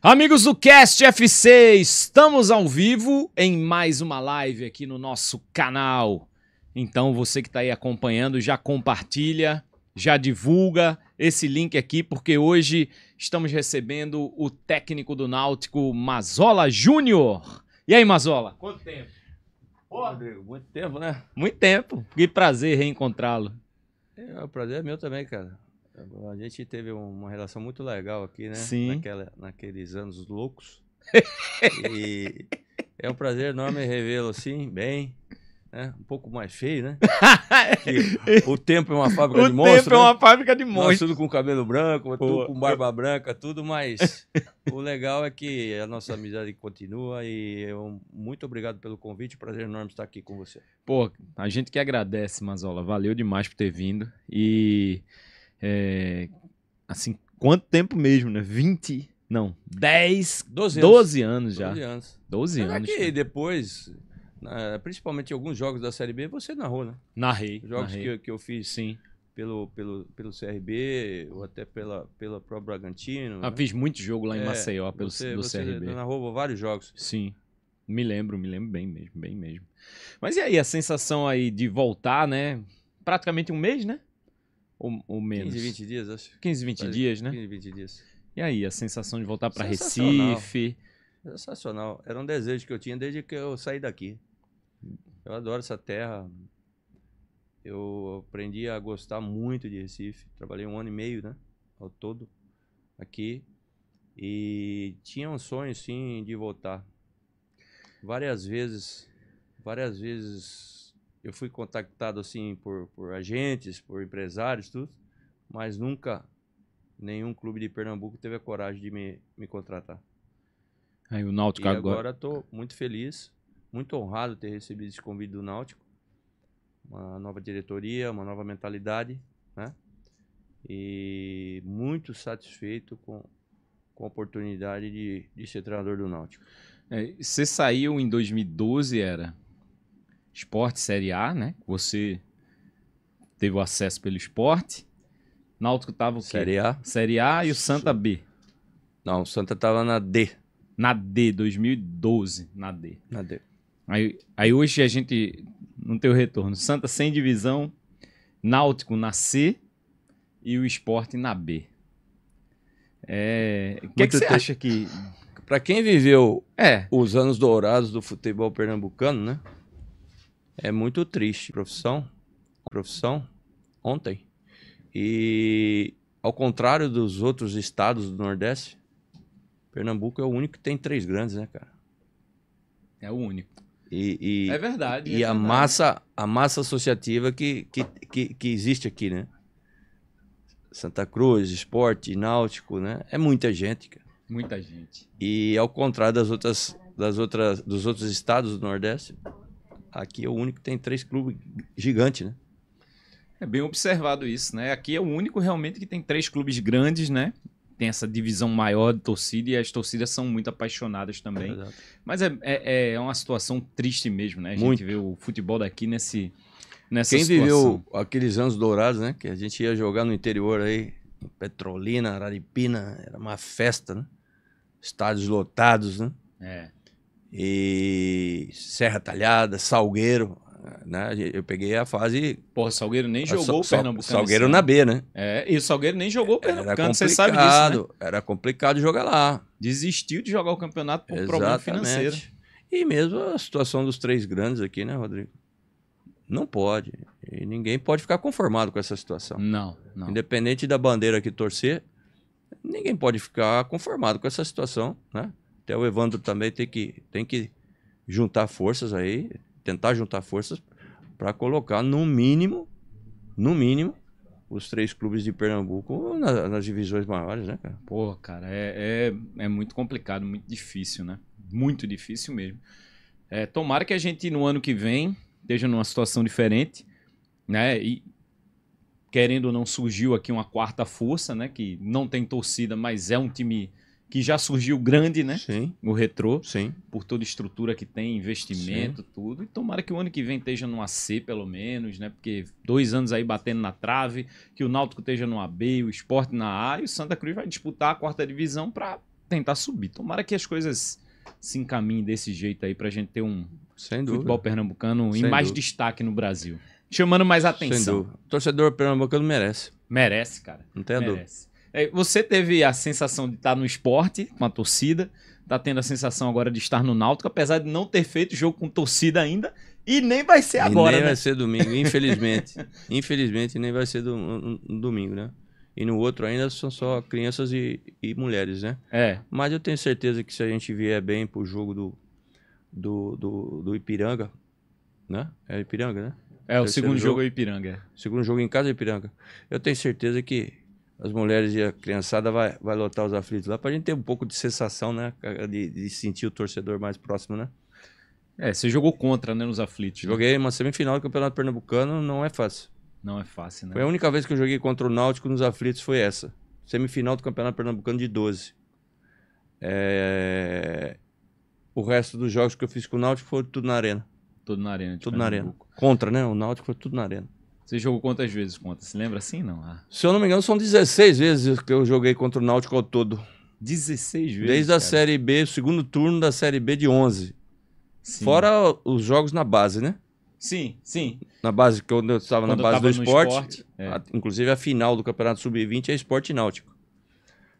Amigos do Cast FC, estamos ao vivo em mais uma live aqui no nosso canal. Então você que está aí acompanhando, já compartilha, já divulga esse link aqui, porque hoje estamos recebendo o técnico do Náutico, Mazola Júnior. E aí, Mazola? Quanto tempo? Rodrigo, muito tempo, né? Muito tempo. Que prazer reencontrá-lo. É, o prazer é meu também, cara. A gente teve uma relação muito legal aqui, né? Sim. Naquela, naqueles anos loucos. e é um prazer enorme revê-lo assim, bem. Né? Um pouco mais feio, né? o tempo é uma fábrica o de monstros. O tempo é né? é uma fábrica de monstros. tudo com cabelo branco, tudo com barba branca, tudo, mas o legal é que a nossa amizade continua e eu, muito obrigado pelo convite. Prazer enorme estar aqui com você. Pô, a gente que agradece, Mazola. Valeu demais por ter vindo. E. É, assim, quanto tempo mesmo, né? 20, não, 10, 12, anos, 12 anos já. 12 anos. 12 anos. É que né? depois, principalmente em alguns jogos da Série B, você narrou, né? Narrei. Jogos narrei. Que, que eu fiz. Sim pelo, pelo, pelo CRB ou até pela, pela Pro Bragantino. Ah, né? fiz muito jogo lá em é, Maceió pelo você, do você CRB. narrou vários jogos. Sim. Me lembro, me lembro bem mesmo, bem mesmo. Mas e aí, a sensação aí de voltar, né? Praticamente um mês, né? Ou, ou menos? 15, 20 dias, acho. 15, 20 Quase, dias, né? 15, 20 dias. E aí, a sensação de voltar para Recife? Sensacional. Era um desejo que eu tinha desde que eu saí daqui. Eu adoro essa terra. Eu aprendi a gostar muito de Recife. Trabalhei um ano e meio, né? Ao todo, aqui. E tinha um sonho, sim, de voltar. Várias vezes, várias vezes eu fui contactado assim por, por agentes, por empresários, tudo, mas nunca nenhum clube de Pernambuco teve a coragem de me, me contratar. Aí o Náutico e agora. estou muito feliz, muito honrado ter recebido esse convite do Náutico. Uma nova diretoria, uma nova mentalidade, né? E muito satisfeito com, com a oportunidade de, de ser treinador do Náutico. É, você saiu em 2012, era? esporte Série A, né? Você teve o acesso pelo esporte. Náutico tava o quê? Série A. Série A e o Santa B. Não, o Santa tava na D. Na D, 2012, na D. Na D. Aí, aí hoje a gente não tem o retorno. Santa sem divisão, Náutico na C e o esporte na B. É... O que, é que você acha que. Para quem viveu é. os anos dourados do futebol pernambucano, né? É muito triste. Profissão, profissão, ontem. E ao contrário dos outros estados do Nordeste, Pernambuco é o único que tem três grandes, né, cara? É o único. E, e é verdade. E é a, verdade. Massa, a massa associativa que, que, que, que existe aqui, né? Santa Cruz, esporte, náutico, né? É muita gente, cara. Muita gente. E ao contrário das outras, das outras, dos outros estados do Nordeste, Aqui é o único que tem três clubes gigantes, né? É bem observado isso, né? Aqui é o único realmente que tem três clubes grandes, né? Tem essa divisão maior de torcida e as torcidas são muito apaixonadas também. É Mas é, é, é, uma situação triste mesmo, né? A gente vê o futebol daqui nesse, nessa Quem situação. viveu aqueles anos dourados, né? Que a gente ia jogar no interior aí, em Petrolina, Araripina, era uma festa, né? Estádios lotados, né? É e Serra Talhada, Salgueiro. Né? Eu peguei a fase. Porra, Salgueiro nem jogou Sa o Pernambucano. Salgueiro na B, né? É, e o Salgueiro nem jogou o Pernambucano, você sabe disso. Né? Era complicado jogar lá. Desistiu de jogar o campeonato por Exatamente. problema financeiro. E mesmo a situação dos três grandes aqui, né, Rodrigo? Não pode. E ninguém pode ficar conformado com essa situação. Não, não. Independente da bandeira que torcer, ninguém pode ficar conformado com essa situação, né? Até o Evandro também tem que, tem que juntar forças aí, tentar juntar forças para colocar no mínimo, no mínimo, os três clubes de Pernambuco nas divisões maiores, né, cara? Pô, cara, é, é, é, muito complicado, muito difícil, né? Muito difícil mesmo. É, tomara que a gente, no ano que vem, esteja numa situação diferente, né? E, querendo ou não, surgiu aqui uma quarta força, né? Que não tem torcida, mas é um time que já surgiu grande, né? Sim. O retrô. Sim. Por toda estrutura que tem, investimento, Sim. tudo. E tomara que o ano que vem esteja numa C, pelo menos, né? Porque dois anos aí batendo na trave, que o Náutico esteja numa B, o Esporte na A, e o Santa Cruz vai disputar a quarta divisão para tentar subir. Tomara que as coisas se encaminhem desse jeito aí para a gente ter um Sem futebol pernambucano Sem em mais destaque no Brasil. Chamando mais atenção. Sem dúvida. O torcedor pernambucano merece. Merece, cara. Não tenha merece. dúvida. É, você teve a sensação de estar no esporte com a torcida, tá tendo a sensação agora de estar no Náutico, apesar de não ter feito jogo com torcida ainda, e nem vai ser e agora. Nem né? vai ser domingo, infelizmente. infelizmente, nem vai ser do, um, um domingo, né? E no outro ainda são só crianças e, e, mulheres, né? É. Mas eu tenho certeza que se a gente vier bem pro jogo do, do, do, do Ipiranga, né? É Ipiranga, né? É, o Terceiro segundo jogo é Ipiranga. É. Segundo jogo em casa é Ipiranga. Eu tenho certeza que as mulheres e a criançada vai, vai lotar os aflitos lá, pra gente ter um pouco de sensação, né? De, de sentir o torcedor mais próximo, né? É, você jogou contra, né, nos aflitos. Né? Joguei uma semifinal do Campeonato Pernambucano, não é fácil. Não é fácil, né? Foi a única vez que eu joguei contra o Náutico nos aflitos foi essa. Semifinal do Campeonato Pernambucano de 12. É... O resto dos jogos que eu fiz com o Náutico foi tudo na arena. Tudo na arena. Tudo Pernambuco. na arena. Contra, né? O Náutico foi tudo na arena. Você jogou quantas vezes contra? Se lembra assim, não? Ah. Se eu não me engano, são 16 vezes que eu joguei contra o Náutico ao todo. 16 vezes? Desde cara. a Série B, o segundo turno da Série B de 11. Sim. Fora os jogos na base, né? Sim, sim. Na base, quando eu estava na base do esporte. esporte é. a, inclusive a final do Campeonato Sub-20 é esporte náutico.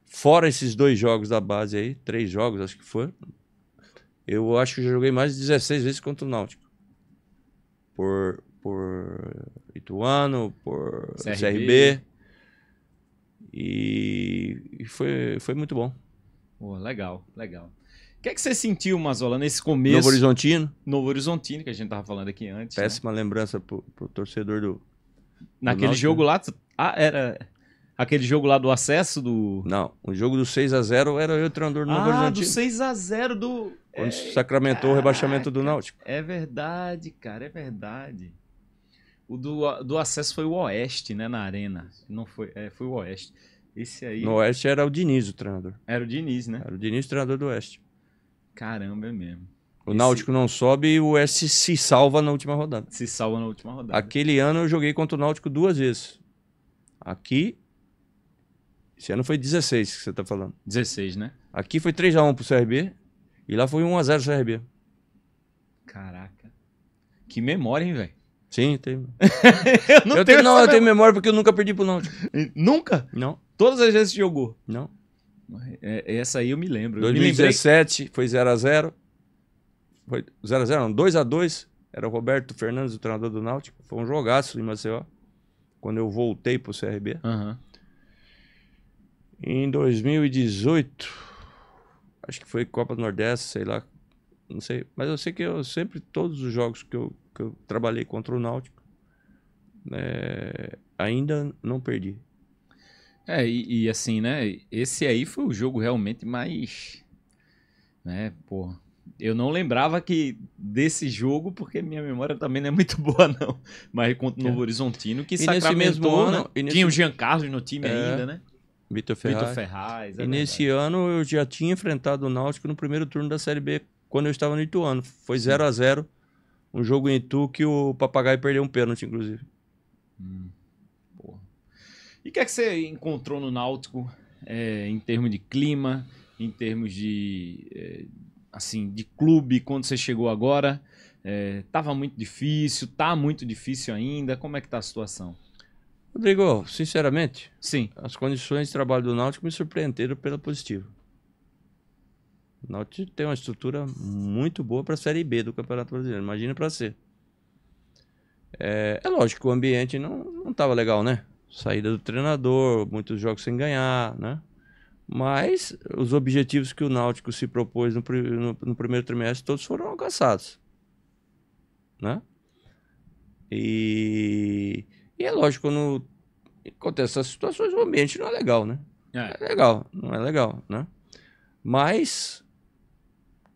Fora esses dois jogos da base aí, três jogos, acho que foi. Eu acho que já joguei mais de 16 vezes contra o Náutico. Por, por Ituano, por CRB. CRB. E, e foi, foi muito bom. legal, legal. O que é que você sentiu, Mazola, nesse começo? Novo Horizontino. Novo Horizontino, que a gente estava falando aqui antes. Né? Péssima né? lembrança pro, pro torcedor do. Naquele do jogo lá. Ah, era. Aquele jogo lá do acesso do. Não, o jogo do 6x0 era eu treinador no ah, Novo Horizontino. do 6x0 do. Quando é... sacramentou o rebaixamento do Náutico. É verdade, cara, é verdade. O do, do acesso foi o Oeste, né? Na Arena. Não foi, é, foi o Oeste. Esse aí. No Oeste era o Diniz, o treinador. Era o Diniz, né? Era o Diniz, treinador do Oeste. Caramba, é mesmo. O Esse... Náutico não sobe e o S se salva na última rodada. Se salva na última rodada. Aquele ano eu joguei contra o Náutico duas vezes. Aqui. Esse ano foi 16 que você tá falando. 16, né? Aqui foi 3x1 pro CRB e lá foi 1x0 pro CRB. Caraca. Que memória, hein, velho? Sim, tem. eu não eu tenho, tenho não, eu memória. tenho memória porque eu nunca perdi pro Náutico. Nunca? Não. Todas as vezes jogou? Não. É, é, essa aí eu me lembro. 2017 me foi 0x0. Foi 0x0, não, 2x2. Era o Roberto Fernandes, o treinador do Náutico. Foi um jogaço em Maceió. Quando eu voltei pro CRB. Uhum. Em 2018, acho que foi Copa do Nordeste, sei lá não sei. Mas eu sei que eu sempre, todos os jogos que eu, que eu trabalhei contra o Náutico, é, ainda não perdi. É, e, e, assim, né? Esse aí foi o jogo realmente mais. Né, pô. Eu não lembrava que desse jogo, porque minha memória também não é muito boa, não. Mas contra o Novo é. Horizontino, que e sacramentou, né, ano, né? nesse... Tinha o Jean Carlos no time é... ainda, né? Vitor Ferraz. Vitor Ferraz é e verdade. nesse ano eu já tinha enfrentado o Náutico no primeiro turno da Série B quando eu estava no Ituano. Foi 0 a 0 um jogo em Itu que o Papagaio perdeu um pênalti, inclusive. Hum. E o que é que você encontrou no Náutico é, em termos de clima, em termos de é, assim de clube quando você chegou agora? É, tava muito difícil, tá muito difícil ainda. Como é que tá a situação? Rodrigo, sinceramente, sim. As condições de trabalho do Náutico me surpreenderam pela positiva. O Náutico tem uma estrutura muito boa para a Série B do Campeonato Brasileiro. Imagina para ser. É, é, lógico que o ambiente não, não tava legal, né? Saída do treinador, muitos jogos sem ganhar, né? Mas os objetivos que o Náutico se propôs no, no, no primeiro trimestre todos foram alcançados, né? E, e é lógico, quando acontece essas situações, o ambiente não é legal, né? É. é legal, não é legal, né? Mas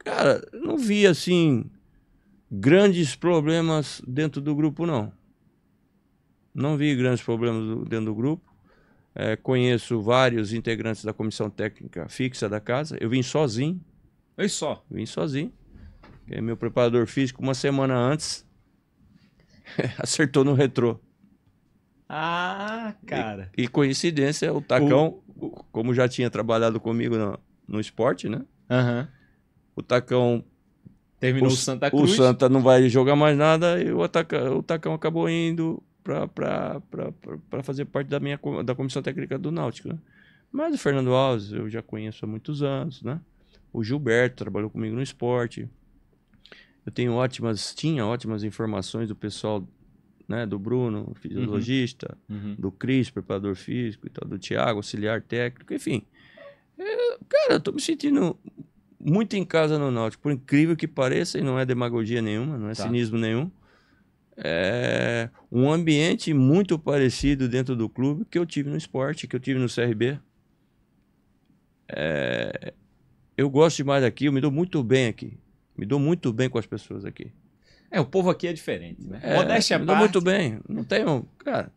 Cara, não vi assim grandes problemas dentro do grupo, não. Não vi grandes problemas dentro do grupo. É, conheço vários integrantes da comissão técnica fixa da casa. Eu vim sozinho. Eu só? Vim sozinho. E meu preparador físico, uma semana antes, acertou no retrô. Ah, cara. E, e coincidência, o Tacão, o... como já tinha trabalhado comigo no, no esporte, né? Aham. Uhum o Tacão terminou o, o Santa Cruz. O Santa não vai jogar mais nada e o, ataca, o Tacão acabou indo para fazer parte da minha da comissão técnica do Náutico. Né? Mas o Fernando Alves eu já conheço há muitos anos, né? O Gilberto trabalhou comigo no esporte. Eu tenho ótimas, tinha ótimas informações do pessoal, né? Do Bruno, fisiologista, uhum. uhum. do Cris, preparador físico e tal, do Thiago, auxiliar técnico, enfim. Eu, cara, eu tô me sentindo muito em casa no Náutico, por incrível que pareça, e não é demagogia nenhuma, não é tá. cinismo nenhum. É um ambiente muito parecido dentro do clube que eu tive no esporte, que eu tive no CRB. É, eu gosto demais daqui, eu me dou muito bem aqui. Me dou muito bem com as pessoas aqui. É, o povo aqui é diferente, né? É, Modéstia me dou muito bem. Não tenho, cara,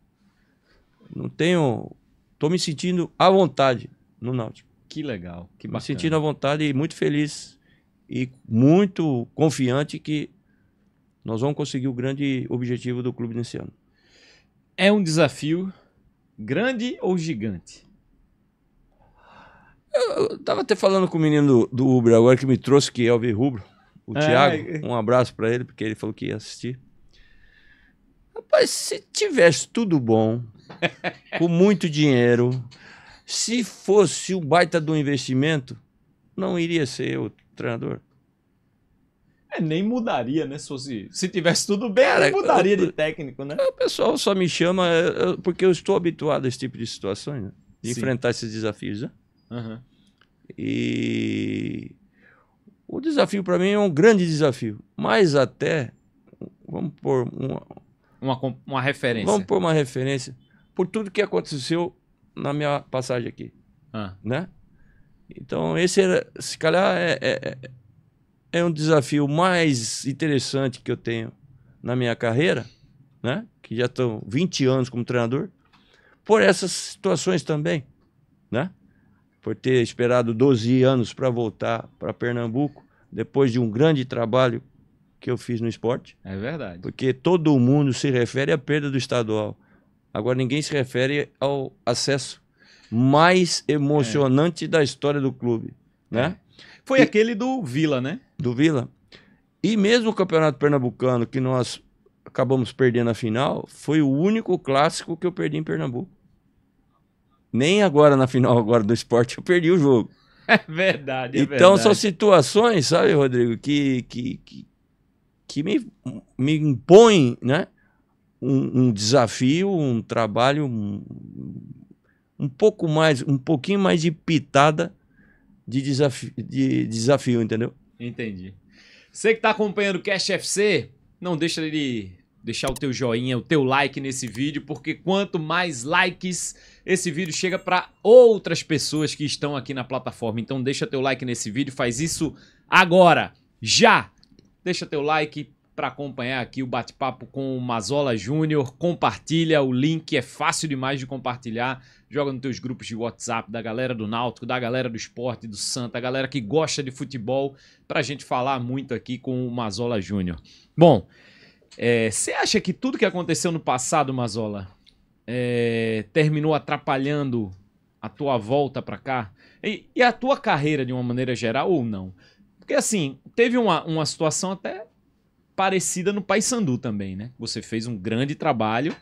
não tenho... Tô me sentindo à vontade no Náutico. Que legal. Que bacana. Me sentindo à vontade e muito feliz e muito confiante que nós vamos conseguir o grande objetivo do clube nesse ano. É um desafio grande ou gigante? Eu tava até falando com o menino do, do Uber agora que me trouxe, que é o Rubro, o é. Thiago. Um abraço para ele, porque ele falou que ia assistir. Rapaz, se tivesse tudo bom, com muito dinheiro, se fosse o baita do investimento, não iria ser eu treinador. É, nem mudaria, né? Se, fosse, se tivesse tudo bem, Cara, mudaria eu, de técnico, né? O pessoal só me chama é, é, porque eu estou habituado a esse tipo de situações, né? de enfrentar esses desafios. Né? Uhum. E o desafio para mim é um grande desafio, mas até vamos pôr uma, uma, uma referência. Vamos pôr uma referência por tudo que aconteceu na minha passagem aqui. Ah. Né? Então, esse era, se calhar, é, é, é, é, um desafio mais interessante que eu tenho na minha carreira, né? Que já estão 20 anos como treinador, por essas situações também, né? Por ter esperado 12 anos para voltar para Pernambuco, depois de um grande trabalho que eu fiz no esporte. É verdade. Porque todo mundo se refere à perda do estadual. Agora ninguém se refere ao acesso mais emocionante é. da história do clube, né? É. Foi e, aquele do Vila, né? Do Vila. E mesmo o Campeonato Pernambucano que nós acabamos perdendo a final, foi o único clássico que eu perdi em Pernambuco. Nem agora na final agora do esporte eu perdi o jogo. É verdade. É então verdade. são situações, sabe, Rodrigo, que que, que, que me, me impõem, né? um, um desafio, um trabalho um, um, pouco mais, um pouquinho mais de pitada de, desafi de desafio, entendeu? Entendi. Você que está acompanhando o Cash FC, não deixa ele deixar o teu joinha, o teu like nesse vídeo, porque quanto mais likes, esse vídeo chega para outras pessoas que estão aqui na plataforma. Então deixa teu like nesse vídeo, faz isso agora, já. Deixa teu like, para acompanhar aqui o bate-papo com o Mazola Júnior, compartilha o link, é fácil demais de compartilhar. Joga nos teus grupos de WhatsApp, da galera do Náutico, da galera do esporte, do Santa, a galera que gosta de futebol, para a gente falar muito aqui com o Mazola Júnior. Bom, você é, acha que tudo que aconteceu no passado, Mazola, é, terminou atrapalhando a tua volta para cá e, e, a tua carreira de uma maneira geral ou não? Porque assim, teve uma, uma situação até parecida no Paysandu também, né? Você fez um grande trabalho,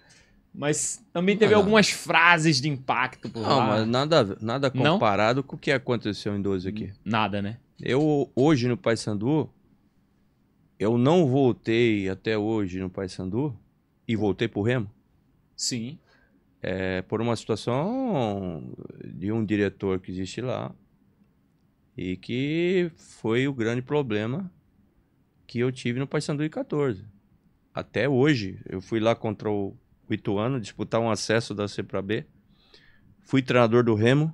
mas também teve ah, algumas frases de impacto por não, lá. Mas nada, nada comparado não? com o que aconteceu em 12 aqui. Nada, né? Eu hoje no Paysandu, eu não voltei até hoje no Paysandu e voltei pro Remo. Sim. É, por uma situação de um diretor que existe lá e que foi o grande problema que eu tive no Paysandu em 14. Até hoje, eu fui lá contra o Ituano disputar um acesso da C para B. Fui treinador do Remo.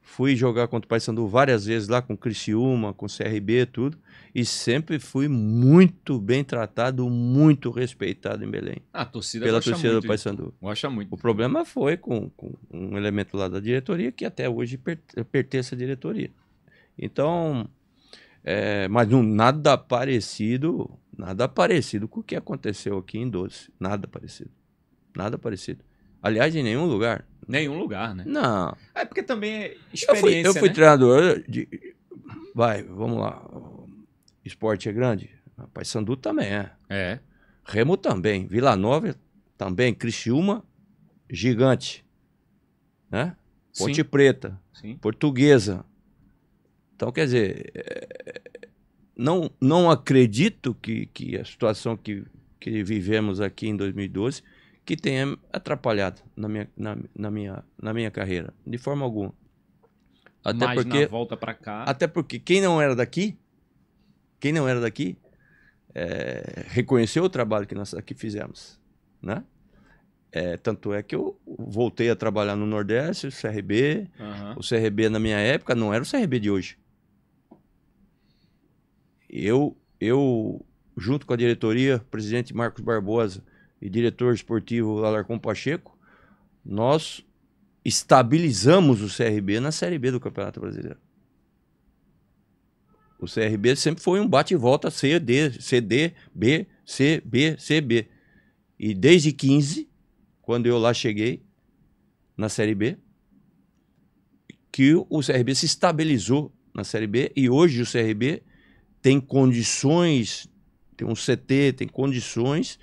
Fui jogar contra o Paysandu várias vezes lá com Criciúma, com CRB, tudo. E sempre fui muito bem tratado, muito respeitado em Belém. A torcida Pela torcida muito, do Paysandu. Gosta muito. O problema foi com, com, um elemento lá da diretoria que até hoje pertence à diretoria. Então, é, mas nada parecido, nada parecido com o que aconteceu aqui em Doce. Nada parecido. Nada parecido. Aliás, em nenhum lugar. Nenhum lugar, né? Não. É porque também é experiência, Eu fui, eu fui né? treinador de... Vai, vamos lá. Esporte é grande? Paysandu também é. É. Remo também. Vila Nova também. Criciúma, gigante. Né? Ponte Sim. Preta. Sim. Portuguesa. Então, quer dizer, é, não, não acredito que, que a situação que, que vivemos aqui em 2012 que tenha atrapalhado na minha, na, na minha, na minha carreira, de forma alguma. Até Mas porque volta para cá. Até porque quem não era daqui, quem não era daqui, é, reconheceu o trabalho que nós aqui fizemos, né? É, tanto é que eu voltei a trabalhar no Nordeste, o CRB. Uhum. O CRB na minha época não era o CRB de hoje. Eu, eu junto com a diretoria, presidente Marcos Barbosa e diretor esportivo Alarcon Pacheco, nós estabilizamos o CRB na Série B do Campeonato Brasileiro. O CRB sempre foi um bate e volta C, D, C, D, B, C, B, C, B. E desde 15, quando eu lá cheguei na Série B, que o CRB se estabilizou na Série B e hoje o CRB tem condições, tem um CT, tem condições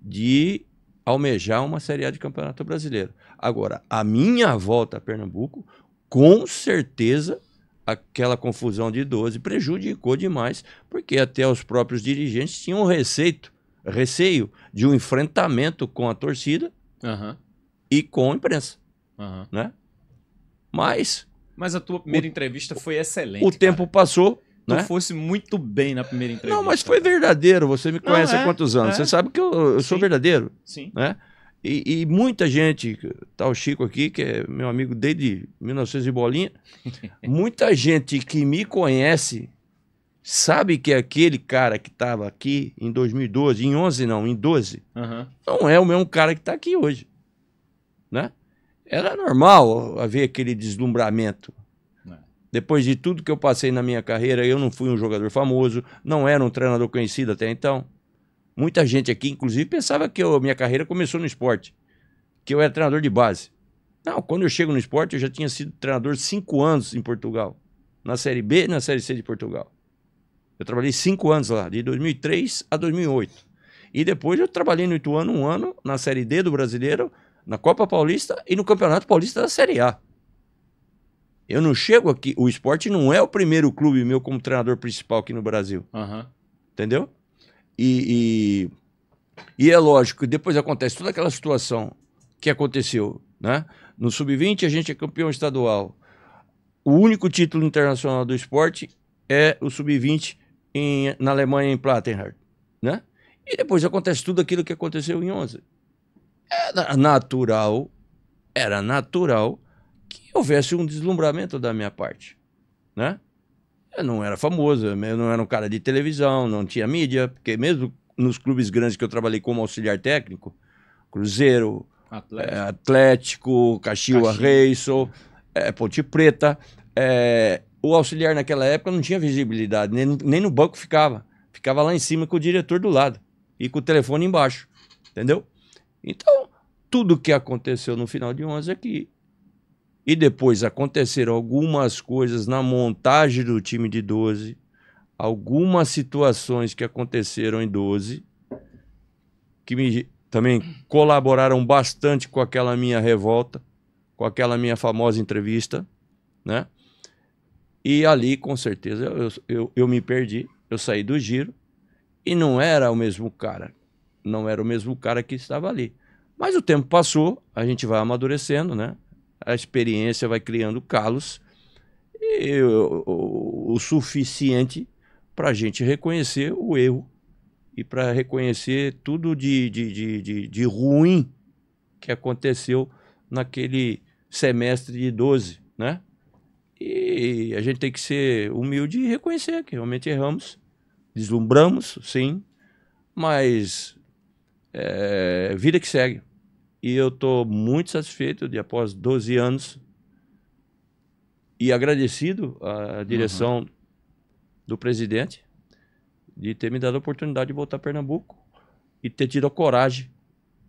de almejar uma Série A de Campeonato Brasileiro. Agora, a minha volta a Pernambuco, com certeza aquela confusão de 12 prejudicou demais, porque até os próprios dirigentes tinham receito, receio de um enfrentamento com a torcida uhum. e com a imprensa. Uhum. Né? Mas. Mas a tua primeira o, entrevista foi excelente. O cara. tempo passou, né? fosse muito bem na primeira entrevista. Não, mas foi verdadeiro. Você me conhece não, é, há quantos anos? É. Você sabe que eu, eu sou verdadeiro. Sim. Né? E, e, muita gente, tá o Chico aqui, que é meu amigo desde 1900 e bolinha, muita gente que me conhece sabe que aquele cara que estava aqui em 2012, em 11 não, em 12, uhum. não é o mesmo cara que está aqui hoje, né? Era normal haver aquele deslumbramento, depois de tudo que eu passei na minha carreira, eu não fui um jogador famoso, não era um treinador conhecido até então. Muita gente aqui, inclusive, pensava que a minha carreira começou no esporte, que eu era treinador de base. Não, quando eu chego no esporte, eu já tinha sido treinador cinco anos em Portugal, na Série B e na Série C de Portugal. Eu trabalhei cinco anos lá, de 2003 a 2008. E depois eu trabalhei no Ituano um ano, na Série D do Brasileiro, na Copa Paulista e no Campeonato Paulista da Série A. Eu não chego aqui. O esporte não é o primeiro clube meu como treinador principal aqui no Brasil. Uhum. Entendeu? E, e, e, é lógico, depois acontece toda aquela situação que aconteceu. Né? No Sub-20, a gente é campeão estadual. O único título internacional do esporte é o Sub-20 na Alemanha, em Plattenhardt. Né? E depois acontece tudo aquilo que aconteceu em 11. Era natural, era natural que houvesse um deslumbramento da minha parte, né? Eu não era famoso, eu não era um cara de televisão, não tinha mídia, porque mesmo nos clubes grandes que eu trabalhei como auxiliar técnico, Cruzeiro, Atlético, é, Atlético é, Ponte Preta, é, o auxiliar naquela época não tinha visibilidade, nem, nem no banco ficava. Ficava lá em cima com o diretor do lado e com o telefone embaixo, entendeu? Então, tudo que aconteceu no final de 11 é que e depois aconteceram algumas coisas na montagem do time de 12, algumas situações que aconteceram em 12, que me, também colaboraram bastante com aquela minha revolta, com aquela minha famosa entrevista, né? E ali, com certeza, eu, eu, eu me perdi, eu saí do giro e não era o mesmo cara, não era o mesmo cara que estava ali. Mas o tempo passou, a gente vai amadurecendo, né? a experiência vai criando calos e, o, o, o suficiente para a gente reconhecer o erro e para reconhecer tudo de, de, de, de, de ruim que aconteceu naquele semestre de 12, né? E a gente tem que ser humilde e reconhecer que realmente erramos, deslumbramos, sim, mas é, vida que segue. E eu estou muito satisfeito de, após 12 anos, e agradecido à direção uhum. do presidente de ter me dado a oportunidade de voltar a Pernambuco e ter tido a coragem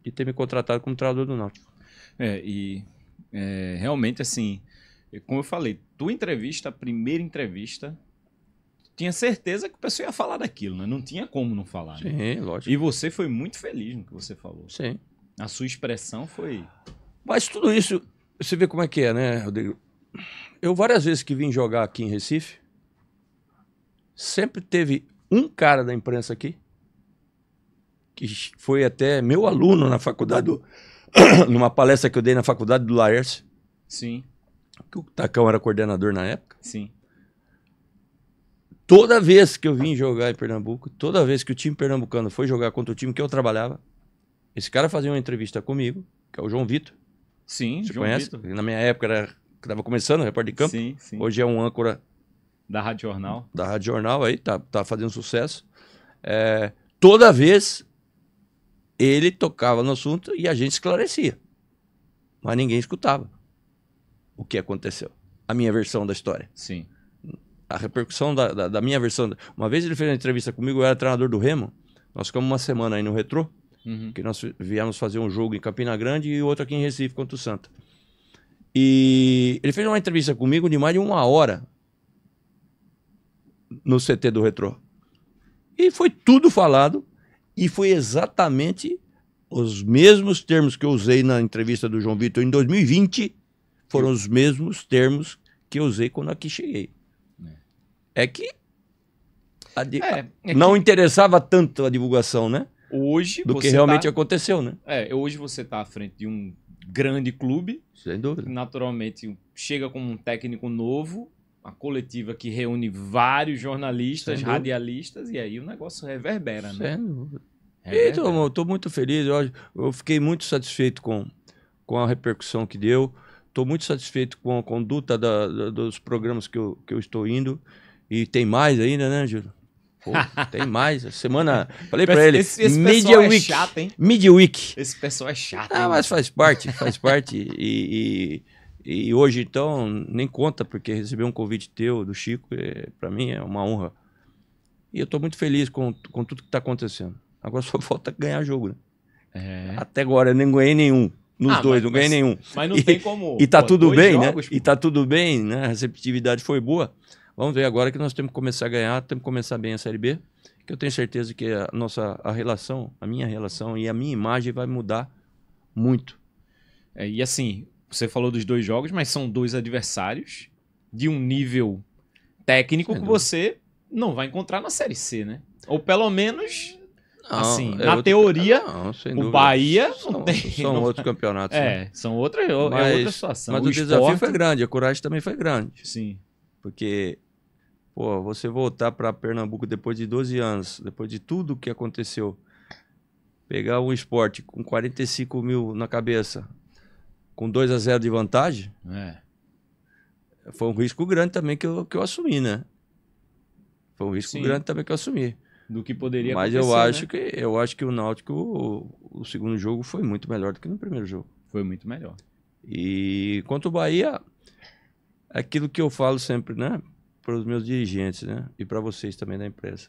de ter me contratado como treinador do Náutico. É, e é, realmente, assim, como eu falei, tua entrevista, a primeira entrevista, tinha certeza que o pessoal ia falar daquilo, né? Não tinha como não falar. Né? Sim, né? lógico. E você foi muito feliz no que você falou. Sim. A sua expressão foi. Mas tudo isso, você vê como é que é, né, Rodrigo? Eu, várias vezes que vim jogar aqui em Recife, sempre teve um cara da imprensa aqui, que foi até meu aluno na faculdade, do, numa palestra que eu dei na faculdade do Laércio. Sim. Que o Tacão era coordenador na época. Sim. Toda vez que eu vim jogar em Pernambuco, toda vez que o time pernambucano foi jogar contra o time que eu trabalhava, esse cara fazia uma entrevista comigo, que é o João Vitor. Sim, Você João conhece? Vitor. Na minha época era que estava começando, repórter de campo. Sim, sim. Hoje é um âncora da Rádio Jornal. Da Rádio Jornal aí, tá, tá fazendo sucesso. É, toda vez ele tocava no assunto e a gente esclarecia. Mas ninguém escutava o que aconteceu. A minha versão da história. Sim. A repercussão da, da, da minha versão. Uma vez ele fez uma entrevista comigo, eu era treinador do Remo. Nós ficamos uma semana aí no Retro. Uhum. Que nós viemos fazer um jogo em Campina Grande e outro aqui em Recife contra o Santa. E ele fez uma entrevista comigo de mais de uma hora no CT do Retro E foi tudo falado e foi exatamente os mesmos termos que eu usei na entrevista do João Vitor em 2020 foram os mesmos termos que eu usei quando aqui cheguei. É, é que, a, é, é que... não interessava tanto a divulgação, né? Hoje do que realmente tá... aconteceu, né? É, hoje você está à frente de um grande clube, sem dúvida. Naturalmente chega com um técnico novo, uma coletiva que reúne vários jornalistas, radialistas e aí o negócio reverbera, né? sem né? Dúvida. Reverbera. É então, eu estou muito feliz. Eu, eu fiquei muito satisfeito com com a repercussão que deu. Estou muito satisfeito com a conduta da, da, dos programas que eu, que eu estou indo. E tem mais ainda, né, Júlio? Pô, tem mais. Semana. Falei pra ele. Esse, esse Media é Week. É chato, hein? Media Week. Esse pessoal é chato. Ah, hein, mas faz parte, faz parte. E, e, e, hoje, então, nem conta, porque receber um convite teu, do Chico, é, pra mim é uma honra. E eu tô muito feliz com, com tudo que tá acontecendo. Agora só falta ganhar jogo, né? É. Até agora eu nem ganhei nenhum. Nos ah, dois, mas, não ganhei nenhum. Mas não e, tem como. E tá pô, tudo bem, né? jogos, né? Pô. E tá tudo bem, né? A receptividade foi boa. Vamos ver agora que nós temos que começar a ganhar, temos que começar bem a Série B, que eu tenho certeza que a nossa a relação, a minha relação e a minha imagem vai mudar muito. É, e assim, você falou dos dois jogos, mas são dois adversários de um nível técnico que você não vai encontrar na Série C, né? Ou pelo menos não, assim, é na outro... teoria, não, o Bahia são, tem... são outros campeonatos. É, né? são outras, mas, é outra situação. Mas o, o esporte... desafio foi grande, a coragem também foi grande. Sim. Porque Pô, você voltar para Pernambuco depois de 12 anos, depois de tudo que aconteceu, pegar um esporte com 45 mil na cabeça, com 2 a 0 de vantagem, é. foi um risco grande também que eu, que eu assumi, né? Foi um risco Sim. grande também que eu assumi. Do que poderia Mas acontecer, eu acho né? que eu acho que o Náutico, o, o segundo jogo foi muito melhor do que no primeiro jogo. Foi muito melhor. E quanto ao Bahia, é aquilo que eu falo sempre, né? para os meus dirigentes, né? E para vocês também da imprensa.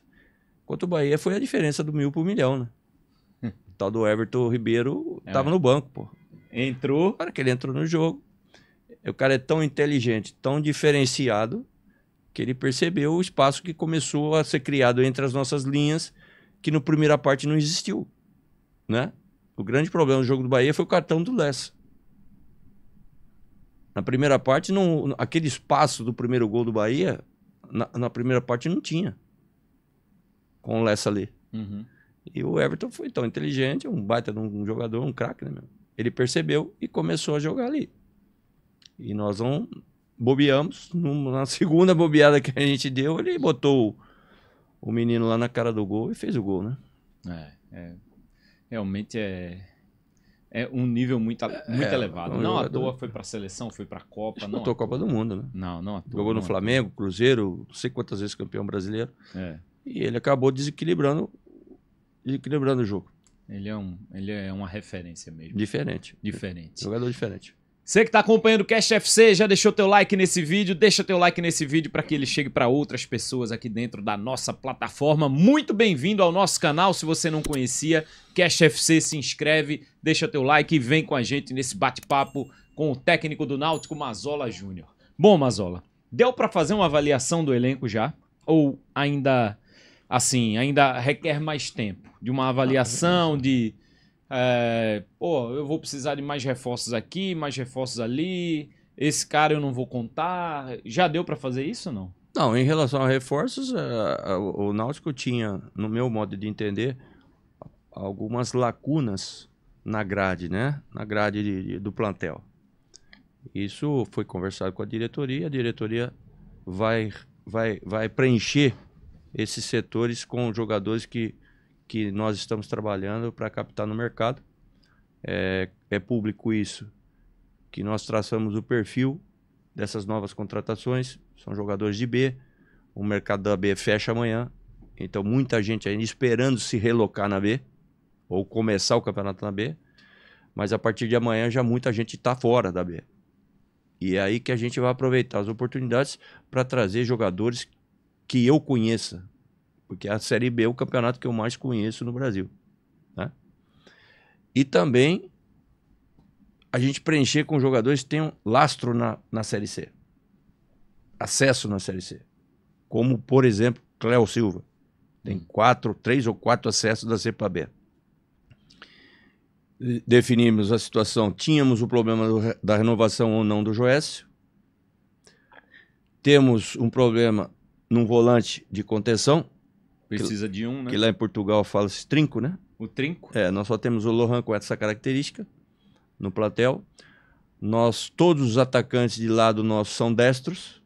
Quanto o Bahia foi a diferença do mil para o milhão, né? Hum. O tal do Everton Ribeiro estava é. no banco, pô. Entrou. Para que ele entrou no jogo. O cara é tão inteligente, tão diferenciado, que ele percebeu o espaço que começou a ser criado entre as nossas linhas, que no primeira parte não existiu, né? O grande problema do jogo do Bahia foi o cartão do Less. Na primeira parte, não, aquele espaço do primeiro gol do Bahia na, na primeira parte não tinha com o Lessa ali. Uhum. E o Everton foi tão inteligente, um baita de um, jogador, um craque, né, meu? Ele percebeu e começou a jogar ali. E nós não bobeamos. Na segunda bobeada que a gente deu, ele botou o, o menino lá na cara do gol e fez o gol, né? É, é realmente é, é um nível muito, é, muito é, elevado. Não, não à toa foi para a seleção, foi para a Copa. Disputou não a Copa do Mundo, né? Não, não à toa. Jogou no Flamengo, Cruzeiro, não sei quantas vezes campeão brasileiro. É. E ele acabou desequilibrando, desequilibrando o jogo. Ele é, um, ele é uma referência mesmo. Diferente. Diferente. Jogador diferente. Você que está acompanhando o Cash FC, já deixou teu like nesse vídeo? Deixa teu like nesse vídeo para que ele chegue para outras pessoas aqui dentro da nossa plataforma. Muito bem-vindo ao nosso canal. Se você não conhecia, Cash FC se inscreve, deixa teu like e vem com a gente nesse bate-papo com o técnico do Náutico, Mazola Júnior. Bom, Mazola, deu para fazer uma avaliação do elenco já? Ou ainda, assim, ainda requer mais tempo? De uma avaliação, de é, pô, eu vou precisar de mais reforços aqui, mais reforços ali. Esse cara eu não vou contar. Já deu para fazer isso ou não? Não, em relação a reforços, é, é, o Náutico tinha, no meu modo de entender, algumas lacunas na grade, né? Na grade de, de, do plantel. Isso foi conversado com a diretoria, a diretoria vai, vai, vai preencher esses setores com jogadores que que nós estamos trabalhando para captar no mercado. É, é, público isso, que nós traçamos o perfil dessas novas contratações, são jogadores de B, o mercado da B fecha amanhã, então muita gente ainda esperando se relocar na B, ou começar o campeonato na B, mas a partir de amanhã já muita gente está fora da B. E é aí que a gente vai aproveitar as oportunidades para trazer jogadores que eu conheça, porque a Série B é o campeonato que eu mais conheço no Brasil. Né? E também a gente preencher com jogadores que tenham lastro na, na Série C. Acesso na Série C. Como, por exemplo, Cléo Silva. Tem hum. quatro, três ou quatro acessos da C para B. Definimos a situação. Tínhamos o problema do, da renovação ou não do Joécio. Temos um problema num volante de contenção, Precisa que, de um, né? Que lá em Portugal fala-se trinco, né? O trinco? É, nós só temos o Lohan com essa característica no platel. Nós, todos os atacantes de lado nosso são destros.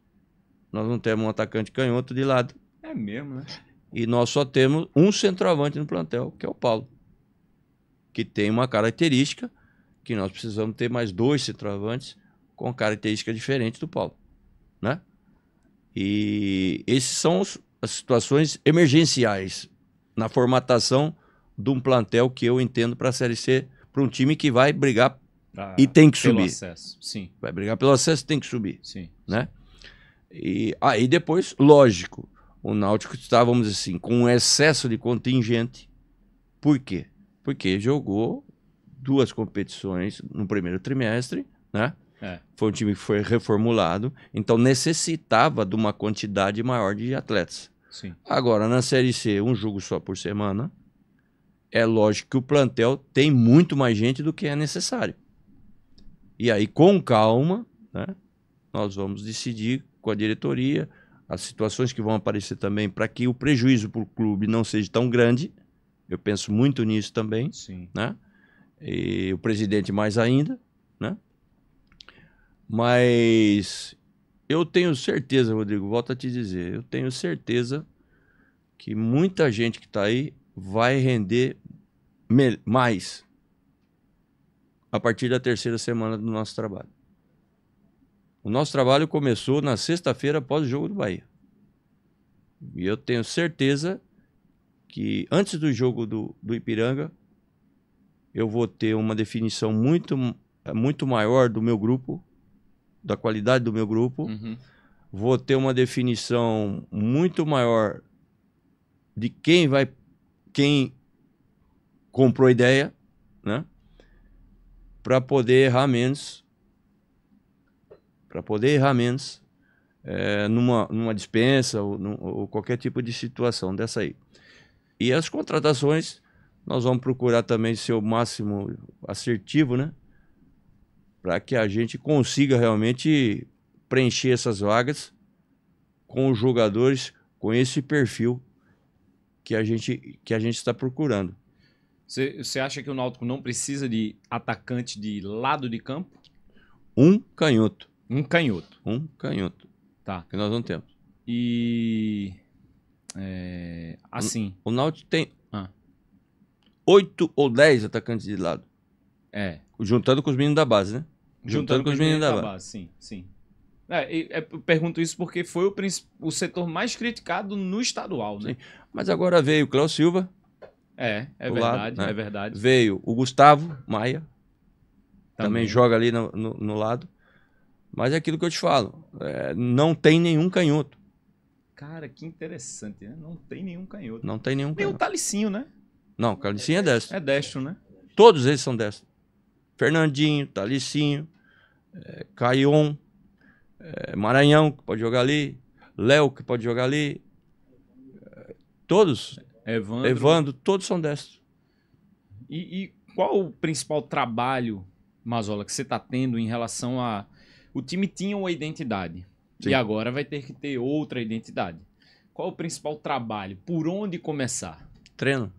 Nós não temos um atacante canhoto de lado. É mesmo, né? E nós só temos um centroavante no plantel, que é o Paulo. Que tem uma característica que nós precisamos ter mais dois centroavantes com característica diferente do Paulo, né? E esses são os, as situações emergenciais na formatação de um plantel que eu entendo para a Série C, para um time que vai brigar ah, e tem que pelo subir. Acesso, sim. Vai brigar pelo acesso tem que subir. Sim. Né? E aí ah, depois, lógico, o Náutico está, vamos dizer assim, com um excesso de contingente. Por quê? Porque jogou duas competições no primeiro trimestre, né? É. Foi um time que foi reformulado, então necessitava de uma quantidade maior de atletas. Sim. Agora, na Série C, um jogo só por semana, é lógico que o plantel tem muito mais gente do que é necessário. E aí, com calma, né, nós vamos decidir com a diretoria as situações que vão aparecer também para que o prejuízo para o clube não seja tão grande. Eu penso muito nisso também. Sim. Né? E o presidente mais ainda. Né? Mas eu tenho certeza, Rodrigo, volto a te dizer, eu tenho certeza que muita gente que está aí vai render mais a partir da terceira semana do nosso trabalho. O nosso trabalho começou na sexta-feira após o jogo do Bahia. E eu tenho certeza que antes do jogo do, do Ipiranga, eu vou ter uma definição muito, muito maior do meu grupo da qualidade do meu grupo, uhum. vou ter uma definição muito maior de quem vai, quem comprou a ideia, né? Para poder errar menos, para poder errar menos é, numa, numa dispensa ou, num, ou qualquer tipo de situação dessa aí. E as contratações, nós vamos procurar também ser o máximo assertivo, né? para que a gente consiga realmente preencher essas vagas com os jogadores com esse perfil que a gente que a gente está procurando. Você acha que o Náutico não precisa de atacante de lado de campo? Um canhoto. Um canhoto. Um canhoto. Tá. Que nós não temos. E. É, assim. O, o Náutico tem ah. oito ou dez atacantes de lado. É. Juntando com os meninos da base, né? Juntando, Juntando com os meninos da base. base. Sim, sim. É, é eu pergunto isso porque foi o, o setor mais criticado no estadual, né? Sim. Mas agora veio o Cléo Silva. É, é verdade, lado, né? é verdade. Veio o Gustavo Maia. Também, também joga ali no, no, no, lado. Mas é aquilo que eu te falo. É, não tem nenhum canhoto. Cara, que interessante, né? Não tem nenhum canhoto. Não tem nenhum Nem o Talicinho, né? Não, o Talicinho é destro. É destro, né? Todos eles são destro. Fernandinho, Talicinho, é, é, Maranhão, que pode jogar ali, Léo, que pode jogar ali. É, todos. Evandro. Evandro, todos são destros. E, e, qual o principal trabalho, Mazola, que você está tendo em relação a. O time tinha uma identidade. Sim. E agora vai ter que ter outra identidade. Qual o principal trabalho? Por onde começar? Treino.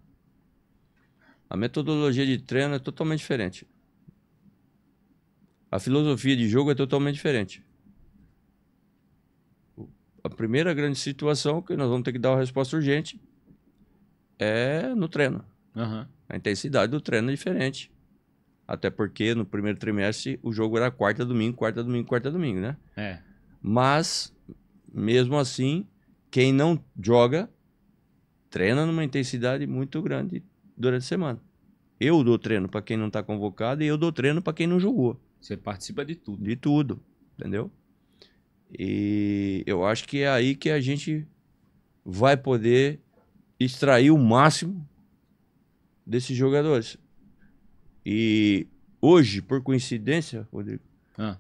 A metodologia de treino é totalmente diferente. A filosofia de jogo é totalmente diferente. A primeira grande situação que nós vamos ter que dar uma resposta urgente é no treino. Uhum. A intensidade do treino é diferente. Até porque no primeiro trimestre o jogo era quarta, domingo, quarta, domingo, quarta, domingo, né? É. Mas, mesmo assim, quem não joga treina numa intensidade muito grande durante a semana. Eu dou treino para quem não está convocado e eu dou treino para quem não jogou. Você participa de tudo. De tudo, entendeu? E eu acho que é aí que a gente vai poder extrair o máximo desses jogadores. E hoje, por coincidência, Rodrigo, ah.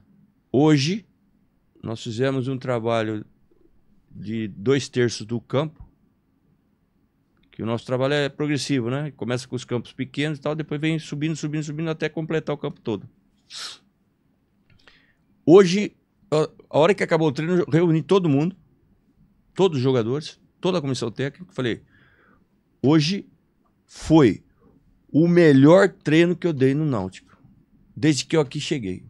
hoje nós fizemos um trabalho de dois terços do campo, que o nosso trabalho é progressivo, né? Começa com os campos pequenos e tal, depois vem subindo, subindo, subindo até completar o campo todo. Hoje, a hora que acabou o treino, eu reuni todo mundo, todos os jogadores, toda a comissão técnica, falei: hoje foi o melhor treino que eu dei no Náutico, desde que eu aqui cheguei.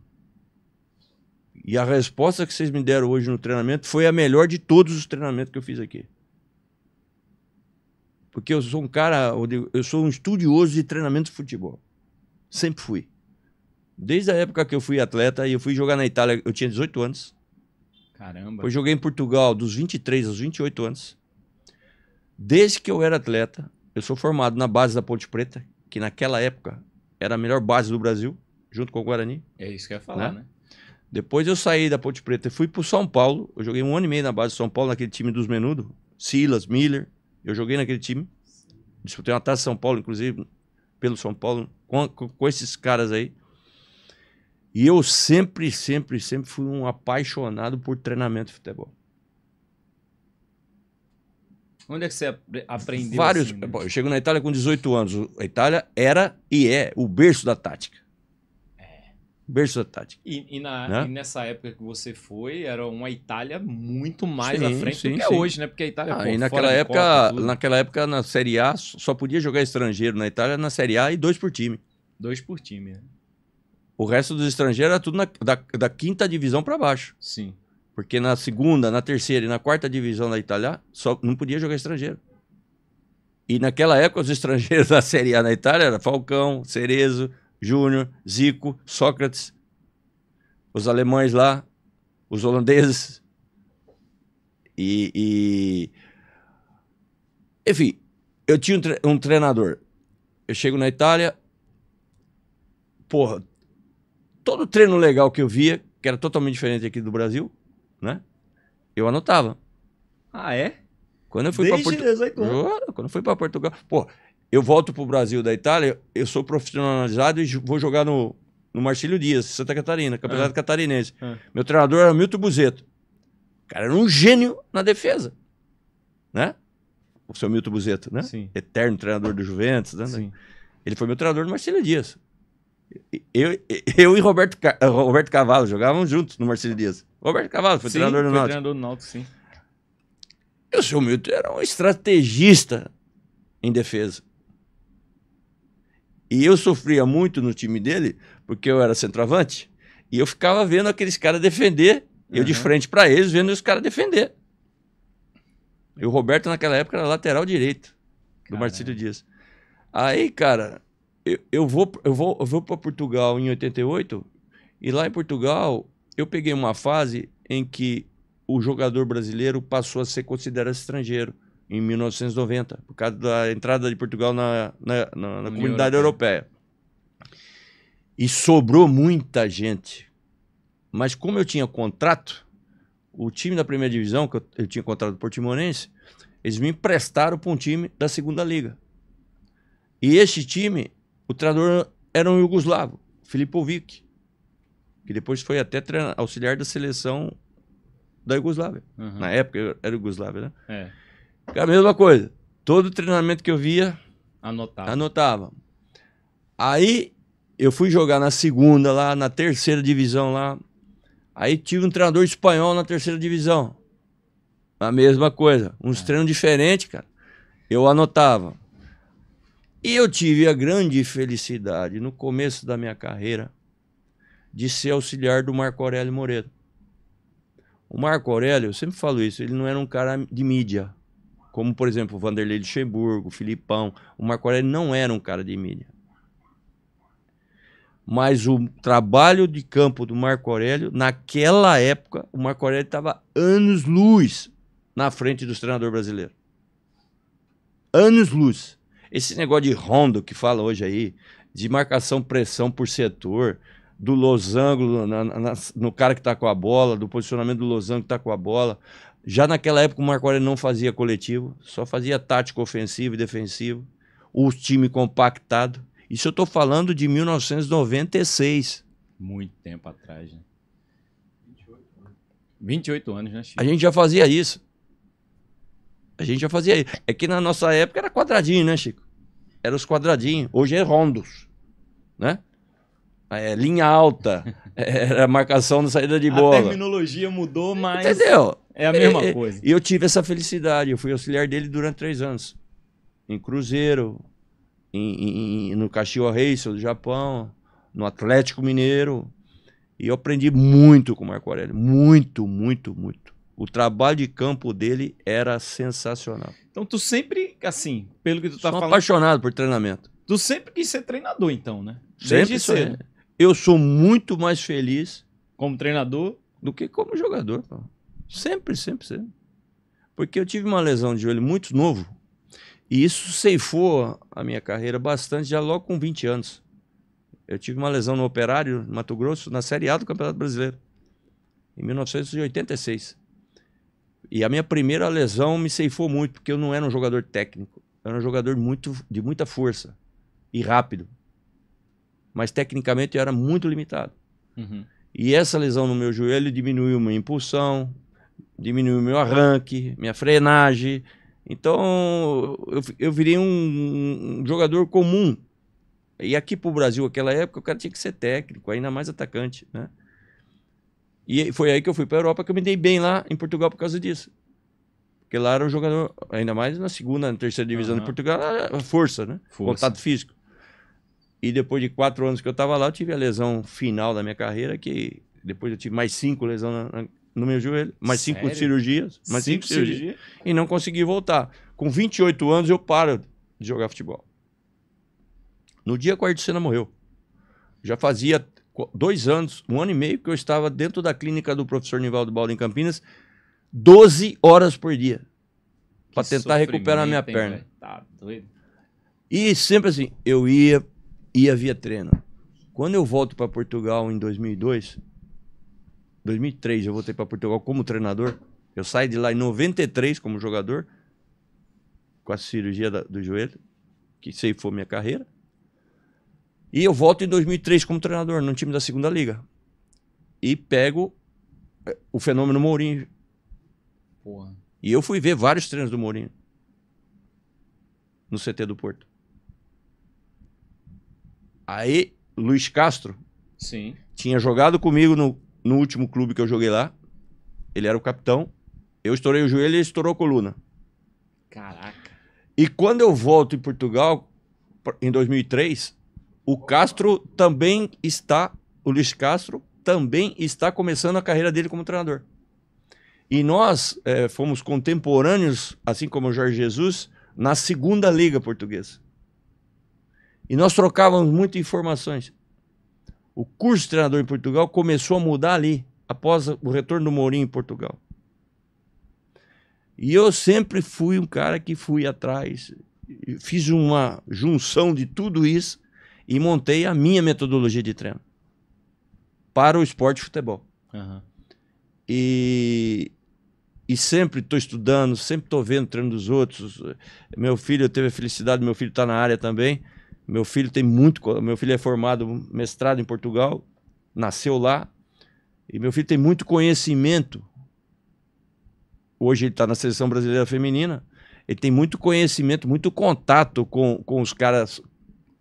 E a resposta que vocês me deram hoje no treinamento foi a melhor de todos os treinamentos que eu fiz aqui. Porque eu sou um cara, eu sou um estudioso de treinamento de futebol. Sempre fui. Desde a época que eu fui atleta e eu fui jogar na Itália, eu tinha 18 anos. Caramba. Eu joguei em Portugal dos 23 aos 28 anos. Desde que eu era atleta, eu sou formado na base da Ponte Preta, que naquela época era a melhor base do Brasil, junto com o Guarani. É isso que eu ia falar, né? né? Depois eu saí da Ponte Preta e fui pro São Paulo. Eu joguei um ano e meio na base de São Paulo, naquele time dos Menudo, Silas, Miller. Eu joguei naquele time. Disputei uma taça São Paulo, inclusive, pelo São Paulo, com, com esses caras aí. E eu sempre, sempre, sempre fui um apaixonado por treinamento de futebol. Onde é que você aprendeu? Vários. Assim, né? Eu chego na Itália com 18 anos. A Itália era e é o berço da tática. É. Berço da tática. E, e, na, né? e, nessa época que você foi, era uma Itália muito mais sim, à frente sim, do que é hoje, né? Porque a Itália. Ah, pô, e naquela época, Copa, naquela época, na Série A, só podia jogar estrangeiro na Itália na Série A e dois por time. Dois por time, né? O resto dos estrangeiros era tudo na, da, da quinta divisão para baixo. Sim. Porque na segunda, na terceira e na quarta divisão da Itália, só não podia jogar estrangeiro. E naquela época, os estrangeiros da Série A na Itália eram Falcão, Cerezo, Júnior, Zico, Sócrates, os alemães lá, os holandeses. E. e... Enfim, eu tinha um, tre um treinador. Eu chego na Itália, porra, todo treino legal que eu via, que era totalmente diferente aqui do Brasil, né? Eu anotava. Ah, é? Quando eu fui para Portugal. Quando eu fui para Portugal. Pô, eu volto para o Brasil da Itália, eu sou profissionalizado e vou jogar no, no Marcílio Dias, Santa Catarina, Campeonato ah. Catarinense. Ah. Meu treinador era Milton Buzeto. O cara era um gênio na defesa. Né? O seu Milton Buzeto, né? Sim. Eterno treinador do Juventus, né? Sim. Ele foi meu treinador no Marcílio Dias. Eu, eu e Roberto, eh, Roberto Cavalo jogavam juntos no Marcelo Dias. Roberto Cavalo foi sim, treinador do Náutico. treinador do Náutico, sim. E o seu Milton era um estrategista em defesa. E eu sofria muito no time dele, porque eu era centroavante, e eu ficava vendo aqueles caras defender, uhum. eu de uhum. frente para eles, vendo os caras defender. E o Roberto, naquela época, era lateral direito do Marcelo Dias. Aí, cara, eu, eu vou, eu vou, eu vou para Portugal em 88 e lá em Portugal eu peguei uma fase em que o jogador brasileiro passou a ser considerado estrangeiro em 1990, por causa da entrada de Portugal na, na, na, na comunidade europeia. E sobrou muita gente. Mas como eu tinha contrato, o time da primeira divisão, que eu, eu tinha contrato do Portimonense, eles me emprestaram para um time da segunda liga. E esse time o treinador era um jugoslavo, Filipovic, que depois foi até treinar, auxiliar da seleção da Iugoslávia. Uhum. Na época era Iugoslávia, né? É. é. a mesma coisa. Todo treinamento que eu via, anotava. anotava. Aí eu fui jogar na segunda lá, na terceira divisão lá. Aí tive um treinador espanhol na terceira divisão. A mesma coisa. Uns é. treinos diferentes, cara. Eu anotava. E eu tive a grande felicidade, no começo da minha carreira, de ser auxiliar do Marco Aurélio Moreira. O Marco Aurélio, eu sempre falo isso, ele não era um cara de mídia. Como, por exemplo, o Vanderlei Luxemburgo, o Filipão. O Marco Aurélio não era um cara de mídia. Mas o trabalho de campo do Marco Aurélio, naquela época, o Marco Aurélio estava anos luz na frente do treinador brasileiro Anos luz. Esse negócio de rondo que fala hoje aí, de marcação, pressão por setor, do losango na, na, no cara que está com a bola, do posicionamento do losango que está com a bola. Já naquela época o Marco Aurélio não fazia coletivo, só fazia tático ofensivo e defensivo, o time compactado. Isso eu estou falando de 1996. Muito tempo atrás, né? 28 anos, né, Chico? A gente já fazia isso. A gente já fazia isso. É que na nossa época era quadradinho, né, Chico? eram os quadradinhos. Hoje é rondos, né? É, linha alta, era marcação na saída de bola. A terminologia mudou, mas Entendeu? é a mesma é, é, coisa. E eu tive essa felicidade, eu fui auxiliar dele durante três anos. Em Cruzeiro, em, em, no Caxiwa Racing do Japão, no Atlético Mineiro. E eu aprendi muito com o Marco Aurélio, muito, muito, muito. O trabalho de campo dele era sensacional. Então tu sempre, assim, pelo que tu tá sou falando. apaixonado por treinamento. Tu sempre quis ser treinador, então, né? sempre cedo. Sou, eu sou muito mais feliz. Como treinador? Do que como jogador, pô. Sempre, sempre, sempre. Porque eu tive uma lesão de joelho muito novo. E isso ceifou a minha carreira bastante, já logo com 20 anos. Eu tive uma lesão no operário, no Mato Grosso, na Série A do Campeonato Brasileiro, em 1986. E a minha primeira lesão me ceifou muito, porque eu não era um jogador técnico. Eu era um jogador muito, de muita força e rápido. Mas tecnicamente eu era muito limitado. Uhum. E essa lesão no meu joelho diminuiu minha impulsão, diminuiu meu arranque, minha frenagem. Então eu, eu virei um, um jogador comum. E aqui para o Brasil, naquela época, o cara tinha que ser técnico, ainda mais atacante, né? E foi aí que eu fui para a Europa, que eu me dei bem lá em Portugal por causa disso. Porque lá era um jogador, ainda mais na segunda, na terceira divisão uhum. de Portugal, era força, né? Força. Contato físico. E depois de quatro anos que eu estava lá, eu tive a lesão final da minha carreira, que depois eu tive mais cinco lesões na, na, no meu joelho, mais Sério? cinco cirurgias, mais cinco, cinco cirurgias, e não consegui voltar. Com 28 anos eu paro de jogar futebol. No dia que o Ayrton Senna morreu, já fazia dois anos, um ano e meio que eu estava dentro da clínica do professor Nivaldo Baldo em Campinas, 12 horas por dia para tentar recuperar minha perna. tá doido. E sempre assim, eu ia ia via treino. Quando eu volto para Portugal em 2002, 2003 eu voltei para Portugal como treinador. Eu saí de lá em 93 como jogador com a cirurgia da, do joelho, que sei foi minha carreira. E eu volto em 2003 como treinador no time da segunda liga. E pego eh, o fenômeno Mourinho. Porra. E eu fui ver vários treinos do Mourinho no CT do Porto. Aí, Luiz Castro Sim. tinha jogado comigo no, no último clube que eu joguei lá. Ele era o capitão. Eu estourei o joelho e ele estourou a coluna. Caraca. E quando eu volto em Portugal, em 2003, o Castro também está, o Luiz Castro também está começando a carreira dele como treinador. E nós é, fomos contemporâneos, assim como o Jorge Jesus, na segunda liga portuguesa. E nós trocávamos muitas informações. O curso de treinador em Portugal começou a mudar ali, após o retorno do Mourinho em Portugal. E eu sempre fui um cara que fui atrás, fiz uma junção de tudo isso e montei a minha metodologia de treino para o esporte de futebol. Uhum. E, e sempre estou estudando, sempre estou vendo o treino dos outros. Meu filho, eu teve a felicidade, meu filho está na área também. Meu filho tem muito. Meu filho é formado, mestrado em Portugal, nasceu lá. E meu filho tem muito conhecimento. Hoje ele está na seleção brasileira feminina. Ele tem muito conhecimento, muito contato com, com os caras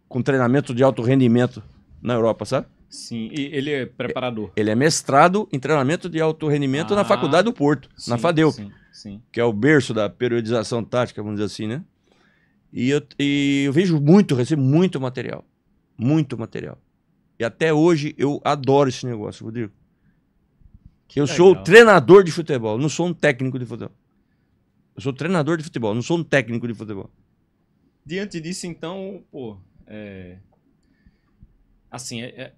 com treinamento de alto rendimento na Europa, sabe? Sim, e ele é preparador. Ele é mestrado em treinamento de alto rendimento ah, na Faculdade do Porto, sim, na FADEL, sim, sim. que é o berço da periodização tática, vamos dizer assim, né? E eu, e eu vejo muito, recebo muito material, muito material. E até hoje eu adoro esse negócio, Rodrigo. Que eu legal. sou treinador de futebol, não sou um técnico de futebol. Eu sou treinador de futebol, não sou um técnico de futebol. Diante disso, então, pô, é... Assim, é...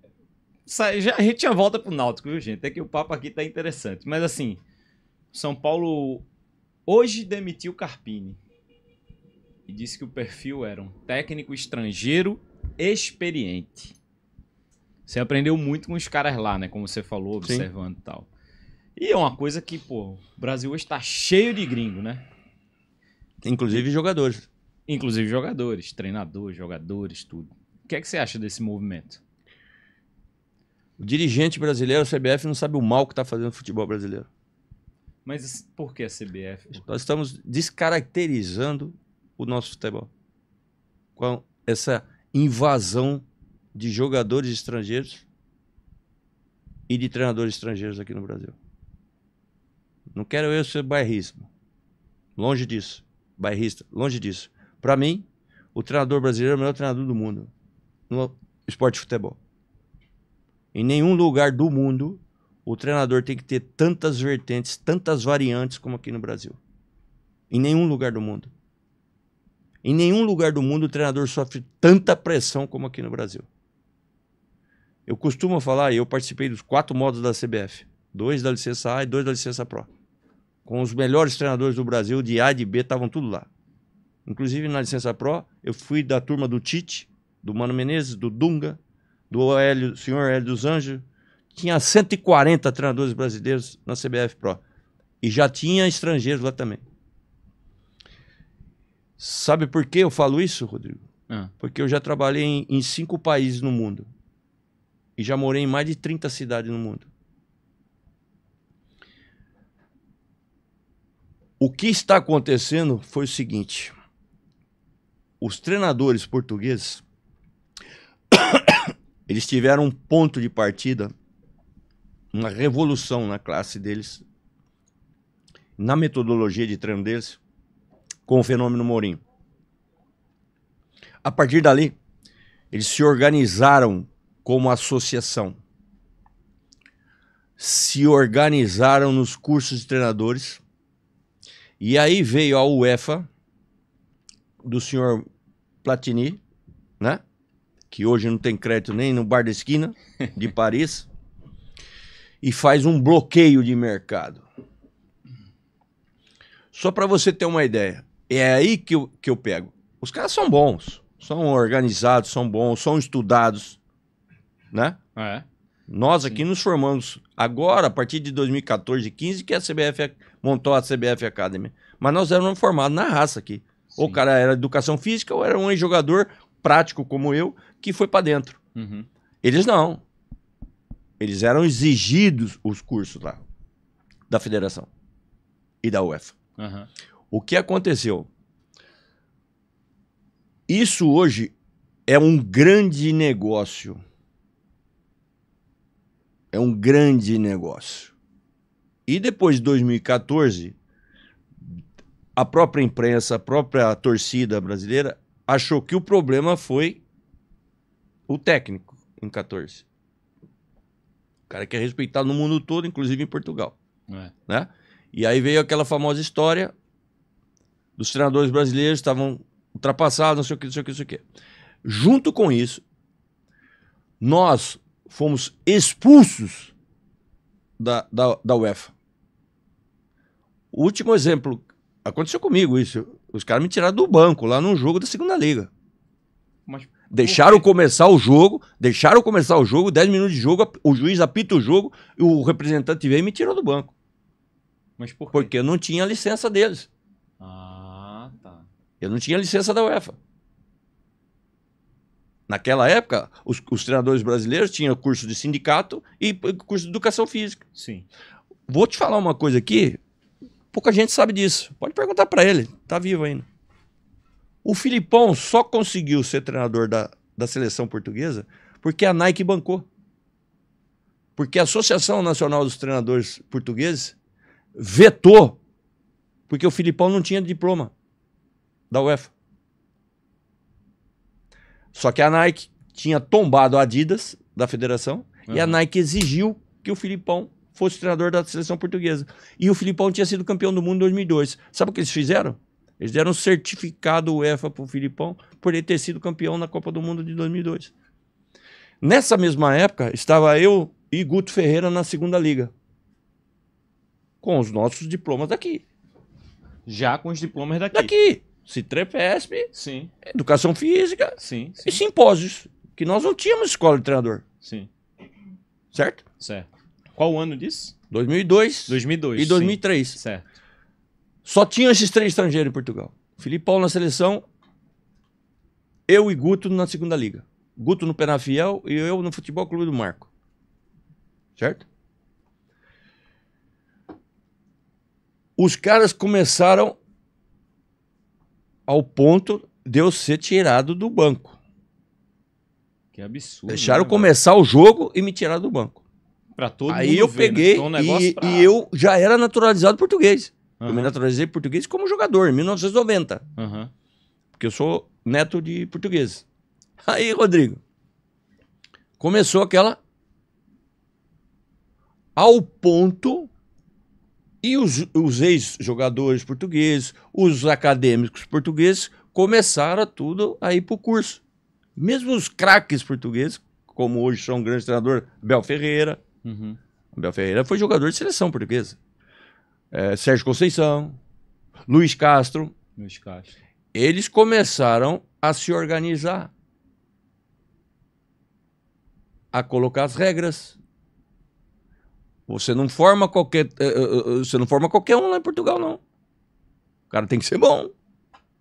é já, a gente tinha volta pro Náutico, viu, gente? É que o papo aqui tá interessante. Mas assim, São Paulo hoje demitiu Carpini. E disse que o perfil era um técnico estrangeiro experiente. Você aprendeu muito com os caras lá, né? Como você falou, observando Sim. e tal. E é uma coisa que, pô, o Brasil hoje tá cheio de gringo, né? Inclusive jogadores. Inclusive jogadores, treinadores, jogadores, tudo. O que é que você acha desse movimento? O dirigente brasileiro, a CBF, não sabe o mal que está fazendo o futebol brasileiro. Mas por que a CBF? Nós estamos descaracterizando o nosso futebol com essa invasão de jogadores estrangeiros e de treinadores estrangeiros aqui no Brasil. Não quero eu ser bairrismo. Longe disso. Bairrista, longe disso. Para mim, o treinador brasileiro é o melhor treinador do mundo no esporte de futebol. Em nenhum lugar do mundo o treinador tem que ter tantas vertentes, tantas variantes como aqui no Brasil. Em nenhum lugar do mundo. Em nenhum lugar do mundo o treinador sofre tanta pressão como aqui no Brasil. Eu costumo falar, eu participei dos quatro modos da CBF: dois da licença A e dois da licença Pro. Com os melhores treinadores do Brasil, de A e de B, estavam tudo lá. Inclusive, na licença Pro, eu fui da turma do Tite, do Mano Menezes, do Dunga, do Hélio, senhor Hélio dos Anjos. Tinha 140 treinadores brasileiros na CBF Pro. E já tinha estrangeiros lá também. Sabe por que eu falo isso, Rodrigo? Ah. Porque eu já trabalhei em, em cinco países no mundo. E já morei em mais de 30 cidades no mundo. O que está acontecendo foi o seguinte: os treinadores portugueses eles tiveram um ponto de partida, uma revolução na classe deles, na metodologia de treino deles, com o fenômeno Mourinho. A partir dali, eles se organizaram como associação. Se organizaram nos cursos de treinadores. E aí veio a UEFA, do senhor Platini, né? Que hoje não tem crédito nem no bar da esquina de Paris. e faz um bloqueio de mercado. Só para você ter uma ideia. É aí que eu, que eu pego. Os caras são bons, são organizados, são bons, são estudados, né? É. Nós aqui Sim. nos formamos agora, a partir de 2014, 15, que a CBF montou a CBF Academy. Mas nós éramos formados na raça aqui. Ou o cara era educação física ou era um jogador prático como eu que foi para dentro. Uhum. Eles não. Eles eram exigidos os cursos lá da federação e da UEFA. Uhum. O que aconteceu? Isso hoje é um grande negócio. É um grande negócio. E depois de 2014, a própria imprensa, a própria torcida brasileira achou que o problema foi o técnico em 14. O cara que é respeitado no mundo todo, inclusive em Portugal. É. Né? E aí veio aquela famosa história dos treinadores brasileiros estavam ultrapassados, não sei o que, não sei o que, não sei o que. Junto com isso, nós fomos expulsos da, da, da UEFA. O último exemplo Aconteceu comigo isso. Os caras me tiraram do banco lá num jogo da segunda liga. Mas Deixaram começar o jogo, deixaram começar o jogo, 10 minutos de jogo, o juiz apita o jogo e o representante veio e me tirou do banco. Mas por quê? Porque eu não tinha licença deles. Ah, tá. Eu não tinha licença da UEFA. Naquela época, os, os treinadores brasileiros tinham curso de sindicato e curso de educação física. Sim. Vou te falar uma coisa aqui, Pouca gente sabe disso. Pode perguntar para ele, tá vivo ainda. O Filipão só conseguiu ser treinador da, da seleção portuguesa porque a Nike bancou. Porque a Associação Nacional dos Treinadores Portugueses vetou porque o Filipão não tinha diploma da UEFA. Só que a Nike tinha tombado a Adidas da federação uhum. e a Nike exigiu que o Filipão fosse treinador da seleção portuguesa. E o Filipão tinha sido campeão do mundo em 2002. Sabe o que eles fizeram? Eles deram um certificado UEFA para o Filipão por ele ter sido campeão na Copa do Mundo de 2002. Nessa mesma época, estava eu e Guto Ferreira na segunda liga. Com os nossos diplomas daqui. Já com os diplomas daqui. Daqui. Citrepesp. Sim. Educação física. Sim, sim. E simpósios. Que nós não tínhamos escola de treinador. Sim. Certo? Certo. Qual o ano disso? 2002. 2002. E 2003. Sim. Certo. Só tinha esses três estrangeiros em Portugal. Filipão na seleção, eu e Guto na segunda liga. Guto no Penafiel e eu no Futebol Clube do Marco. Certo? Os caras começaram ao ponto de eu ser tirado do banco. Que absurdo. Deixaram né, começar o jogo e me tirar do banco para todo Aí eu ver, né? peguei né? então, e, pra... e, eu já era naturalizado português. Uhum. Eu me naturalizei português como jogador, em 1990. Uhum. Porque eu sou neto de português. Aí, Rodrigo, começou aquela ao ponto e os, os ex-jogadores portugueses, os acadêmicos portugueses começaram tudo a ir para o curso. Mesmo os craques portugueses, como hoje são um grande treinador, Bel Ferreira, Uhum. Abel Ferreira foi jogador de seleção portuguesa. É, Sérgio Conceição, Luiz Castro. Luiz Castro. Eles começaram a se organizar, a colocar as regras. Você não forma qualquer, eh, eh, eh, você não forma qualquer um lá em Portugal não. O cara tem que ser bom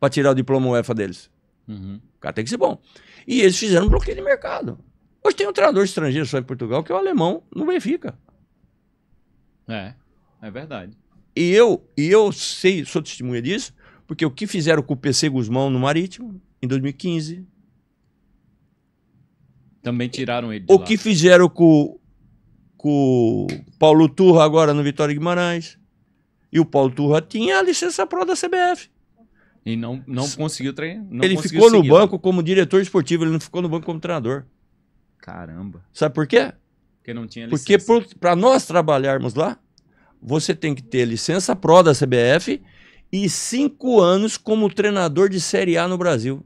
para tirar o diploma UEFA deles. Uhum. O cara tem que ser bom. E eles fizeram um bloqueio de mercado. Hoje tem um treinador estrangeiro só em Portugal, que é o alemão no Benfica. É, é verdade. E eu, e eu sei, sou testemunha disso, porque o que fizeram com o PC Guzmão no Marítimo, em 2015. Também tiraram ele. o lá. que fizeram com, com o Paulo Turra agora no Vitória Guimarães. E o Paulo Turra tinha a licença pró da CBF. E não, não conseguiu treinar. ele conseguiu ficou no banco como diretor esportivo, ele não ficou no banco como treinador. Caramba. Sabe por quê? Porque não tinha licença. Porque para nós trabalharmos lá, você tem que ter licença pró da CBF e cinco anos como treinador de Série A no Brasil.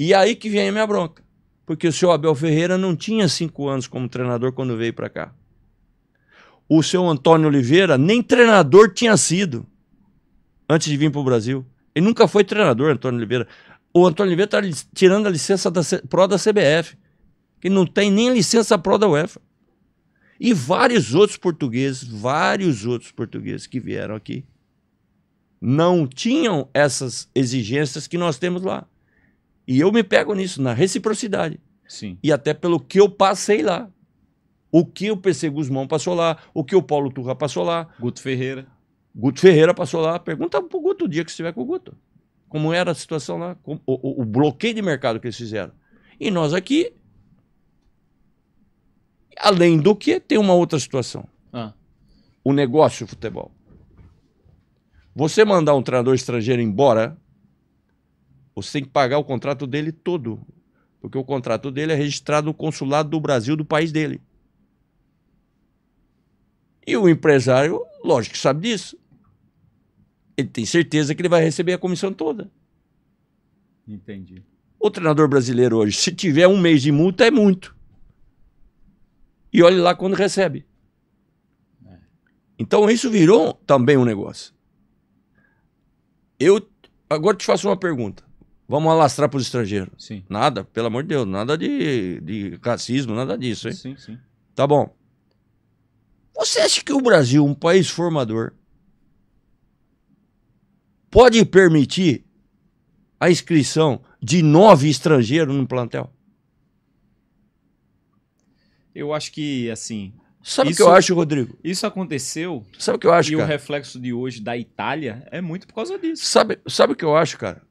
E aí que vem a minha bronca. Porque o seu Abel Ferreira não tinha cinco anos como treinador quando veio para cá. O seu Antônio Oliveira nem treinador tinha sido antes de vir para o Brasil. Ele nunca foi treinador, Antônio Oliveira o Antônio Oliveira está tirando a licença da C Pro da CBF, que não tem nem licença Pro da UEFA. E vários outros portugueses, vários outros portugueses que vieram aqui, não tinham essas exigências que nós temos lá. E eu me pego nisso, na reciprocidade. Sim. E até pelo que eu passei lá. O que o PC Guzmão passou lá, o que o Paulo Turra passou lá. Guto Ferreira. Guto Ferreira passou lá. Pergunta pro Guto o dia que estiver com o Guto como era a situação lá, o, o, o bloqueio de mercado que eles fizeram. E nós aqui, além do que, tem uma outra situação. Ah. O negócio de futebol. Você mandar um treinador estrangeiro embora, você tem que pagar o contrato dele todo. Porque o contrato dele é registrado no consulado do Brasil, do país dele. E o empresário, lógico que sabe disso ele tem certeza que ele vai receber a comissão toda. Entendi. O treinador brasileiro hoje, se tiver um mês de multa, é muito. E olhe lá quando recebe. É. Então isso virou também um negócio. Eu agora te faço uma pergunta. Vamos alastrar para os estrangeiros? Sim. Nada, pelo amor de Deus, nada de, de racismo, nada disso, hein? Sim, sim. Tá bom. Você acha que o Brasil, um país formador, pode permitir a inscrição de nove estrangeiros no plantel? Eu acho que, assim. Sabe o que eu acho, Rodrigo? Isso aconteceu. Sabe o que eu acho? E cara? o reflexo de hoje da Itália é muito por causa disso. Sabe, sabe o que eu acho, cara?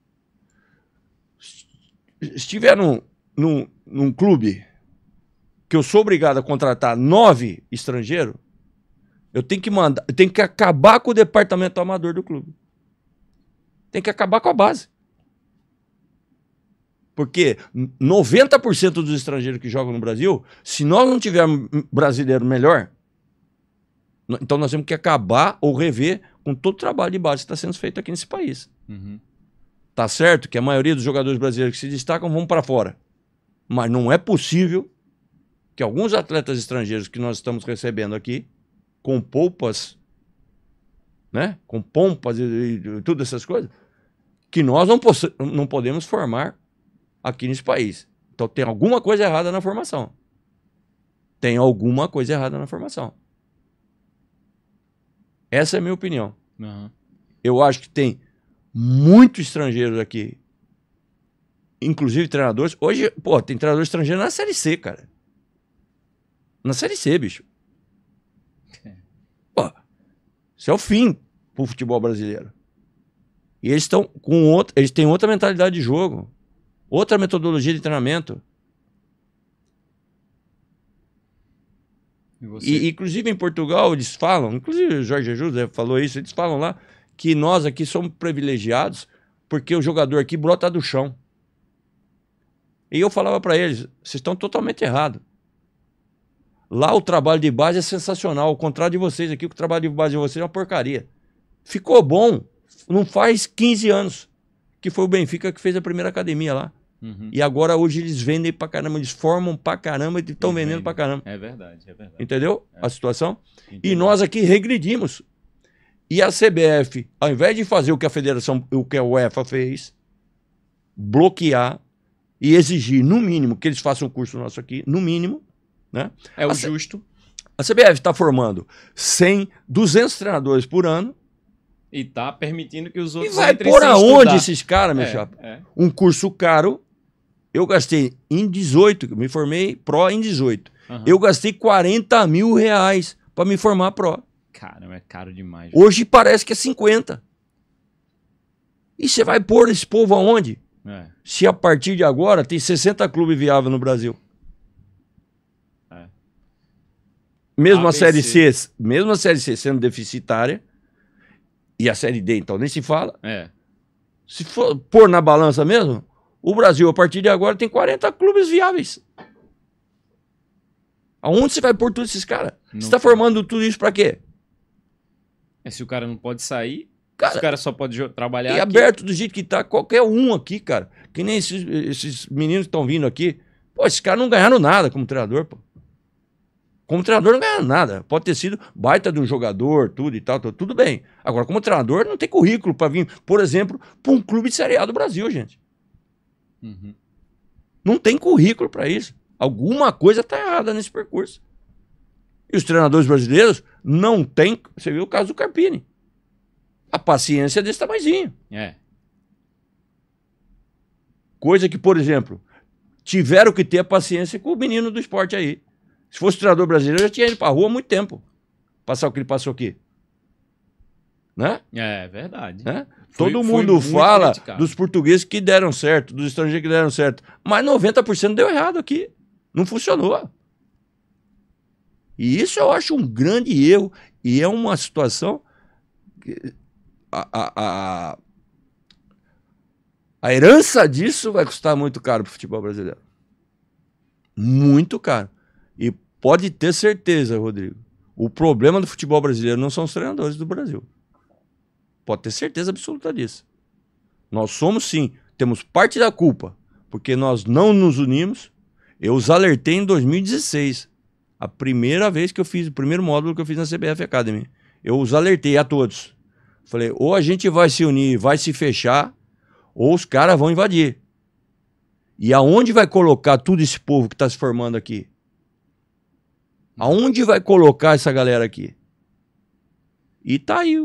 Estiver num, num, num clube que eu sou obrigado a contratar nove estrangeiros, eu tenho que mandar, eu tenho que acabar com o departamento amador do clube. Tem que acabar com a base. Porque 90% dos estrangeiros que jogam no Brasil, se nós não tivermos brasileiro melhor, então nós temos que acabar ou rever com todo o trabalho de base que está sendo feito aqui nesse país. Uhum. Tá certo que a maioria dos jogadores brasileiros que se destacam vão para fora. Mas não é possível que alguns atletas estrangeiros que nós estamos recebendo aqui, com poupas né? com pompas e, e, e todas essas coisas, que nós não, não podemos formar aqui nesse país. Então tem alguma coisa errada na formação. Tem alguma coisa errada na formação. Essa é a minha opinião. Uhum. Eu acho que tem muitos estrangeiros aqui, inclusive treinadores. Hoje, pô, tem treinador estrangeiro na Série C, cara. Na Série C, bicho. Isso é o fim pro futebol brasileiro. E eles estão com outro, eles têm outra mentalidade de jogo, outra metodologia de treinamento. E, e inclusive em Portugal eles falam, inclusive o Jorge Jesus né, falou isso, eles falam lá que nós aqui somos privilegiados porque o jogador aqui brota do chão. E eu falava para eles, vocês estão totalmente errados. Lá o trabalho de base é sensacional. Ao contrário de vocês aqui, o trabalho de base de vocês é uma porcaria. Ficou bom, não faz 15 anos, que foi o Benfica que fez a primeira academia lá. Uhum. E agora hoje eles vendem pra caramba, eles formam pra caramba e estão vendendo pra caramba. É verdade, é verdade. Entendeu é. a situação? Entendi. E nós aqui regredimos. E a CBF, ao invés de fazer o que a federação, o que a UEFA fez, bloquear e exigir, no mínimo, que eles façam o curso nosso aqui, no mínimo, né? É o a justo. A CBF está formando 100, 200 treinadores por ano. E está permitindo que os outros. E vai por aonde estudar. esses caras, meu é, chapa? É. Um curso caro. Eu gastei em 18, me formei pró em 18. Uhum. Eu gastei 40 mil reais para me formar pró. Caramba, é caro demais. Hoje cara. parece que é 50. E você vai pôr esse povo aonde? É. Se a partir de agora tem 60 clubes viáveis no Brasil. Mesmo ABC. a série C, mesmo a série C sendo deficitária, e a série D, então nem se fala. É. Se for pôr na balança mesmo, o Brasil, a partir de agora, tem 40 clubes viáveis. Aonde você vai pôr todos esses caras? Você está formando tudo isso para quê? É se o cara não pode sair, cara, se o cara só pode trabalhar. E aqui. aberto do jeito que tá, qualquer um aqui, cara. Que nem esses, esses meninos que estão vindo aqui. Pô, esses caras não ganharam nada como treinador, pô. Como treinador não ganha nada. Pode ter sido baita de um jogador, tudo e tal, tudo bem. Agora, como treinador, não tem currículo para vir, por exemplo, para um clube de Série A do Brasil, gente. Uhum. Não tem currículo para isso. Alguma coisa está errada nesse percurso. E os treinadores brasileiros não têm. Você viu o caso do Carpini. A paciência é desse tamanhozinho. É. Coisa que, por exemplo, tiveram que ter a paciência com o menino do esporte aí. Se fosse treinador brasileiro, eu já tinha ido pra rua há muito tempo. Passar o que ele passou aqui. Né? É, é verdade. Né? Foi, Todo mundo fala dos portugueses que deram certo, dos estrangeiros que deram certo. Mas 90% deu errado aqui. Não funcionou. E isso eu acho um grande erro. E é uma situação. Que a, a, a, a herança disso vai custar muito caro para o futebol brasileiro. Muito caro. E pode ter certeza, Rodrigo, o problema do futebol brasileiro não são os treinadores do Brasil. Pode ter certeza absoluta disso. Nós somos sim, temos parte da culpa, porque nós não nos unimos. Eu os alertei em 2016, a primeira vez que eu fiz, o primeiro módulo que eu fiz na CBF Academy. Eu os alertei a todos. Falei, ou a gente vai se unir, vai se fechar, ou os caras vão invadir. E aonde vai colocar tudo esse povo que está se formando aqui? Aonde vai colocar essa galera aqui? E tá aí,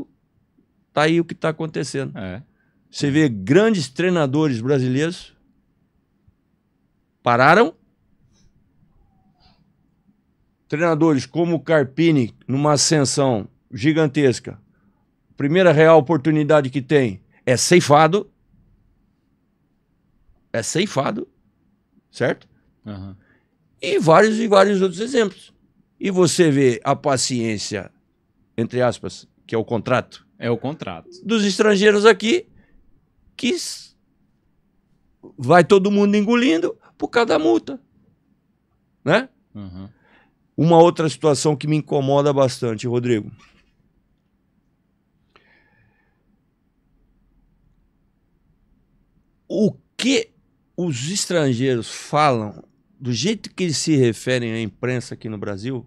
tá aí o que tá acontecendo. É. Você vê grandes treinadores brasileiros pararam. Treinadores como o Carpini, numa ascensão gigantesca, primeira real oportunidade que tem é ceifado. É ceifado, certo? Uhum. E vários e vários outros exemplos. E você vê a paciência, entre aspas, que é o contrato. É o contrato. Dos estrangeiros aqui, que vai todo mundo engolindo por causa da multa. Né? Uhum. Uma outra situação que me incomoda bastante, Rodrigo. O que os estrangeiros falam do jeito que eles se referem à imprensa aqui no Brasil,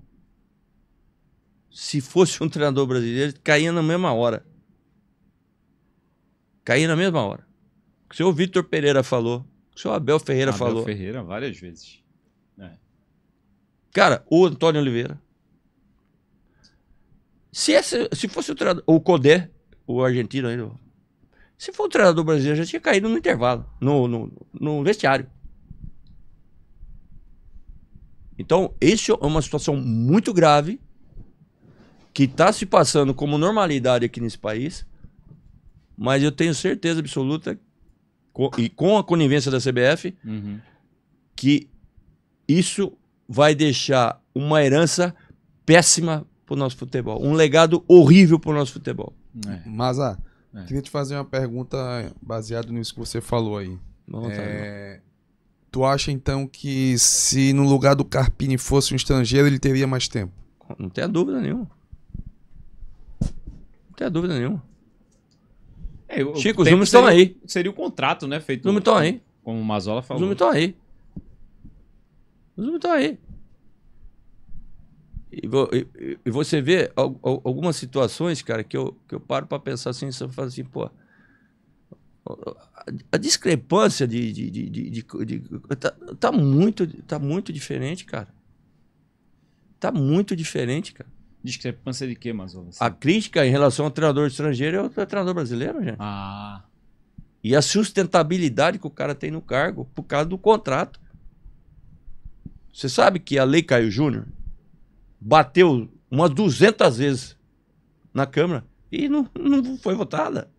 se fosse um treinador brasileiro, caía na mesma hora. Caía na mesma hora. O que o senhor Vitor Pereira falou, o senhor Abel Ferreira Abel falou. Abel Ferreira várias vezes. É. Cara, o Antônio Oliveira. Se, esse, se fosse o treinador, o Codé, o argentino aí, se for o treinador brasileiro, já tinha caído no intervalo, no, no, no vestiário. Então, isso é uma situação muito grave que está se passando como normalidade aqui nesse país, mas eu tenho certeza absoluta, com, e com a conivência da CBF, uhum. que isso vai deixar uma herança péssima para o nosso futebol, um legado horrível para o nosso futebol. É. Mas, ah, é. queria te fazer uma pergunta baseada nisso que você falou aí. Não, é... Tu acha então que se no lugar do Carpini fosse um estrangeiro, ele teria mais tempo? Não tenha dúvida nenhuma. Não tenha dúvida nenhuma. É, eu, Chico, os números estão aí. Seria o contrato, né? Feito. Os números estão aí. Como o Mazola falou. Os números estão aí. Os números estão aí. E, e, e, você vê algumas situações, cara, que eu, que eu paro para pensar assim, você fala assim, pô a discrepância de, de, de, de, tá, tá muito tá muito diferente cara tá muito diferente cara discrepância de quê Mazola? a crítica em relação ao treinador estrangeiro é o treinador brasileiro gente ah e a sustentabilidade que o cara tem no cargo por causa do contrato você sabe que a lei Caio Júnior bateu umas 200 vezes na Câmara e não, não foi votada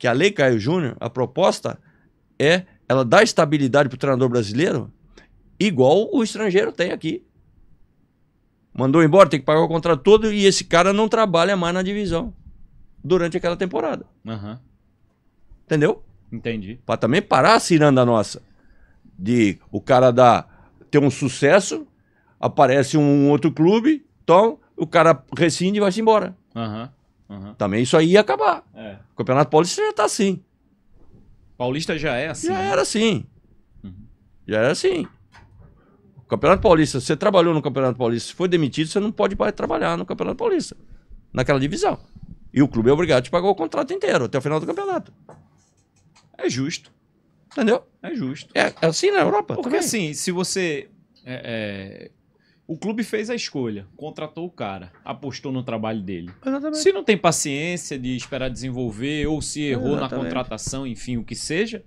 que a Lei Caio Júnior, a proposta é ela dá estabilidade para o treinador brasileiro igual o estrangeiro tem aqui. Mandou embora, tem que pagar o contrato todo e esse cara não trabalha mais na divisão durante aquela temporada. Uhum. Entendeu? Entendi. Para também parar a ciranda nossa. De o cara dar ter um sucesso, aparece um, um outro clube, então o cara rescinde e vai-se embora. Uhum. Uhum. Também isso aí ia acabar. É. O Campeonato Paulista já está assim. Paulista já é assim? Já né? era assim. Uhum. Já era assim. O Campeonato Paulista, você trabalhou no Campeonato Paulista, foi demitido, você não pode mais trabalhar no Campeonato Paulista, naquela divisão. E o clube é obrigado a te pagar o contrato inteiro, até o final do campeonato. É justo. Entendeu? É justo. É, é assim na Europa? Porque também. assim, se você. é, é o clube fez a escolha, contratou o cara, apostou no trabalho dele. Exatamente. Se não tem paciência de esperar desenvolver ou se errou Exatamente. na contratação, enfim, o que seja,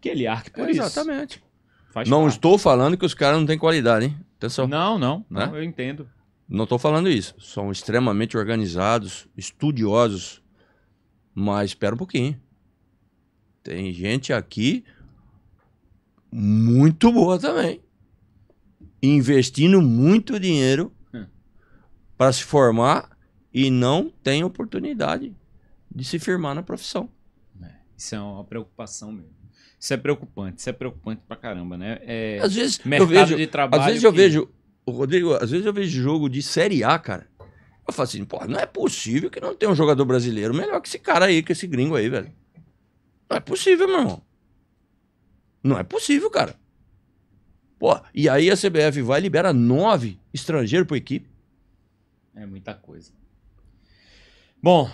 que ele arque por Exatamente. isso. Exatamente. Faz não parte. estou falando que os caras não têm qualidade, hein? Atenção. Não, não, né? não eu entendo. Não estou falando isso. São extremamente organizados, estudiosos, mas espera um pouquinho. Tem gente aqui muito boa também investindo muito dinheiro hum. É. para se formar e não tem oportunidade de se firmar na profissão. É, isso é uma preocupação mesmo. Isso é preocupante, isso é preocupante pra caramba, né? É, às vezes mercado eu vejo, de trabalho. Às vezes que... eu vejo, Rodrigo, às vezes eu vejo jogo de Série A, cara. Eu falo assim, porra, não é possível que não tenha um jogador brasileiro melhor que esse cara aí, que esse gringo aí, velho. Não é possível, meu irmão. Não é possível, cara. Pô, e aí a CBF vai e libera nove estrangeiros por equipe. É muita coisa. Bom,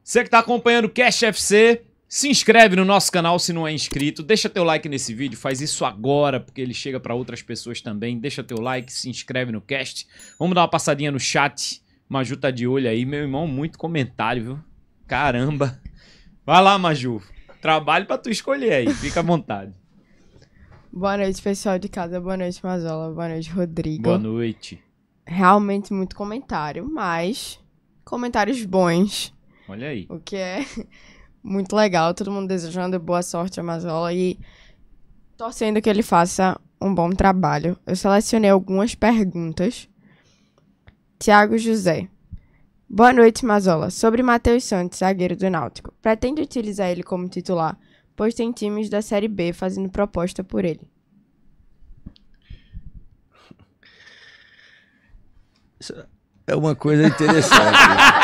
você que está acompanhando o Cash FC, se inscreve no nosso canal se não é inscrito, deixa teu like nesse vídeo, faz isso agora porque ele chega para outras pessoas também. Deixa teu like, se inscreve no cast. Vamos dar uma passadinha no chat. Maju tá de olho aí, meu irmão, muito comentário, viu? Caramba. Vai lá, Maju. Trabalho para tu escolher aí, fica à vontade. Boa noite, pessoal de casa. Boa noite, Mazola. Boa noite, Rodrigo. Boa noite. Realmente muito comentário, mas comentários bons. Olha aí. O que é muito legal. Todo mundo desejando boa sorte a Mazola e torcendo que ele faça um bom trabalho. Eu selecionei algumas perguntas. Tiago José. Boa noite, Mazola. Sobre Matheus Santos, zagueiro do Náutico. Pretende utilizar ele como titular pois tem times da Série B fazendo proposta por ele. É uma coisa interessante. Né?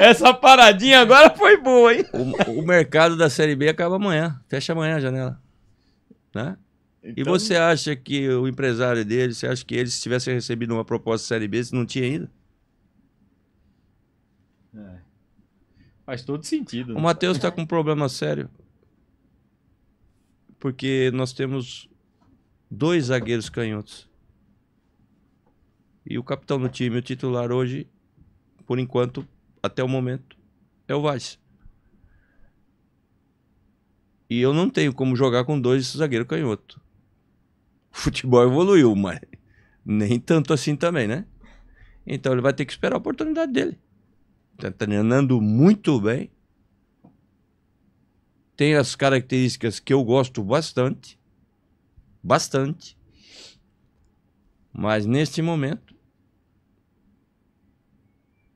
Essa paradinha agora foi boa, hein? O, o, mercado da Série B acaba amanhã. Fecha amanhã a janela. Né? Então... E você acha que o empresário dele, você acha que ele, se tivesse recebido uma proposta da Série B, se não tinha ainda? Faz todo sentido. Né? O Matheus está com um problema sério. Porque nós temos dois zagueiros canhotos. E o capitão do time, o titular hoje, por enquanto, até o momento, é o Vaz. E eu não tenho como jogar com dois zagueiros canhoto. O futebol evoluiu, mas nem tanto assim também, né? Então ele vai ter que esperar a oportunidade dele está treinando muito bem, tem as características que eu gosto bastante, bastante, mas neste momento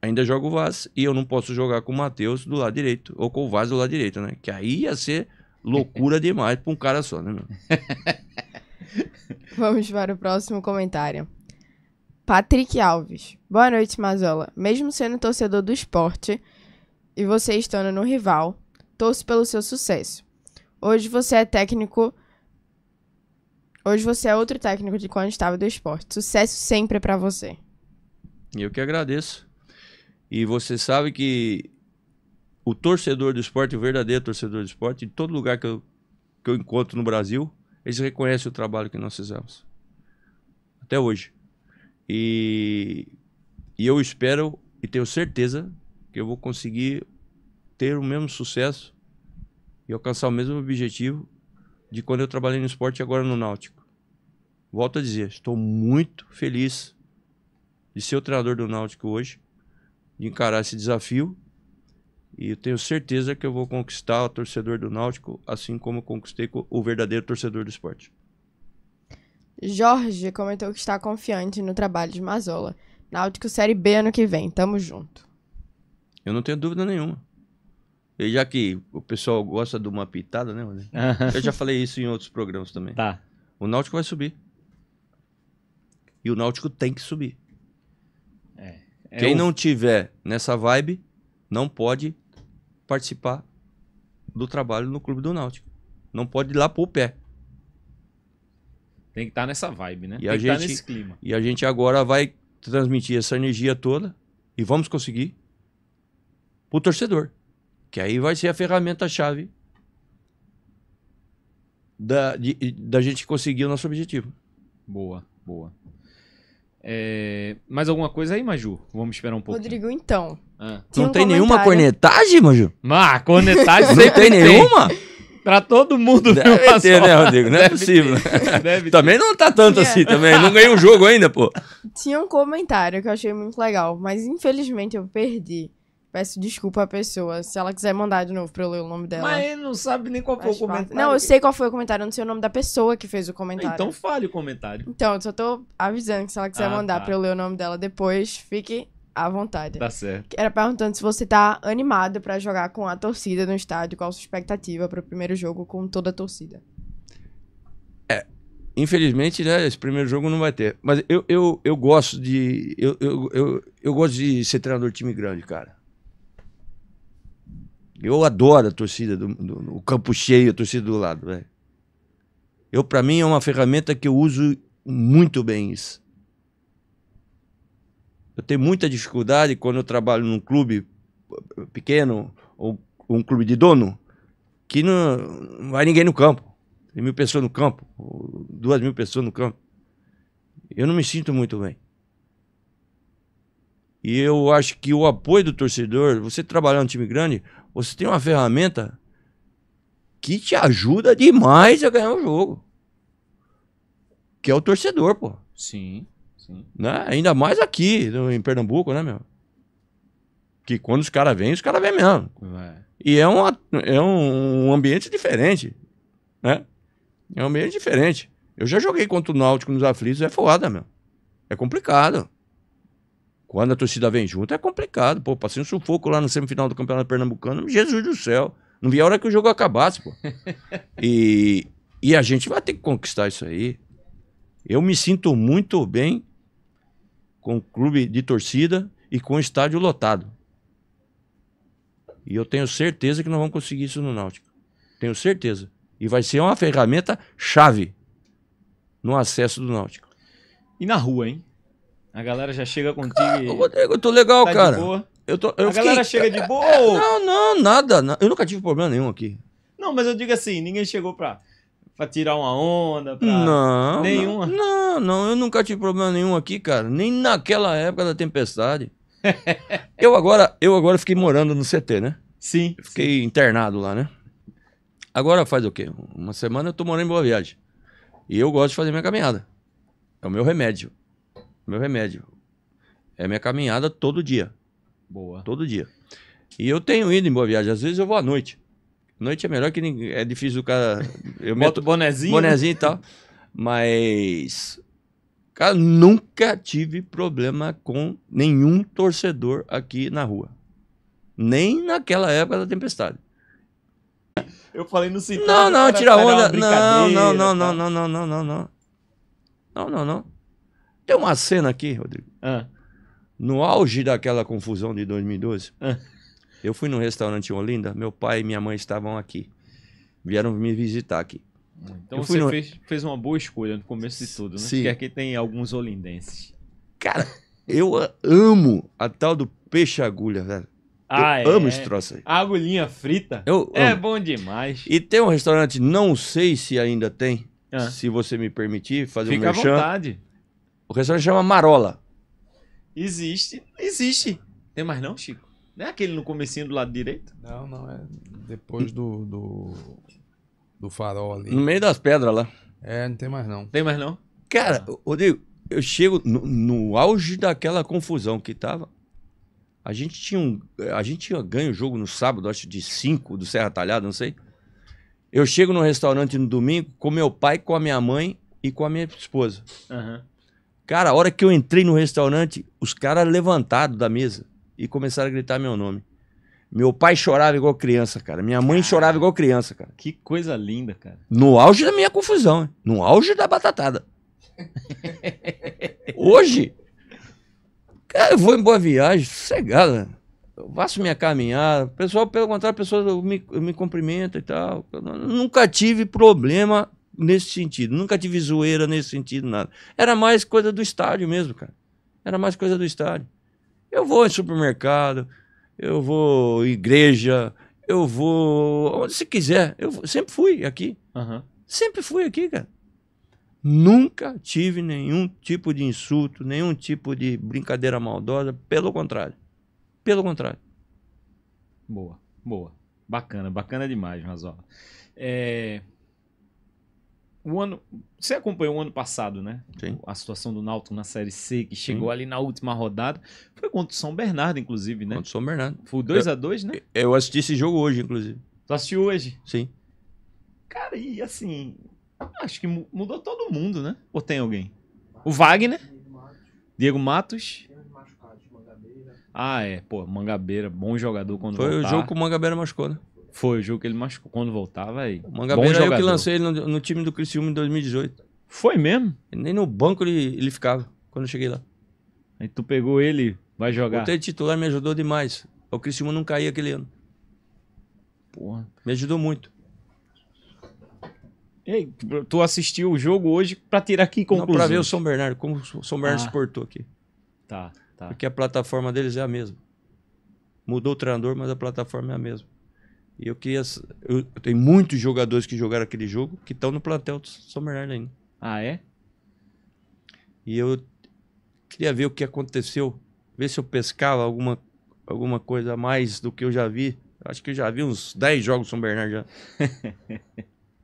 ainda jogo o Vaz e eu não posso jogar com o Matheus do lado direito ou com o Vaz do lado direito, né? Que aí ia ser loucura demais para um cara só, né, meu? Vamos para o próximo comentário. Patrick Alves. Boa noite, Mazola. Mesmo sendo torcedor do esporte e você estando no rival, torço pelo seu sucesso. Hoje você é técnico. Hoje você é outro técnico de quando estava do esporte. Sucesso sempre é para você. Eu que agradeço. E você sabe que o torcedor do esporte, o verdadeiro torcedor do esporte, em todo lugar que eu, que eu encontro no Brasil, eles reconhecem o trabalho que nós fizemos. Até hoje. E, e eu espero e tenho certeza que eu vou conseguir ter o mesmo sucesso e alcançar o mesmo objetivo de quando eu trabalhei no esporte e agora no Náutico. Volto a dizer, estou muito feliz de ser o treinador do Náutico hoje, de encarar esse desafio e eu tenho certeza que eu vou conquistar o torcedor do Náutico, assim como eu conquistei o verdadeiro torcedor do esporte. Jorge comentou que está confiante no trabalho de Mazola. Náutico Série B ano que vem, tamo junto. Eu não tenho dúvida nenhuma. E já que o pessoal gosta de uma pitada, né, Rodrigo? Eu já falei isso em outros programas também. Tá. O Náutico vai subir. E o Náutico tem que subir. É. É Quem não tiver nessa vibe não pode participar do trabalho no clube do Náutico. Não pode ir lá pôr o pé. Tem que estar tá nessa vibe, né? E Tem a que tá gente, tá nesse clima. E a gente agora vai transmitir essa energia toda e vamos conseguir pro torcedor. Que aí vai ser a ferramenta-chave da, da gente conseguir o nosso objetivo. Boa, boa. É, mais alguma coisa aí, Maju? Vamos esperar um pouco. Rodrigo, então. Ah. Não tem nenhuma cornetagem, Maju? Ah, cornetagem Não tem nenhuma? Pra todo mundo Deve ter, né, Rodrigo? Não é Deve é possível. Ter. também não tá tanto assim também. Não ganhei um jogo ainda, pô. Tinha um comentário que eu achei muito legal, mas infelizmente eu perdi. Peço desculpa à pessoa, se ela quiser mandar de novo pra eu ler o nome dela. Mas não sabe nem qual foi o comentário. Não, eu sei qual foi o comentário, eu não sei o nome da pessoa que fez o comentário. Então fale o comentário. Então, eu só tô avisando que se ela quiser ah, mandar tá. pra eu ler o nome dela depois, fique à vontade. Tá certo. Era perguntando se você tá animado para jogar com a torcida no estádio, qual a sua expectativa para o primeiro jogo com toda a torcida? É, infelizmente, né, esse primeiro jogo não vai ter. Mas eu, eu, eu gosto de. Eu, eu, eu, eu gosto de ser treinador de time grande, cara. Eu adoro a torcida do, do o campo cheio, a torcida do lado, velho. Eu, para mim, é uma ferramenta que eu uso muito bem isso. Eu tenho muita dificuldade quando eu trabalho num clube pequeno ou um clube de dono, que não, não vai ninguém no campo. Tem mil pessoas no campo, duas mil pessoas no campo. Eu não me sinto muito bem. E eu acho que o apoio do torcedor, você trabalhar um time grande, você tem uma ferramenta que te ajuda demais a ganhar o jogo. Que é o torcedor, pô. Sim. Sim. Né? Ainda mais aqui, em Pernambuco, né, meu? Que quando os caras vêm, os caras vêm mesmo. É. E é, uma, é um ambiente diferente, né? É um ambiente diferente. Eu já joguei contra o Náutico nos aflitos, é foda, meu. É complicado. Quando a torcida vem junto, é complicado. Pô, passei um sufoco lá na semifinal do Campeonato Pernambucano. Jesus do céu. Não vi a hora que o jogo acabasse, pô. E, e a gente vai ter que conquistar isso aí. Eu me sinto muito bem com clube de torcida e com estádio lotado. E eu tenho certeza que não vamos conseguir isso no Náutico. Tenho certeza. E vai ser uma ferramenta chave no acesso do Náutico. E na rua, hein? A galera já chega contigo. e... Rodrigo, eu tô legal, tá cara. Eu tô, eu a fiquei... galera chega de boa? Ou... Não, não, nada. Eu nunca tive problema nenhum aqui. Não, mas eu digo assim, ninguém chegou pra pra tirar uma onda? Pra... Não. Nenhuma? Não, não, eu nunca tive problema nenhum aqui, cara. Nem naquela época da tempestade. eu, agora, eu agora fiquei morando no CT, né? Sim. fiquei sim. internado lá, né? Agora faz o quê? Uma semana eu tô morando em Boa Viagem. E eu gosto de fazer minha caminhada. É o meu remédio. É meu remédio. É minha caminhada todo dia. Boa. Todo dia. E eu tenho ido em Boa Viagem. Às vezes eu vou à noite. Noite é melhor que ninguém. É difícil o cara. Eu Bota o bonezinho. Né? Bonezinho e tal. Mas. Cara, nunca tive problema com nenhum torcedor aqui na rua. Nem naquela época da tempestade. Eu falei no sítio. Não, não, tira onda. Não, não, não, não, não, não, não, não, não. Não, não, não. Tem uma cena aqui, Rodrigo. Ah. No auge daquela confusão de 2012. Ah eu fui num restaurante em Olinda, meu pai e minha mãe estavam aqui. Vieram me visitar aqui. Então você no... fez, fez, uma boa escolha no começo de tudo, né? Sim. Porque aqui tem alguns olindenses. Cara, eu amo a tal do peixe agulha, velho. Ah, eu é, amo esse troço aí. A agulhinha frita eu é amo. bom demais. E tem um restaurante, não sei se ainda tem, ah. se você me permitir fazer Fica um merchan. Fica à vontade. O restaurante chama Marola. Existe, existe. Tem mais não, Chico? Não é aquele no comecinho do lado direito? Não, não, é depois do, do, do farol ali. No meio das pedras lá. É, não tem mais não. Tem mais não? Cara, Rodrigo, eu chego no, no auge daquela confusão que tava. A gente tinha, um, a gente tinha ganho o jogo no sábado, acho de 5 do Serra Talhada, não sei. Eu chego no restaurante no domingo com meu pai, com a minha mãe e com a minha esposa. Uhum. Cara, a hora que eu entrei no restaurante, os caras levantaram da mesa e começaram a gritar meu nome. Meu pai chorava igual criança, cara. Minha mãe chorava igual criança, cara. Que coisa linda, cara. No auge da minha confusão, hein? no auge da batatada. Hoje, cara, eu vou em boa viagem, sossegada. Né? Eu faço minha caminhada. O pessoal, pelo contrário, pessoas me, me cumprimenta e tal. Eu nunca tive problema nesse sentido. Nunca tive zoeira nesse sentido, nada. Era mais coisa do estádio mesmo, cara. Era mais coisa do estádio. Eu vou em supermercado, eu vou igreja, eu vou onde você quiser. Eu sempre fui aqui. Uhum. Sempre fui aqui, cara. Nunca tive nenhum tipo de insulto, nenhum tipo de brincadeira maldosa. Pelo contrário. Pelo contrário. Boa, boa. Bacana, bacana demais, Mazola. É, o ano. Você acompanhou o ano passado, né? Sim. A situação do Náutico na Série C, que chegou Sim. ali na última rodada. Foi contra o São Bernardo, inclusive, né? Contra o São Bernardo. Foi 2x2, né? Eu assisti esse jogo hoje, inclusive. Tu assistiu hoje? Sim. Cara, e assim. Acho que mudou todo mundo, né? Ou tem alguém? O Wagner. Diego Matos. Ah, é. Pô, Mangabeira, bom jogador quando Foi voltar. o jogo que o Mangabeira machucou, né? Foi o jogo que ele machucou quando voltava aí. O Mangabeira eu é que lancei ele no, no, time do Criciúma em 2018. Foi mesmo? Nem no banco ele, ele ficava quando eu cheguei lá. Aí tu pegou ele, vai jogar. o titular, me ajudou demais. O Criciúma não caía aquele ano. Porra. Me ajudou muito. Ei, tu assistiu o jogo hoje para tirar aqui conclusão? pra ver o São Bernardo, como o São Bernardo ah. se portou aqui. Tá, tá. Porque a plataforma deles é a mesma. Mudou o treinador, mas a plataforma é a mesma. E eu queria. Eu, tenho muitos jogadores que jogaram aquele jogo que estão no plantel do São Bernardo ainda. Ah, é? E eu queria ver o que aconteceu, ver se eu pescava alguma, alguma coisa a mais do que eu já vi. Acho que eu já vi uns 10 jogos do São Bernardo já.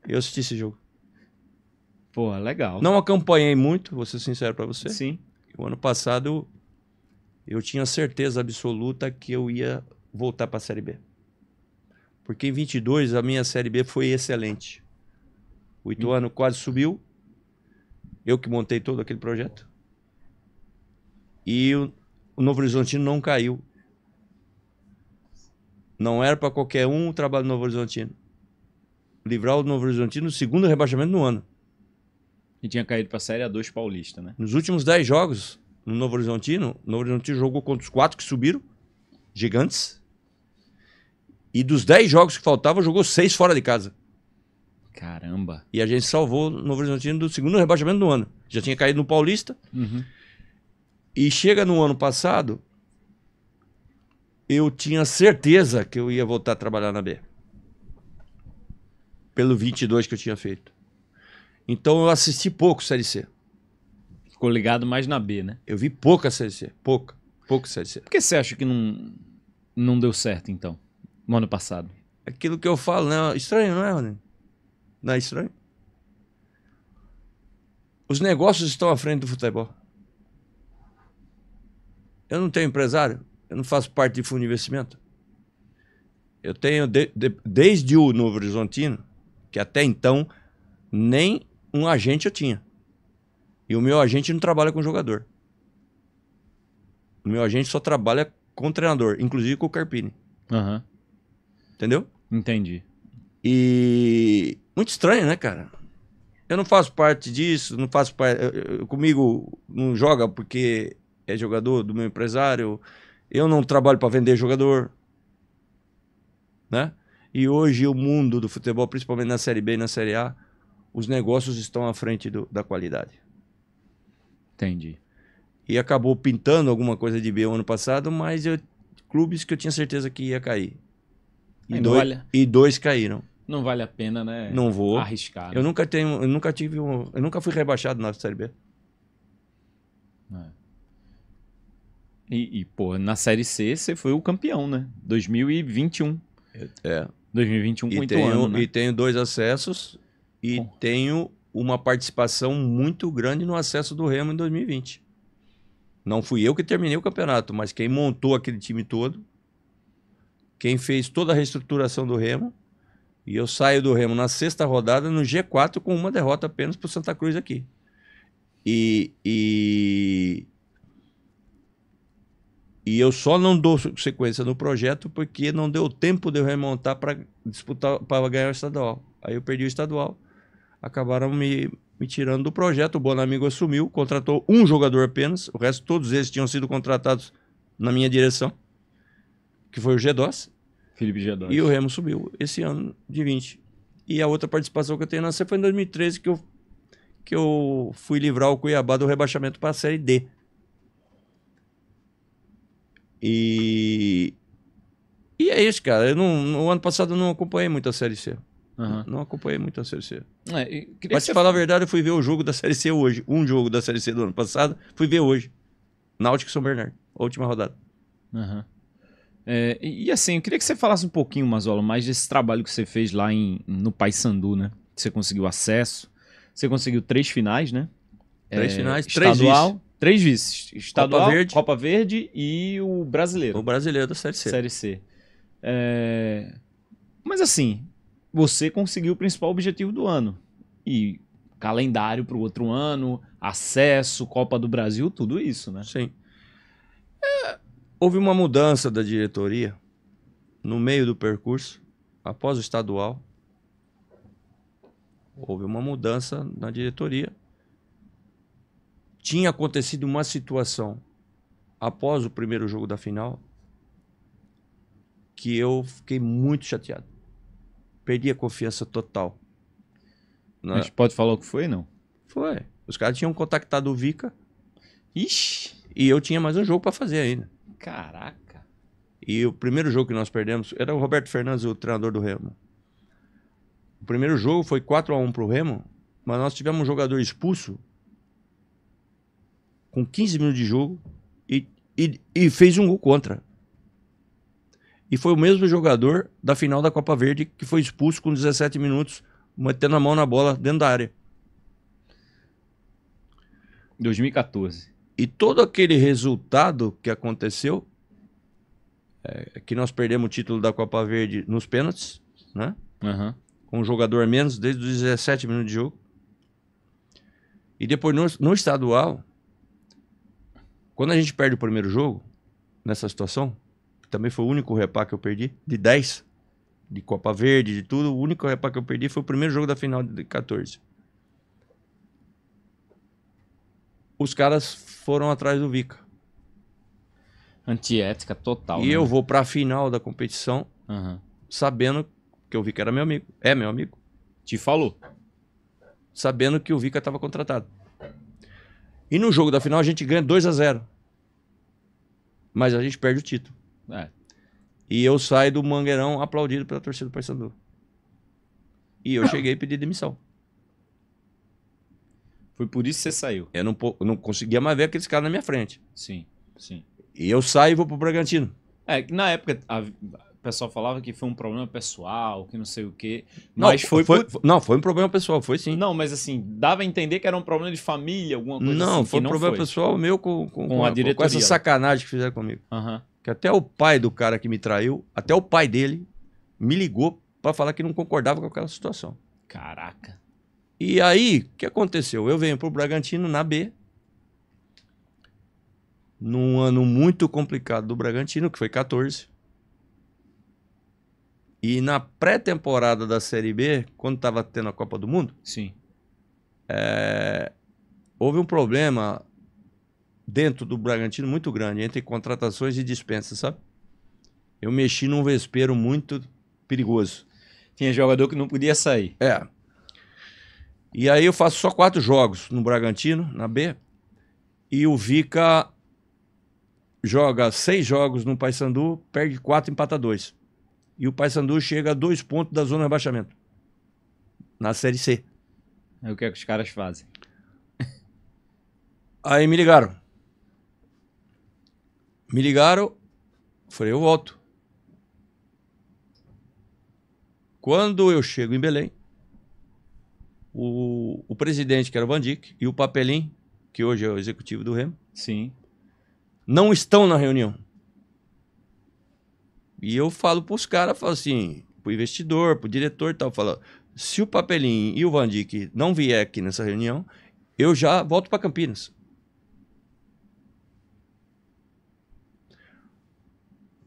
eu assisti esse jogo. Pô, legal. Não acompanhei muito, vou ser sincero para você. Sim. O ano passado eu tinha certeza absoluta que eu ia voltar para a Série B. Porque em 22 a minha Série B foi excelente. O Ituano quase subiu. Eu que montei todo aquele projeto. E o, o Novo Horizontino não caiu. Não era para qualquer um o trabalho do Novo Horizontino. Livrar o Novo Horizontino do segundo rebaixamento no ano. E tinha caído para a Série A2 paulista, né? Nos últimos 10 jogos no Novo Horizontino, o Novo Horizontino jogou contra os quatro que subiram, gigantes. E dos 10 jogos que faltavam, jogou 6 fora de casa. Caramba. E a gente salvou o Novo Horizontino do segundo rebaixamento do ano. Já tinha caído no Paulista. Uhum. E chega no ano passado, eu tinha certeza que eu ia voltar a trabalhar na B. Pelo 22 que eu tinha feito. Então eu assisti pouco Série C. Ficou ligado mais na B, né? Eu vi pouca Série C. Pouca. Pouco Série C. Por que você acha que não, não deu certo, então? no ano passado? Aquilo que eu falo, né? Estranho, não é, Rony? Não é estranho? Os negócios estão à frente do futebol. Eu não tenho empresário, eu não faço parte de fundo de investimento. Eu tenho, de, de, desde o Novo Horizontino, que até então nem um agente eu tinha. E o meu agente não trabalha com jogador. O meu agente só trabalha com treinador, inclusive com o Carpini. Uhum. Entendeu? Entendi. E muito estranho, né, cara? Eu não faço parte disso, não faço parte. Eu, eu, comigo não joga porque é jogador do meu empresário. Eu não trabalho para vender jogador. Né? E hoje o mundo do futebol, principalmente na Série B e na Série A, os negócios estão à frente do, da qualidade. Entendi. E acabou pintando alguma coisa de B o ano passado, mas eu, clubes que eu tinha certeza que ia cair. E, dois, vale... e dois caíram. Não vale a pena, né? Não vou. Arriscar. Né? Eu nunca tenho. Eu nunca tive um. Eu nunca fui rebaixado na Série B. É. E, e, pô, na Série C você foi o campeão, né? 2021. É. 2021 é. e com tenho, né? E tenho dois acessos e tenho uma participação muito grande no acesso do Remo em 2020. Não fui eu que terminei o campeonato, mas quem montou aquele time todo quem fez toda a reestruturação do Remo. E eu saio do Remo na sexta rodada no G4 com uma derrota apenas para o Santa Cruz aqui. E, e, e eu só não dou sequência no projeto porque não deu tempo de eu remontar para disputar para ganhar o estadual. Aí eu perdi o estadual. Acabaram me, me tirando do projeto. O Bonamigo assumiu, contratou um jogador apenas. O resto, todos eles tinham sido contratados na minha direção que foi o G2. Felipe G2. E o Remo subiu esse ano de 20. E a outra participação que eu tenho na série foi em 2013, que eu, que eu fui livrar o Cuiabá do rebaixamento para a Série D. E. E é isso, cara. Eu não, no ano passado eu não acompanhei muito a Série C. Uhum. Não acompanhei muito a Série C. É, Mas, se falar a verdade, eu fui ver o jogo da Série C hoje. Um jogo da Série C do ano passado, fui ver hoje. Náutico São Bernardo, última rodada. Uhum. É, e, assim, eu queria que você falasse um pouquinho, Mazola, mais desse trabalho que você fez lá em, no Paysandu, né? Você conseguiu acesso, você conseguiu três finais, né? Três é, finais, estadual, três vices. Três vices. Estadual, Copa Verde. Copa Verde e o brasileiro. O brasileiro da Série C. Série C. É, mas assim, você conseguiu o principal objetivo do ano. E calendário para o outro ano, acesso, Copa do Brasil, tudo isso, né? Sim. Houve uma mudança da diretoria no meio do percurso, após o estadual. Houve uma mudança na diretoria. Tinha acontecido uma situação após o primeiro jogo da final que eu fiquei muito chateado. Perdi a confiança total. Na... Né? gente pode falar o que foi, não? Foi. Os caras tinham contactado o Vica. Ixi! E eu tinha mais um jogo para fazer ainda. Caraca. E o primeiro jogo que nós perdemos era o Roberto Fernandes, o treinador do Remo. O primeiro jogo foi 4 a 1 pro Remo, mas nós tivemos um jogador expulso com 15 minutos de jogo e, e, e fez um gol contra. E foi o mesmo jogador da final da Copa Verde que foi expulso com 17 minutos, metendo a mão na bola dentro da área. 2014. E todo aquele resultado que aconteceu, é, é, que nós perdemos o título da Copa Verde nos pênaltis, né? Uhum. Com um jogador menos desde os 17 minutos de jogo. E depois no, no estadual, quando a gente perde o primeiro jogo, nessa situação, também foi o único repá que eu perdi, de 10, de Copa Verde, de tudo, o único repá que eu perdi foi o primeiro jogo da final de 14. Os caras foram atrás do Vica. Antiética total. E né? eu vou para a final da competição uhum. sabendo que o Vica era meu amigo. É meu amigo. Te falou. Sabendo que o Vica estava contratado. E no jogo da final a gente ganha 2 a 0 Mas a gente perde o título. É. E eu saio do Mangueirão aplaudido pela torcida do Paysandu. E eu cheguei e pedi demissão. Foi por isso que você saiu. Eu não, não conseguia mais ver aqueles caras na minha frente. Sim, sim. E eu saio e vou pro Bragantino. É, na época a, o pessoal falava que foi um problema pessoal, que não sei o quê. Mas não, foi, foi, foi, Não, foi um problema pessoal, foi sim. Não, mas assim, dava a entender que era um problema de família, alguma coisa não, assim. Foi um não, foi um problema pessoal meu com, com, com, com a, diretoria. Com essa sacanagem que fizeram comigo. Uhum. Que até o pai do cara que me traiu, até o pai dele me ligou para falar que não concordava com aquela situação. Caraca. E aí, o que aconteceu? Eu venho para o Bragantino na B, num ano muito complicado do Bragantino, que foi 14. E na pré-temporada da Série B, quando estava tendo a Copa do Mundo, sim, é, houve um problema dentro do Bragantino muito grande entre contratações e dispensas, sabe? Eu mexi num vespeiro muito perigoso. Tinha jogador que não podia sair. É. E aí eu faço só quatro jogos no Bragantino, na B. E o Vica joga seis jogos no Paysandu, perde quatro, empata dois. E o Paysandu chega a dois pontos da zona de rebaixamento. Na Série C. É o que, é que os caras fazem. Aí me ligaram. Me ligaram, falei, eu volto. Quando eu chego em Belém, o presidente, que era o Van Dijk, e o Papelim, que hoje é o executivo do Remo. Sim. Não estão na reunião. E eu falo para os caras, falo assim, para o investidor, para o diretor e tal, falo, se o Papelim e o Van Dijk não vier aqui nessa reunião, eu já volto para Campinas.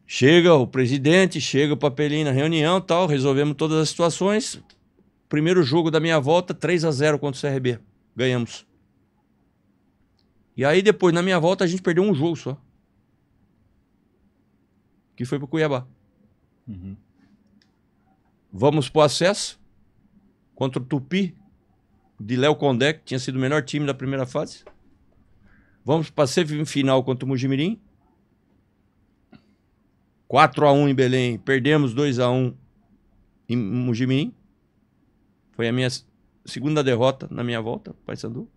Chega o presidente, chega o papelinho na reunião, tal, resolvemos todas as situações, Primeiro jogo da minha volta, 3 a 0 contra o CRB. Ganhamos. E aí depois, na minha volta, a gente perdeu um jogo só. Que foi pro Cuiabá. Uhum. Vamos pro acesso. Contra o Tupi, de Léo Condé, que tinha sido o melhor time da primeira fase. Vamos pra semifinal contra o Mujimirim. 4 x 1 em Belém, perdemos 2 x 1 em Mujimirim. Foi a minha segunda derrota na minha volta, Paysandu.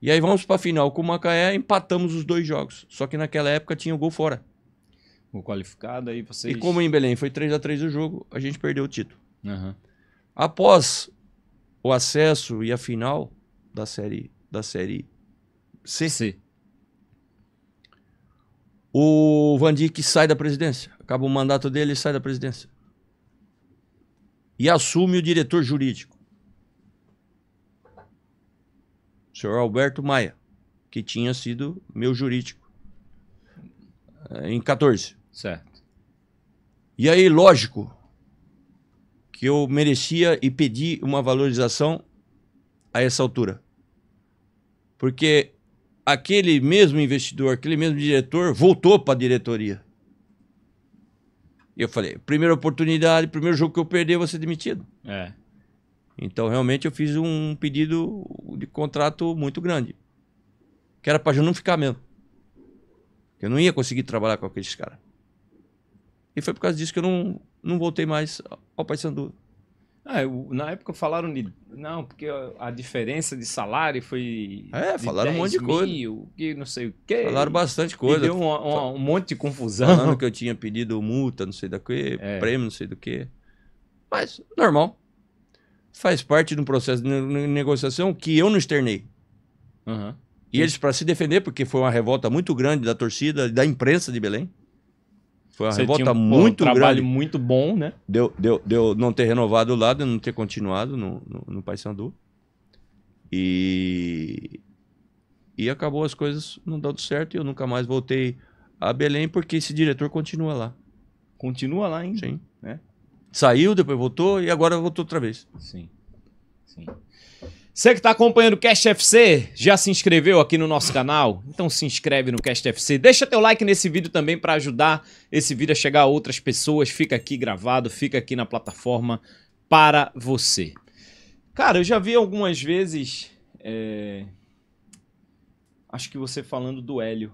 E aí vamos para a final com o Macaé, empatamos os dois jogos. Só que naquela época tinha o gol fora. O qualificado, aí vocês... E como em Belém foi 3 a 3 o jogo, a gente perdeu o título. Uhum. Após o acesso e a final da série da série C, C. o Van Dijk sai da presidência. Acaba o mandato dele e sai da presidência e assume o diretor jurídico. O senhor Alberto Maia, que tinha sido meu jurídico eh, em 14. Certo. E aí, lógico, que eu merecia e pedi uma valorização a essa altura. Porque aquele mesmo investidor, aquele mesmo diretor voltou para a diretoria. Eu falei, primeira oportunidade, primeiro jogo que eu perder, eu vou ser demitido. É. Então, realmente, eu fiz um pedido de contrato muito grande. Que era para eu não ficar mesmo. Eu não ia conseguir trabalhar com aqueles caras. E foi por causa disso que eu não, não voltei mais ao Paysandu. Ah, eu, na época falaram de. Não, porque a, diferença de salário foi. É, falaram um monte de coisa. Mil, que não sei o quê. Falaram bastante coisa. E deu uma, uma, um monte de confusão. Falando que eu tinha pedido multa, não sei da quê é. prêmio, não sei do que. Mas, normal. Faz parte de um processo de negociação que eu não externei. Uhum. E eles, para se defender, porque foi uma revolta muito grande da torcida, da imprensa de Belém foi uma Você revolta tinha um, muito um trabalho grande. muito bom, né? Deu, deu, deu não ter renovado o lado, não ter continuado no, no, no Paysandu. E... E acabou as coisas não dando certo e eu nunca mais voltei a Belém porque esse diretor continua lá. Continua lá ainda? Sim. Né? Saiu, depois voltou e agora voltou outra vez. Sim, sim. Você que está acompanhando o Cast FC, já se inscreveu aqui no nosso canal? Então se inscreve no Cast FC, deixa teu like nesse vídeo também para ajudar esse vídeo a chegar a outras pessoas. Fica aqui gravado, fica aqui na plataforma para você. Cara, eu já vi algumas vezes, é... acho que você falando do Hélio,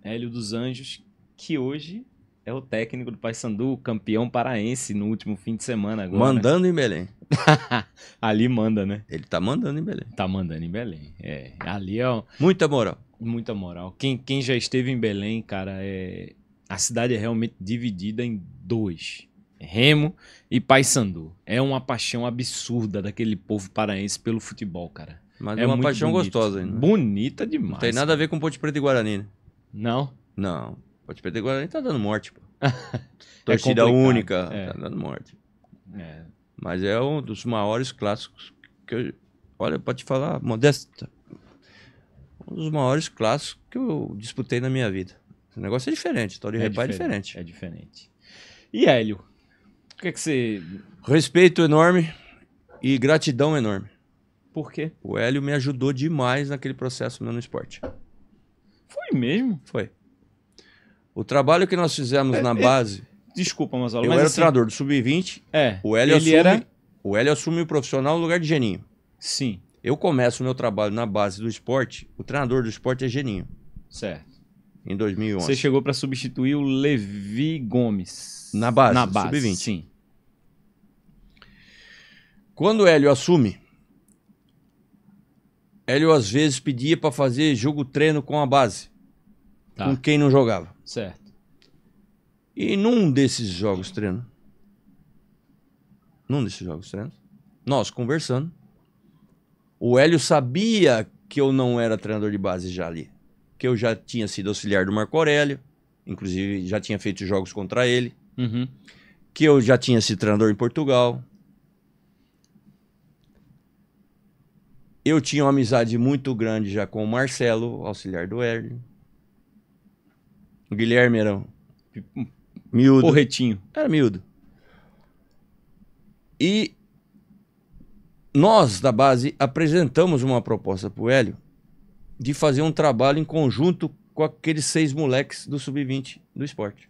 Hélio dos Anjos, que hoje é o técnico do Paysandu, campeão paraense no último fim de semana agora. Né? Mandando em Belém. ali manda, né? Ele tá mandando em Belém. Tá mandando em Belém. É, ali é. Muita moral. Muita moral. Quem, quem já esteve em Belém, cara, é. A cidade é realmente dividida em dois: é Remo e Paysandu. É uma paixão absurda daquele povo paraense pelo futebol, cara. Mas é, é uma paixão bonito. gostosa ainda. Né? Bonita demais. Não tem nada cara. a ver com Ponte Preta e Guarani, né? Não? Não. Ponte Preta e Guarani tá dando morte, pô. É Torcida é única, é. tá dando morte. É. Mas é um dos maiores clássicos que eu. Olha, pode falar, modesta. Um dos maiores clássicos que eu disputei na minha vida. O negócio é diferente, história de é repai é diferente, é diferente. É diferente. E Hélio? O que é que você. Respeito enorme e gratidão enorme. Por quê? O Hélio me ajudou demais naquele processo meu no esporte. Foi mesmo? Foi. O trabalho que nós fizemos é, na é. base Desculpa, mas Eu mas era assim, treinador do Sub-20. É. O Hélio, assume, era... o Hélio assume o profissional no lugar de Geninho. Sim. Eu começo o meu trabalho na base do esporte, o treinador do esporte é Geninho. Certo. Em 2011. Você chegou para substituir o Levi Gomes. Na base, na base Sub-20. Sim. Quando o Hélio assume, Hélio às vezes pedia para fazer jogo treino com a base, tá. com quem não jogava. Certo. E num desses jogos treino, num desses jogos treino, nós conversando, o Hélio sabia que eu não era treinador de base já ali, que eu já tinha sido auxiliar do Marco Aurélio, inclusive já tinha feito jogos contra ele, uhum. que eu já tinha sido treinador em Portugal. Eu tinha uma amizade muito grande já com o Marcelo, auxiliar do Hélio. O Guilherme era um Miúdo. Porretinho. Era miúdo. E nós da base apresentamos uma proposta para o Hélio de fazer um trabalho em conjunto com aqueles seis moleques do sub-20 do esporte.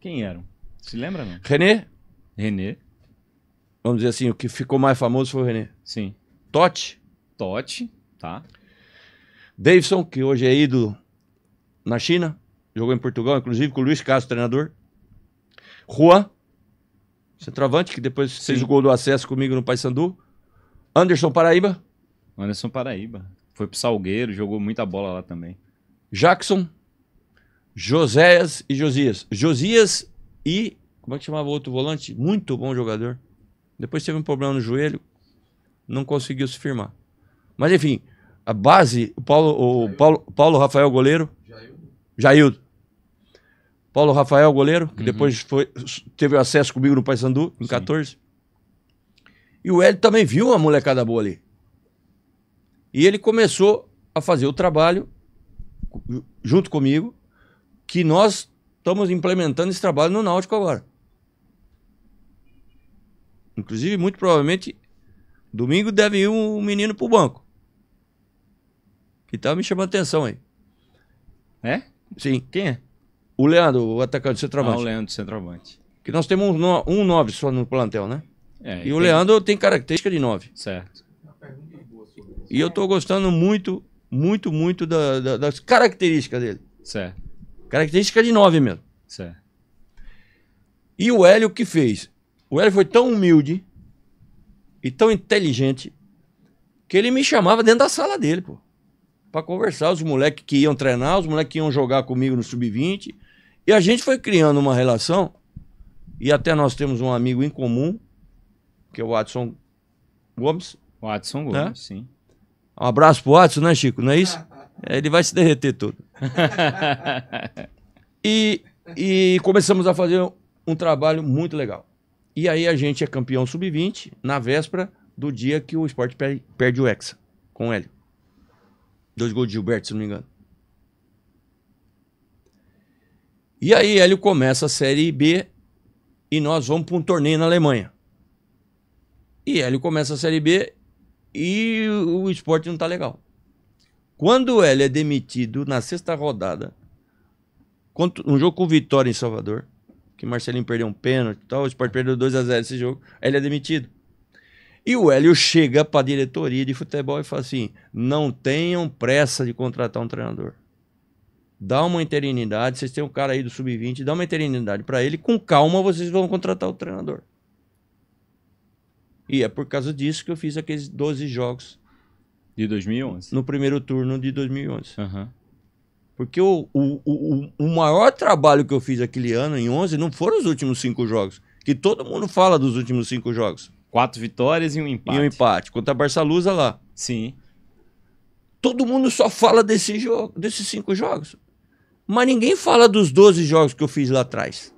Quem eram? Se lembra não? René. René. Vamos dizer assim, o que ficou mais famoso foi o René. Sim. Totti. Totti, tá. Davidson, que hoje é ídolo na China jogou em Portugal, inclusive com o Luiz Castro, treinador. Juan, centroavante, que depois Sim. fez o gol do acesso comigo no Paysandu. Anderson Paraíba. Anderson Paraíba. Foi pro Salgueiro, jogou muita bola lá também. Jackson, Joséias e Josias. Josias e. Como é que chamava o outro volante? Muito bom jogador. Depois teve um problema no joelho, não conseguiu se firmar. Mas enfim, a base, o Paulo, o Paulo, Paulo Rafael Goleiro. Jaildo. Jaildo. Paulo Rafael, goleiro, que uhum. depois foi, teve acesso comigo no Paysandu, em Sim. 14. E o Hélio também viu uma molecada boa ali. E ele começou a fazer o trabalho junto comigo, que nós estamos implementando esse trabalho no Náutico agora. Inclusive, muito provavelmente, domingo deve ir um menino pro banco. Que tá me chamando atenção aí. É? Sim. Quem é? O Leandro, o atacante centroavante. Ah, o Leandro, centroavante. Que nós temos um, um nove só no plantel, né? É, e tem... o Leandro tem característica de nove. Certo. E eu estou gostando muito, muito, muito da, da, das características dele. Certo. Característica de nove mesmo. Certo. E o Hélio que fez? O Hélio foi tão humilde e tão inteligente que ele me chamava dentro da sala dele, pô. Pra conversar, os moleques que iam treinar, os moleques que iam jogar comigo no sub-20, e a gente foi criando uma relação, e até nós temos um amigo em comum, que é o Watson Gomes. Watson né? Gomes, né? sim. Um abraço pro Watson, né, Chico? Não é isso? É, ele vai se derreter todo. e, e começamos a fazer um, trabalho muito legal. E aí a gente é campeão sub-20 na véspera do dia que o esporte perde, perde o Hexa com o Hélio. Dois gols de Gilberto, se não me engano. E aí Hélio começa a Série B e nós vamos para um torneio na Alemanha. E Hélio começa a Série B e o esporte não está legal. Quando o Hélio é demitido na sexta rodada, um jogo com vitória em Salvador, que Marcelinho perdeu um pênalti e tal, o esporte perdeu 2 a 0 esse jogo, ele é demitido. E o Hélio chega para a diretoria de futebol e fala assim: não tenham pressa de contratar um treinador dá uma interinidade, vocês têm um cara aí do sub-20, dá uma interinidade para ele, com calma vocês vão contratar o treinador. E é por causa disso que eu fiz aqueles 12 jogos. De 2011? No primeiro turno de 2011. Uhum. Porque o, o, o, o maior trabalho que eu fiz aquele ano, em 11, não foram os últimos cinco jogos. Que todo mundo fala dos últimos cinco jogos. Quatro vitórias e um empate. E um empate. Contra a Barçalusa lá. Sim. Todo mundo só fala desse jogo, desses cinco jogos. Mas ninguém fala dos 12 jogos que eu fiz lá atrás.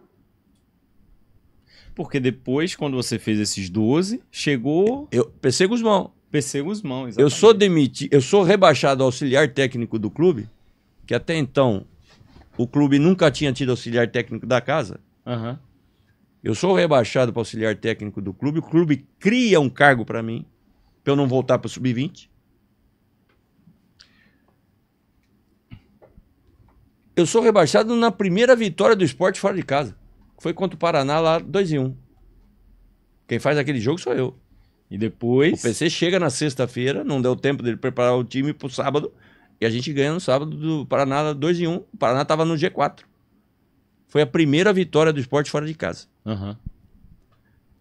Porque depois, quando você fez esses 12, chegou. Eu, PC Guzmão. PC Guzmão, exatamente. Eu sou demitido, eu sou rebaixado auxiliar técnico do clube, que até então o clube nunca tinha tido auxiliar técnico da casa. Uhum. Eu sou rebaixado para auxiliar técnico do clube. O clube cria um cargo para mim, para eu não voltar para o sub-20. eu sou rebaixado na primeira vitória do esporte fora de casa. Foi contra o Paraná lá 2 e 1 um. Quem faz aquele jogo sou eu. E depois. O PC chega na sexta-feira, não deu tempo dele preparar o time pro sábado. E a gente ganha no sábado do Paraná 2 em 1 um. O Paraná tava no G4. Foi a primeira vitória do esporte fora de casa. Uhum.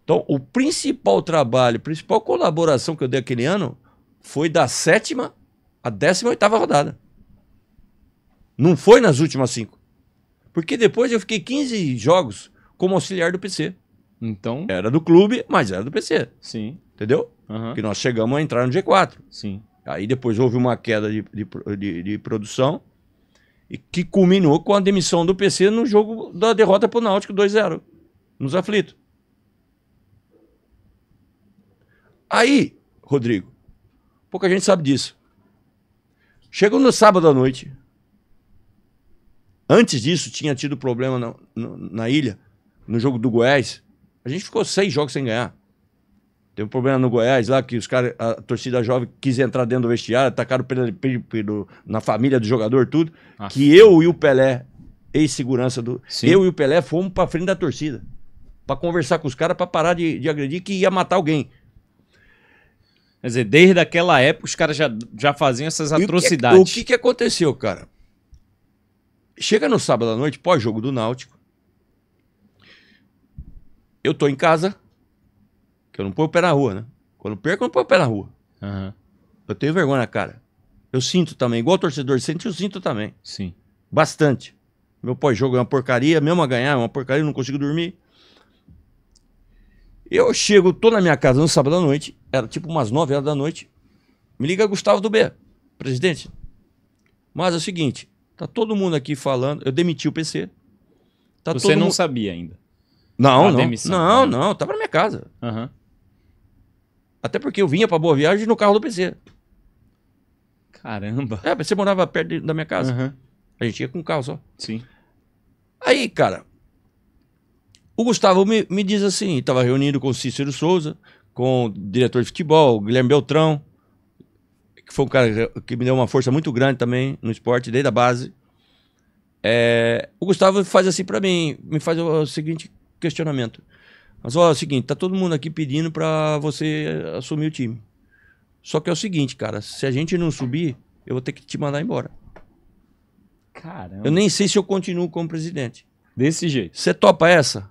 Então, o principal trabalho, a principal colaboração que eu dei aquele ano foi da sétima à décima oitava rodada. Não foi nas últimas cinco. Porque depois eu fiquei 15 jogos como auxiliar do PC. Então. Era do clube, mas era do PC. Sim. Entendeu? Uhum. Que nós chegamos a entrar no G4. Sim. Aí depois houve uma queda de, de, de, de produção e que culminou com a demissão do PC no jogo da derrota para o Náutico 2-0, nos aflitos. Aí, Rodrigo, pouca gente sabe disso. Chegou no sábado à noite, Antes disso, tinha tido problema na, na ilha, no jogo do Goiás. A gente ficou seis jogos sem ganhar. Teve um problema no Goiás lá, que os cara, a torcida jovem quis entrar dentro do vestiário, atacaram pelo, pelo, pelo na família do jogador, tudo. Ah. Que eu e o Pelé, ex-segurança do. Sim. Eu e o Pelé fomos pra frente da torcida. para conversar com os caras, para parar de, de agredir, que ia matar alguém. Quer dizer, desde aquela época os caras já, já faziam essas atrocidades. E o, que, é o que, que aconteceu, cara? Chega no sábado à noite, pós-jogo do Náutico. Eu tô em casa, que eu não ponho o pé na rua, né? Quando perco, eu não ponho o pé na rua. Uhum. Eu tenho vergonha na cara. Eu sinto também, igual o torcedor sente, eu sinto também. Sim. Bastante. Meu pós-jogo é uma porcaria, mesmo a ganhar é uma porcaria, eu não consigo dormir. Eu chego, tô na minha casa no sábado à noite, era tipo umas 9 horas da noite. Me liga Gustavo do B, presidente. Mas é o seguinte, Tá todo mundo aqui falando. Eu demiti o PC. Tá Você não sabia ainda? Não, não. Demissão, não, né? não. Tava tá na minha casa. Uhum. Até porque eu vinha pra Boa Viagem no carro do PC. Caramba. É, você morava perto da minha casa. Uhum. A gente ia com o carro só. Sim. Aí, cara, o Gustavo me, me diz assim, estava reunido com o Cícero Souza, com o diretor de futebol, o Guilherme Beltrão, que foi um cara que me deu uma força muito grande também no esporte, desde a base. É, o Gustavo faz assim para mim, me faz o, seguinte questionamento. Mas olha, é o seguinte, tá todo mundo aqui pedindo para você assumir o time. Só que é o seguinte, cara, se a gente não subir, eu vou ter que te mandar embora. Eu nem sei se eu continuo como presidente. Desse jeito. Você topa essa?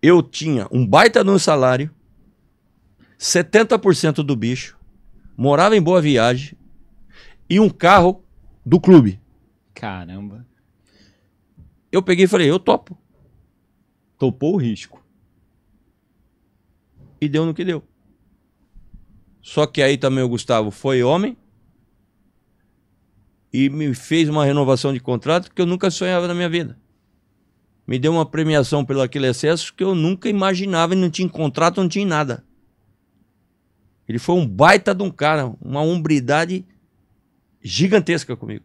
Eu tinha um baita no salário, 70% do bicho, morava em Boa Viagem e um carro do clube. Caramba. Eu peguei e falei, eu topo. Topou o risco. E deu no que deu. Só que aí também o Gustavo foi homem e me fez uma renovação de contrato que eu nunca sonhava na minha vida. Me deu uma premiação pelo aquele excesso que eu nunca imaginava e não tinha contrato, não tinha nada. Ele foi um baita de um cara, uma umbridade gigantesca comigo.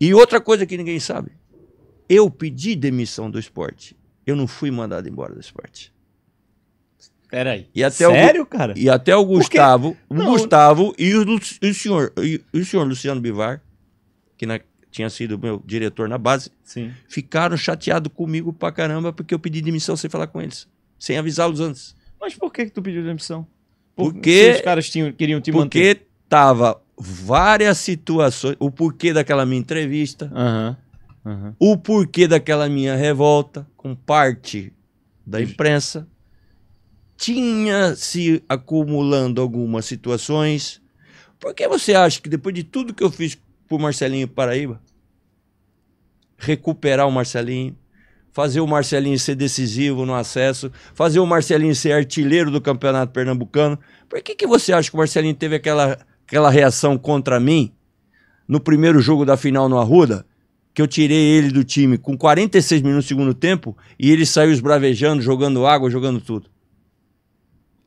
E outra coisa que ninguém sabe, eu pedi demissão do esporte. Eu não fui mandado embora do esporte. Peraí. E até Sério, o, cara? E até o Gustavo, o Gustavo e o, e o senhor, e, e o senhor Luciano Bivar, que na, tinha sido meu diretor na base, Sim. ficaram chateados comigo pra caramba porque eu pedi demissão sem falar com eles, sem avisá-los antes. Mas por que que tu pediu demissão? Porque os caras tinham, queriam te porque manter. Porque tava várias situações, o porquê daquela minha entrevista, uhum, uhum. o porquê daquela minha revolta com parte da imprensa, tinha se acumulando algumas situações. Por que você acha que depois de tudo que eu fiz pro Marcelinho Paraíba, recuperar o Marcelinho, fazer o Marcelinho ser decisivo no acesso, fazer o Marcelinho ser artilheiro do Campeonato Pernambucano. Por que, que você acha que o Marcelinho teve aquela, aquela reação contra mim no primeiro jogo da final no Arruda? Que eu tirei ele do time com 46 minutos do segundo tempo e ele saiu esbravejando, jogando água, jogando tudo.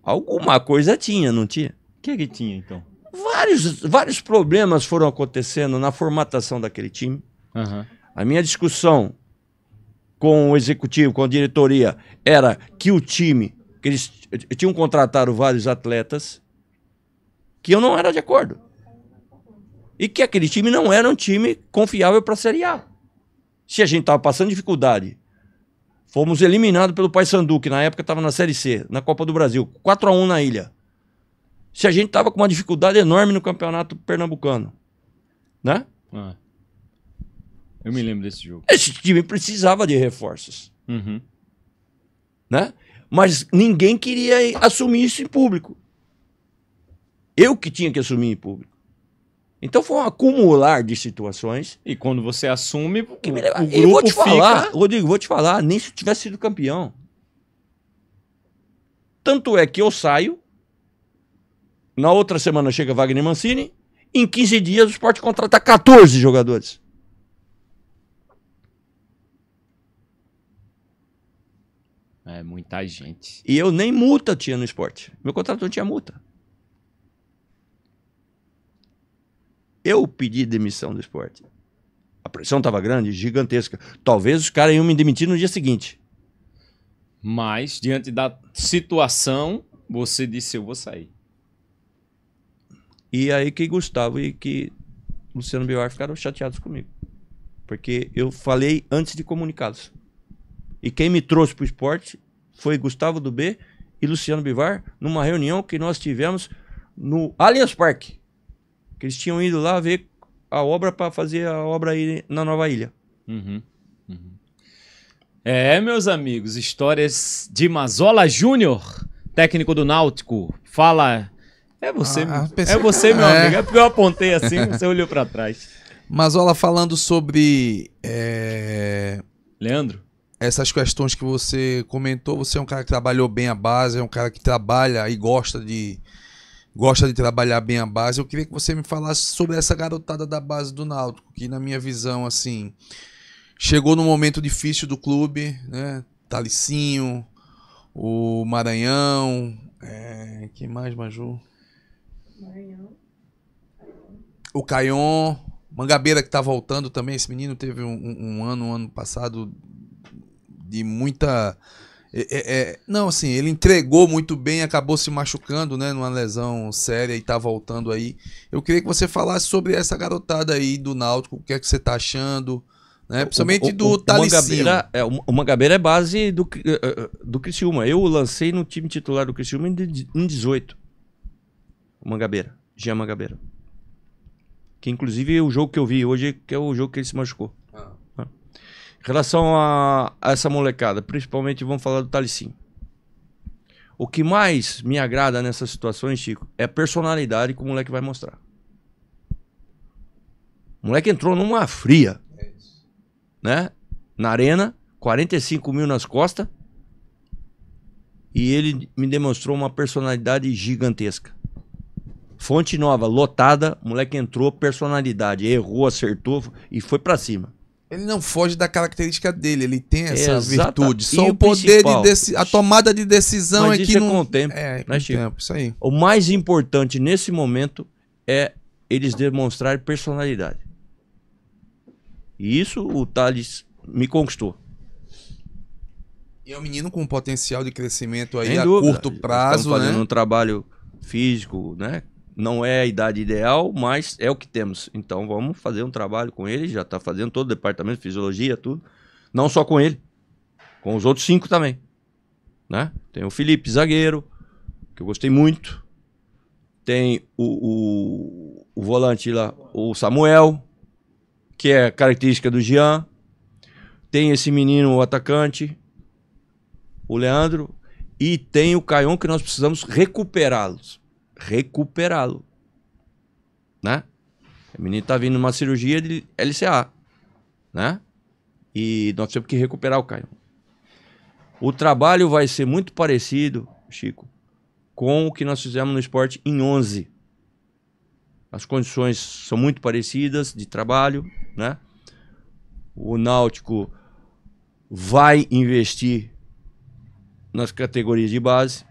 Alguma coisa tinha, não tinha? O que, que tinha então? Vários, vários problemas foram acontecendo na formatação daquele time. Uhum. A minha discussão com o executivo, com a diretoria, era que o time, que eles tinham contratado vários atletas, que eu não era de acordo. E que aquele time não era um time confiável para a Série A. Se a gente estava passando dificuldade, fomos eliminados pelo Paysandu, que na época estava na Série C, na Copa do Brasil, 4 a 1 na ilha. Se a gente estava com uma dificuldade enorme no Campeonato Pernambucano, né? Ah. Eu me lembro desse jogo. Esse time precisava de reforços. Uhum. Né? Mas ninguém queria assumir isso em público. Eu que tinha que assumir em público. Então foi um acumular de situações. E quando você assume, o, que me leva... o grupo eu vou te falar, fica... Rodrigo, vou te falar, nem se eu tivesse sido campeão. Tanto é que eu saio, na outra semana chega Wagner Mancini, em 15 dias o esporte contrata 14 jogadores. É muita gente. E eu nem multa tinha no esporte. Meu contrato não tinha multa. Eu pedi demissão do esporte. A pressão estava grande, gigantesca. Talvez os caras iam me demitir no dia seguinte. Mas, diante da situação, você disse: Eu vou sair. E aí que Gustavo e que Luciano Biar ficaram chateados comigo. Porque eu falei antes de comunicados. E quem me trouxe para o esporte foi Gustavo B e Luciano Bivar numa reunião que nós tivemos no Allianz Parque. Que eles tinham ido lá ver a obra para fazer a obra aí na Nova Ilha. Uhum, uhum, É, meus amigos, histórias de Mazola Júnior, técnico do Náutico. Fala. É você, ah, ah é você meu é. amigo. É porque eu apontei assim, você olhou para trás. Mazola falando sobre. É... Leandro? essas questões que você comentou, você é um cara que trabalhou bem a base, é um cara que trabalha e gosta de gosta de trabalhar bem a base. Eu queria que você me falasse sobre essa garotada da base do Náutico, que na minha visão assim, chegou num momento difícil do clube, né? Talicinho, o Maranhão, é, quem mais, Maju? Maranhão. O Caion, Mangabeira que tá voltando também, esse menino teve um, um ano, um ano passado de muita. É, é, é, não, assim, ele entregou muito bem, acabou se machucando, né? Numa lesão séria e tá voltando aí. Eu queria que você falasse sobre essa garotada aí do Náutico, o que é que você tá achando, né? Principalmente o, o, do o, Mangabeira, é, o Mangabeira é base do, eh, eh, eh, do Criciúma. Eu lancei no time titular do Criciúma em, em 18. O Mangabeira, Jean Mangabeira. Que inclusive o jogo que eu vi hoje, que é o jogo que ele se machucou. Em relação a, a essa molecada, principalmente vamos falar do Talicinho. O que mais me agrada nessas situações, Chico, é a personalidade que o moleque vai mostrar. O moleque entrou numa fria. É né? Na arena, 45 mil nas costas. E ele me demonstrou uma personalidade gigantesca. Fonte nova, lotada, o moleque entrou, personalidade, errou, acertou e foi para cima. Ele não foge da característica dele, ele tem essa Exata. virtude. Só e o poder de deci... a tomada de decisão Mas é que é não... com o tempo, é, é né, Chico? Tempo, isso aí. O mais importante nesse momento é eles demonstrarem personalidade. E isso o Thales me conquistou. E é um menino com um potencial de crescimento aí Sem a dúvida. curto prazo, Estamos né? fazendo né? um trabalho físico, né? não é a idade ideal, mas é o que temos. Então vamos fazer um trabalho com ele, já está fazendo todo o departamento de fisiologia, tudo. Não só com ele, com os outros cinco também. Né? Tem o Felipe, zagueiro, que eu gostei muito. Tem o, o, o volante lá, o Samuel, que é característica do Jean. Tem esse menino, o atacante, o Leandro. E tem o Caion, que nós precisamos recuperá-los recuperá-lo. Né? O menino tá vindo uma cirurgia de LCA, né? E nós temos que recuperar o Caio. O trabalho vai ser muito parecido, Chico, com o que nós fizemos no esporte em 11. As condições são muito parecidas de trabalho, né? O Náutico vai investir nas categorias de base,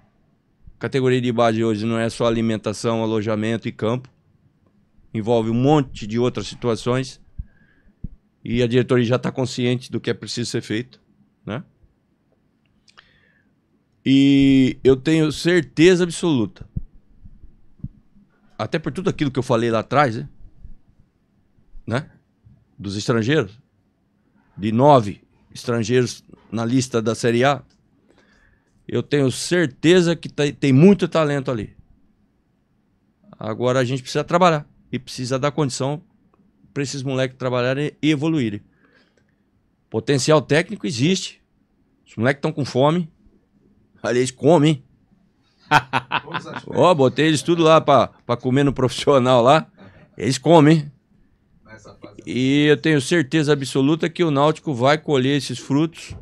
categoria de base hoje não é só alimentação, alojamento e campo. Envolve um monte de outras situações. E a diretoria já está consciente do que é preciso ser feito, né? E eu tenho certeza absoluta, até por tudo aquilo que eu falei lá atrás, né? né? Dos estrangeiros, de nove estrangeiros na lista da Série A, eu tenho certeza que tá, tem muito talento ali. Agora a gente precisa trabalhar e precisa dar condição para esses moleques trabalharem e evoluírem. Potencial técnico existe. Os moleques estão com fome. Ali eles comem. Ó, botei eles tudo lá para comer no profissional lá. Eles comem. E eu tenho certeza absoluta que o Náutico vai colher esses frutos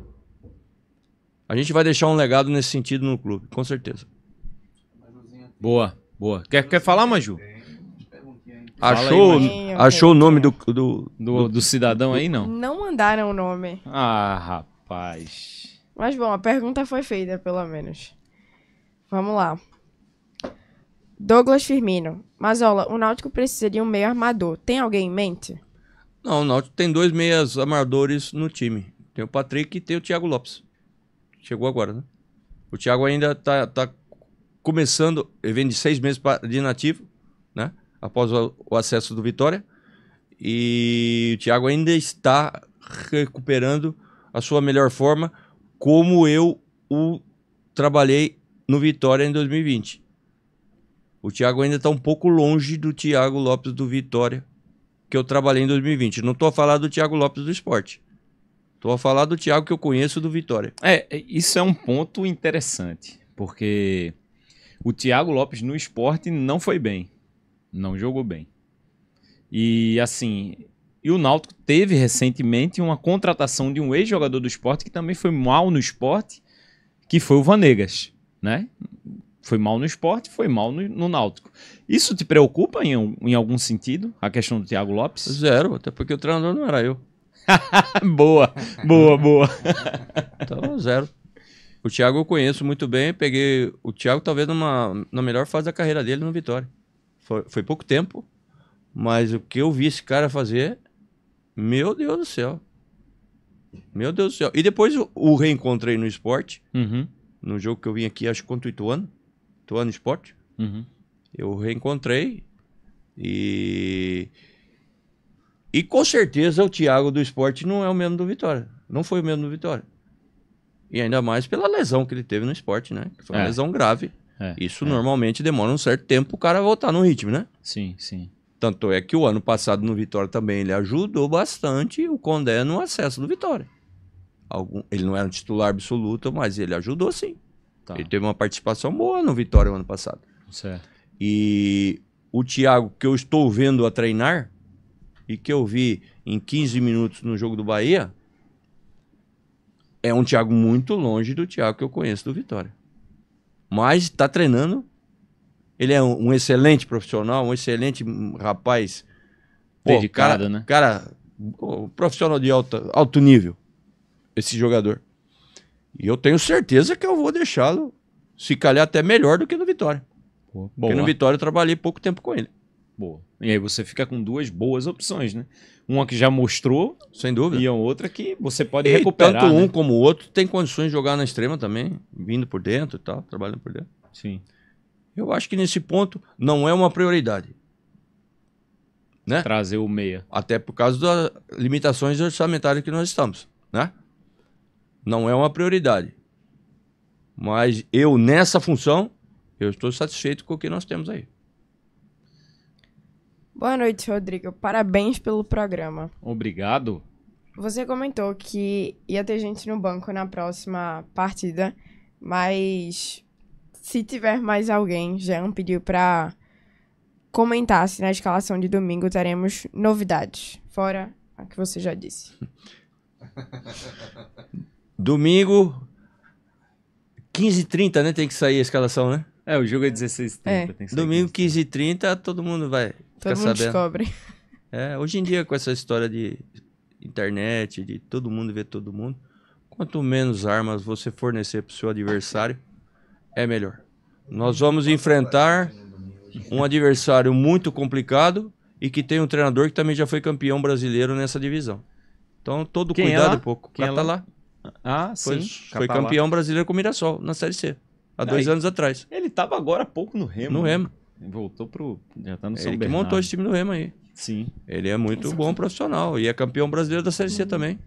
a gente vai deixar um legado nesse sentido no clube, com certeza. Boa, boa. Quer, quer falar, Maju? Achou, achou o nome do do, do, do, do cidadão aí, não? Não mandaram o nome. Ah, rapaz. Mas bom, a pergunta foi feita, pelo menos. Vamos lá. Douglas Firmino. Mazola, o Náutico precisa de um meio armador. Tem alguém em mente? Não, o Náutico tem dois meias armadores no time. Tem o Patrick e tem o Thiago Lopes. Chegou agora, né? O Thiago ainda está tá começando, ele vem de seis meses de inativo, né? Após o, o acesso do Vitória. E o Thiago ainda está recuperando a sua melhor forma, como eu o trabalhei no Vitória em 2020. O Thiago ainda está um pouco longe do Thiago Lopes do Vitória, que eu trabalhei em 2020. Não estou a falar do Thiago Lopes do esporte. Estou a falar do Thiago que eu conheço do Vitória. É, é, isso é um ponto interessante, porque o Thiago Lopes no esporte não foi bem. Não jogou bem. E assim, e o Náutico teve recentemente uma contratação de um ex-jogador do esporte que também foi mal no esporte, que foi o Vanegas, né? Foi mal no esporte, foi mal no, no Náutico. Isso te preocupa em, em algum sentido, a questão do Thiago Lopes? Zero, até porque o treinador não era eu. boa, boa, boa. então, zero. O Thiago eu conheço muito bem, peguei o Thiago talvez numa, na melhor fase da carreira dele no Vitória. Foi, foi pouco tempo, mas o que eu vi esse cara fazer, meu Deus do céu. Meu Deus do céu. E depois o, o reencontrei no esporte, uhum. no jogo que eu vim aqui, acho que contra o Ituano, Ituano Esporte. Uhum. Eu reencontrei e e com certeza o Thiago do esporte não é o mesmo do Vitória. Não foi o mesmo do Vitória. E ainda mais pela lesão que ele teve no esporte, né? Que foi uma é. lesão grave. É, Isso é. normalmente demora um certo tempo o cara voltar no ritmo, né? Sim, sim. Tanto é que o ano passado no Vitória também ele ajudou bastante o Condé no acesso do Vitória. Algum, ele não era um titular absoluto, mas ele ajudou sim. Tá. Ele teve uma participação boa no Vitória o ano passado. Certo. E o Thiago que eu estou vendo a treinar, e que eu vi em 15 minutos no jogo do Bahia é um Thiago muito longe do Thiago que eu conheço do Vitória. Mas está treinando. Ele é um, excelente profissional, um excelente rapaz. Pô, dedicado, cara, né? Cara, profissional de alto alto nível, esse jogador. E eu tenho certeza que eu vou deixá-lo, se calhar até melhor do que no Vitória. Pô, Porque no Vitória eu trabalhei pouco tempo com ele boa. E aí você fica com duas boas opções, né? Uma que já mostrou, sem dúvida, e a outra que você pode e recuperar. Tanto um né? como o outro tem condições de jogar na extrema também, vindo por dentro e tal, trabalhando por dentro. Sim. Eu acho que nesse ponto não é uma prioridade. Né? Trazer o meia. Até por causa das limitações orçamentárias que nós estamos, né? Não é uma prioridade. Mas eu, nessa função, eu estou satisfeito com o que nós temos aí. Boa noite, Rodrigo. Parabéns pelo programa. Obrigado. Você comentou que ia ter gente no banco na próxima partida, mas se tiver mais alguém, Jean pediu para comentar se na escalação de domingo teremos novidades, fora a que você já disse. domingo, 15h30, né? Tem que sair a escalação, né? É, o jogo é 16h30. É. Domingo, 15h30, todo mundo vai Todo mundo sabendo. descobre. É, hoje em dia, com essa história de internet, de todo mundo ver todo mundo, quanto menos armas você fornecer para o seu adversário, é melhor. Nós vamos enfrentar um adversário muito complicado e que tem um treinador que também já foi campeão brasileiro nessa divisão. Então, todo Quem é cuidado é lá? pouco. Quem Catalá. É lá? ah, foi, sim. Foi Catalá. campeão brasileiro com o Mirassol, na Série C, há dois Aí, anos atrás. Ele estava agora há pouco no Remo. No né? Remo. Voltou pro. Já tá no é São ele Bernardo. montou esse time do Remo aí. Sim. Ele é muito bom profissional e é campeão brasileiro da Série C uhum. também.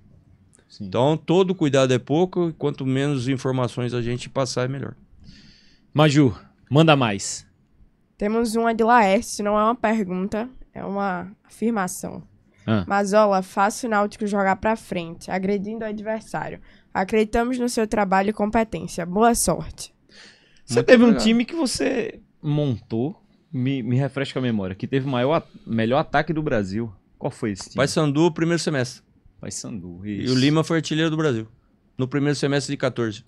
Sim. Então, todo cuidado é pouco quanto menos informações a gente passar, é melhor. Maju, manda mais. Temos uma de Laércio, não é uma pergunta, é uma afirmação. Ah. Mazola, faça o Náutico jogar pra frente, agredindo o adversário. Acreditamos no seu trabalho e competência. Boa sorte. Você Muito teve um time que você montou me, me refresca a memória, que teve o maior, melhor ataque do Brasil. Qual foi esse time? Paysandu, primeiro semestre. Paysandu, isso. E o Lima foi artilheiro do Brasil, no primeiro semestre de 14.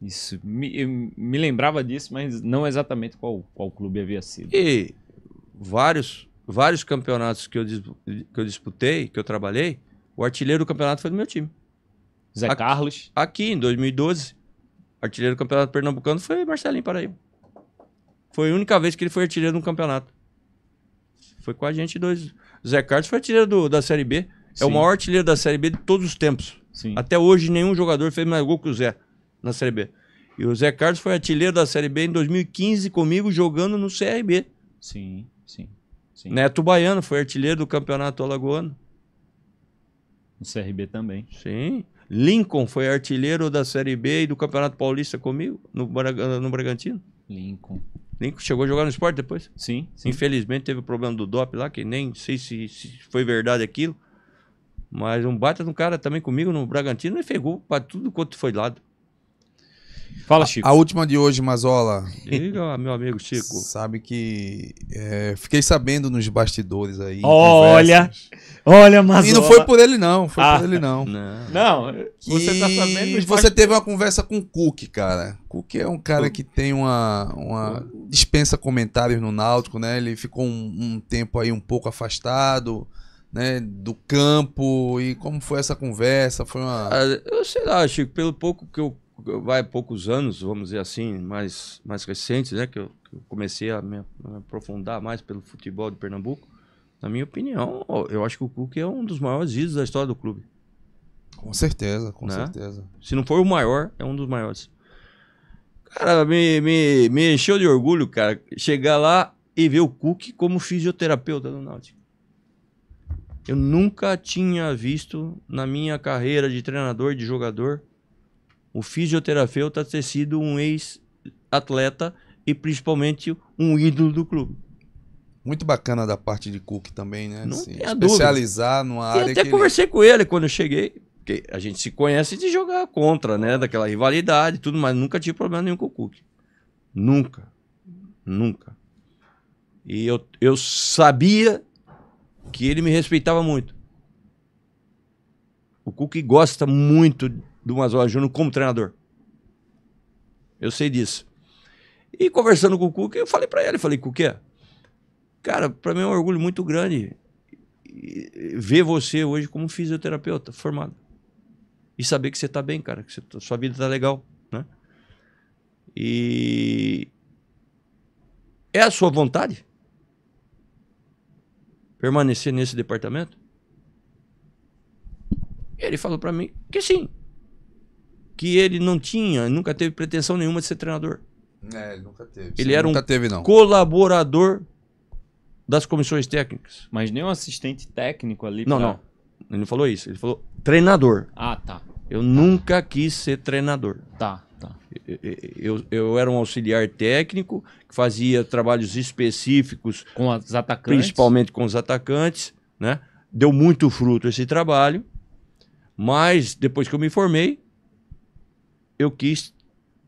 Isso, me, me lembrava disso, mas não exatamente qual, qual clube havia sido. E vários, vários campeonatos que eu, que eu disputei, que eu trabalhei, o artilheiro do campeonato foi do meu time. Zé aqui, Carlos? Aqui, em 2012. Artilheiro do campeonato pernambucano foi Marcelinho Paraíba. Foi a única vez que ele foi artilheiro no campeonato. Foi com a gente dois. Zé Carlos foi artilheiro do, da Série B. Sim. É o maior artilheiro da Série B de todos os tempos. Sim. Até hoje, nenhum jogador fez mais gol que o Zé na Série B. E o Zé Carlos foi artilheiro da Série B em 2015 comigo, jogando no CRB. Sim, sim. sim. Neto Baiano foi artilheiro do Campeonato Alagoano. No CRB também. Sim. Lincoln foi artilheiro da Série B e do Campeonato Paulista comigo, no, no Bragantino. Lincoln. Lincoln chegou a jogar no esporte depois? Sim, sim. Infelizmente teve o problema do DOP lá, que nem sei se, se foi verdade aquilo. Mas um bata de um cara também comigo no Bragantino e pegou para tudo quanto foi lado. Fala, Chico. A, a última de hoje, Mazola. Diga, meu amigo Chico. Sabe que é, fiquei sabendo nos bastidores aí. Olha, olha, Mazola. E não foi por ele, não. Foi ah, por ele, não. Não, não você tá sabendo. Você bastidores. teve uma conversa com o Cook, cara. Cook é um cara que tem uma, uma dispensa comentários no Náutico, né? Ele ficou um, um tempo aí um pouco afastado. Né, do campo e como foi essa conversa? Foi uma. Ah, eu sei lá, Chico, pelo pouco que eu vai poucos anos, vamos dizer assim, mais, mais recentes, né? Que eu, que eu comecei a me, a me, aprofundar mais pelo futebol de Pernambuco. Na minha opinião, eu acho que o Cuca é um dos maiores ídolos da história do clube. Com certeza, com né? certeza. Se não for o maior, é um dos maiores. Cara, me, me, me encheu de orgulho, cara, chegar lá e ver o Cook como fisioterapeuta do Náutico. Eu nunca tinha visto na minha carreira de treinador, de jogador, o fisioterapeuta ter sido um ex-atleta e principalmente um ídolo do clube. Muito bacana da parte de Cook também, né? Não especializar dúvida. numa área. Eu até que conversei ele... com ele quando eu cheguei, porque a gente se conhece de jogar contra, né? Daquela rivalidade e tudo, mas nunca tive problema nenhum com o Cook. Nunca. Nunca. E eu, eu sabia que ele me respeitava muito. O Cook gosta muito do Mazola Júnior como treinador. Eu sei disso. E conversando com o Cuca, eu falei para ele, falei, Cuca, cara, para mim é um orgulho muito grande ver você hoje como fisioterapeuta formado. E saber que você tá bem, cara, que você, tá, sua vida tá legal, né? E é a sua vontade permanecer nesse departamento? Ele falou para mim que sim que ele não tinha, nunca teve pretensão nenhuma de ser treinador. É, ele nunca teve. Ele Você era um teve, colaborador das comissões técnicas. Mas nem um assistente técnico ali. Não, pra... não. Ele não falou isso. Ele falou treinador. Ah, tá. Eu tá. nunca quis ser treinador. Tá, tá. Eu, eu, eu era um auxiliar técnico que fazia trabalhos específicos. Com os atacantes. Principalmente com os atacantes, né? Deu muito fruto esse trabalho. Mas depois que eu me formei, eu quis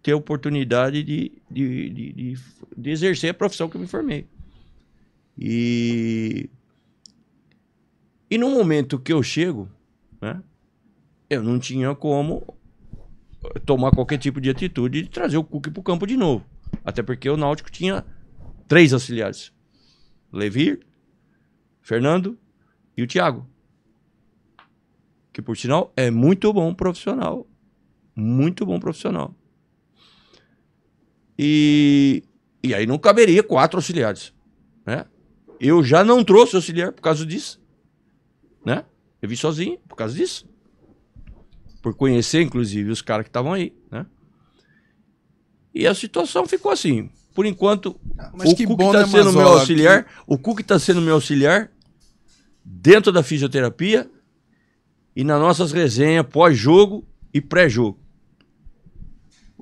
ter oportunidade de, de, de, de, de exercer a profissão que eu me formei. E, e no momento que eu chego, né, eu não tinha como tomar qualquer tipo de atitude de trazer o Cuca para o campo de novo. Até porque o Náutico tinha três auxiliares: Levir, Fernando e o Thiago. Que, por sinal, é muito bom profissional muito bom profissional. E, e aí não caberia quatro auxiliares. Né? Eu já não trouxe auxiliar por causa disso. Né? Eu vim sozinho por causa disso. Por conhecer, inclusive, os caras que estavam aí. Né? E a situação ficou assim. Por enquanto, ah, Mas o que está né, sendo meu auxiliar. Que... O Cook está sendo meu auxiliar dentro da fisioterapia e nas nossas resenhas pós-jogo e pré-jogo.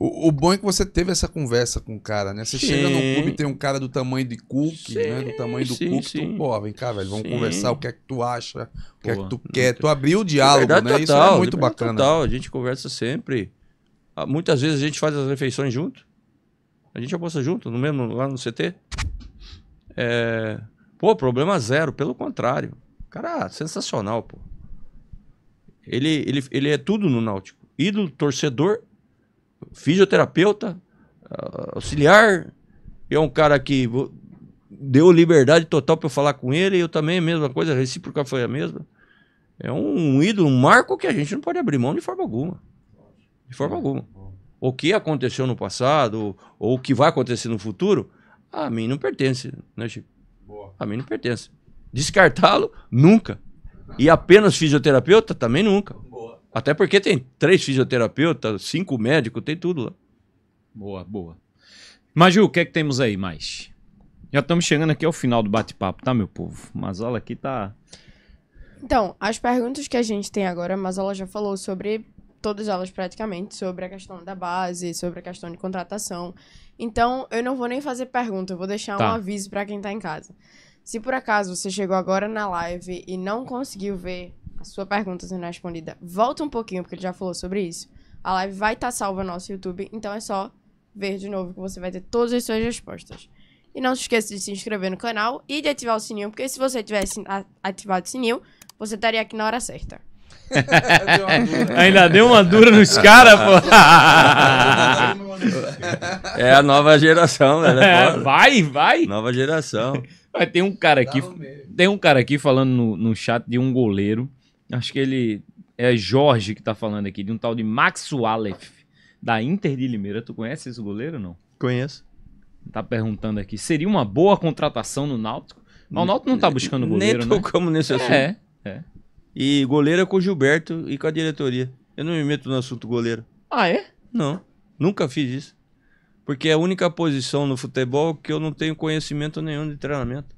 O, o, bom é que você teve essa conversa com o cara, né? Você sim. chega no clube tem um cara do tamanho de Cook, né? Do tamanho do Cook, tu, pô, vem cá, velho, vamos conversar o que é que tu acha, o que é que tu quer. Tu abriu o diálogo, né? Total, Isso é muito bacana. Total, a gente conversa sempre. Ah, muitas vezes a gente faz as refeições junto. A gente almoça junto, no mesmo lá no CT. É... Pô, problema zero, pelo contrário. Cara, sensacional, pô. Ele, ele, ele é tudo no Náutico ídolo, torcedor, fisioterapeuta, ah, auxiliar. É um cara que deu liberdade total para eu falar com ele, eu também, a mesma coisa, a recíproca foi a mesma. É um ídolo, um marco que a gente não pode abrir mão de forma alguma. De forma alguma. O que aconteceu no passado, ou o que vai acontecer no futuro, a mim não pertence, né, Chico? Boa. A mim não pertence. Descartá-lo, nunca. E apenas fisioterapeuta, também nunca. Até porque tem três fisioterapeutas, cinco médicos, tem tudo lá. Boa, boa. Maju, o que é que temos aí mais? Já estamos chegando aqui ao final do bate-papo, tá, meu povo? Mas olha aqui tá. Então, as perguntas que a gente tem agora, mas ela já falou sobre todas elas praticamente, sobre a questão da base, sobre a questão de contratação. Então, eu não vou nem fazer pergunta, eu vou deixar tá. um aviso para quem tá em casa. Se por acaso você chegou agora na live e não conseguiu ver a sua pergunta sendo respondida, volta um pouquinho, porque ele já falou sobre isso. A live vai estar tá salva no nosso YouTube, então é só ver de novo que você vai ter todas as suas respostas. E não se esqueça de se inscrever no canal e de ativar o sininho, porque se você tivesse ativado o sininho, você estaria aqui na hora certa. deu Ainda deu uma dura nos caras, pô. é a nova geração, velho. É, é vai, vai. Nova geração. Mas tem um cara aqui, tem um cara aqui falando no, no chat de um goleiro Acho que ele é Jorge que tá falando aqui, de um tal de Max Walef, da Inter de Limeira. Tu conhece esse goleiro ou não? Conheço. Tá perguntando aqui, seria uma boa contratação no Náutico? Mas o Náutico não tá buscando goleiro, Nem tocamos né? nesse assunto. É, é. E goleiro é com o Gilberto e com a diretoria. Eu não me meto no assunto goleiro. Ah, é? Não, nunca fiz isso. Porque é a única posição no futebol que eu não tenho conhecimento nenhum de treinamento.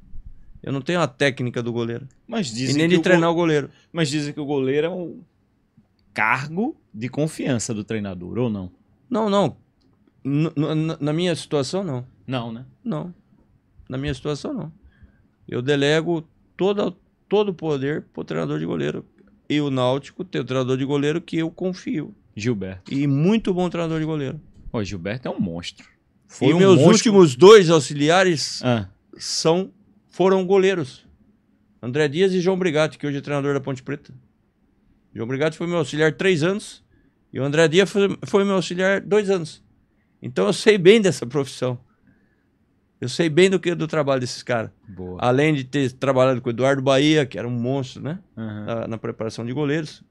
Eu não tenho a técnica do goleiro. Mas dizem e nem de treinar o goleiro. Mas dizem que o goleiro é um cargo de confiança do treinador, ou não? Não, não. na minha situação, não. Não, né? Não. Na minha situação, não. Eu delego todo o poder pro treinador de goleiro. E o Náutico tem o treinador de goleiro que eu confio. Gilberto. E muito bom treinador de goleiro. O Gilberto é um monstro. Foi e um meus monstro... últimos dois auxiliares ah. são foram goleiros. André Dias e João Brigatti, que hoje é treinador da Ponte Preta. João Brigatti foi meu auxiliar três anos e o André Dias foi, foi meu auxiliar dois anos. Então eu sei bem dessa profissão. Eu sei bem do que do trabalho desses caras. Além de ter trabalhado com o Eduardo Bahia, que era um monstro, né? Uhum. Na, na, preparação de goleiros.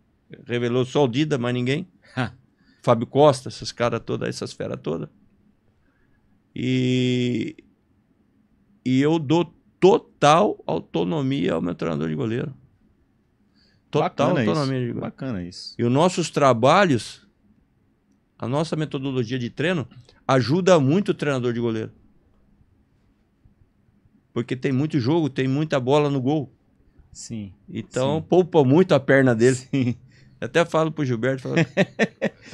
Revelou só o Dida, mais ninguém. Fábio Costa, esses caras toda, essas feras toda. E, e eu dou total autonomia ao meu treinador de goleiro. Total Bacana autonomia isso. de goleiro. Bacana isso. E os nossos trabalhos, a nossa metodologia de treino, ajuda muito o treinador de goleiro. Porque tem muito jogo, tem muita bola no gol. Sim. Então sim. poupa muito a perna dele. Sim. Até falo pro Gilberto, falo,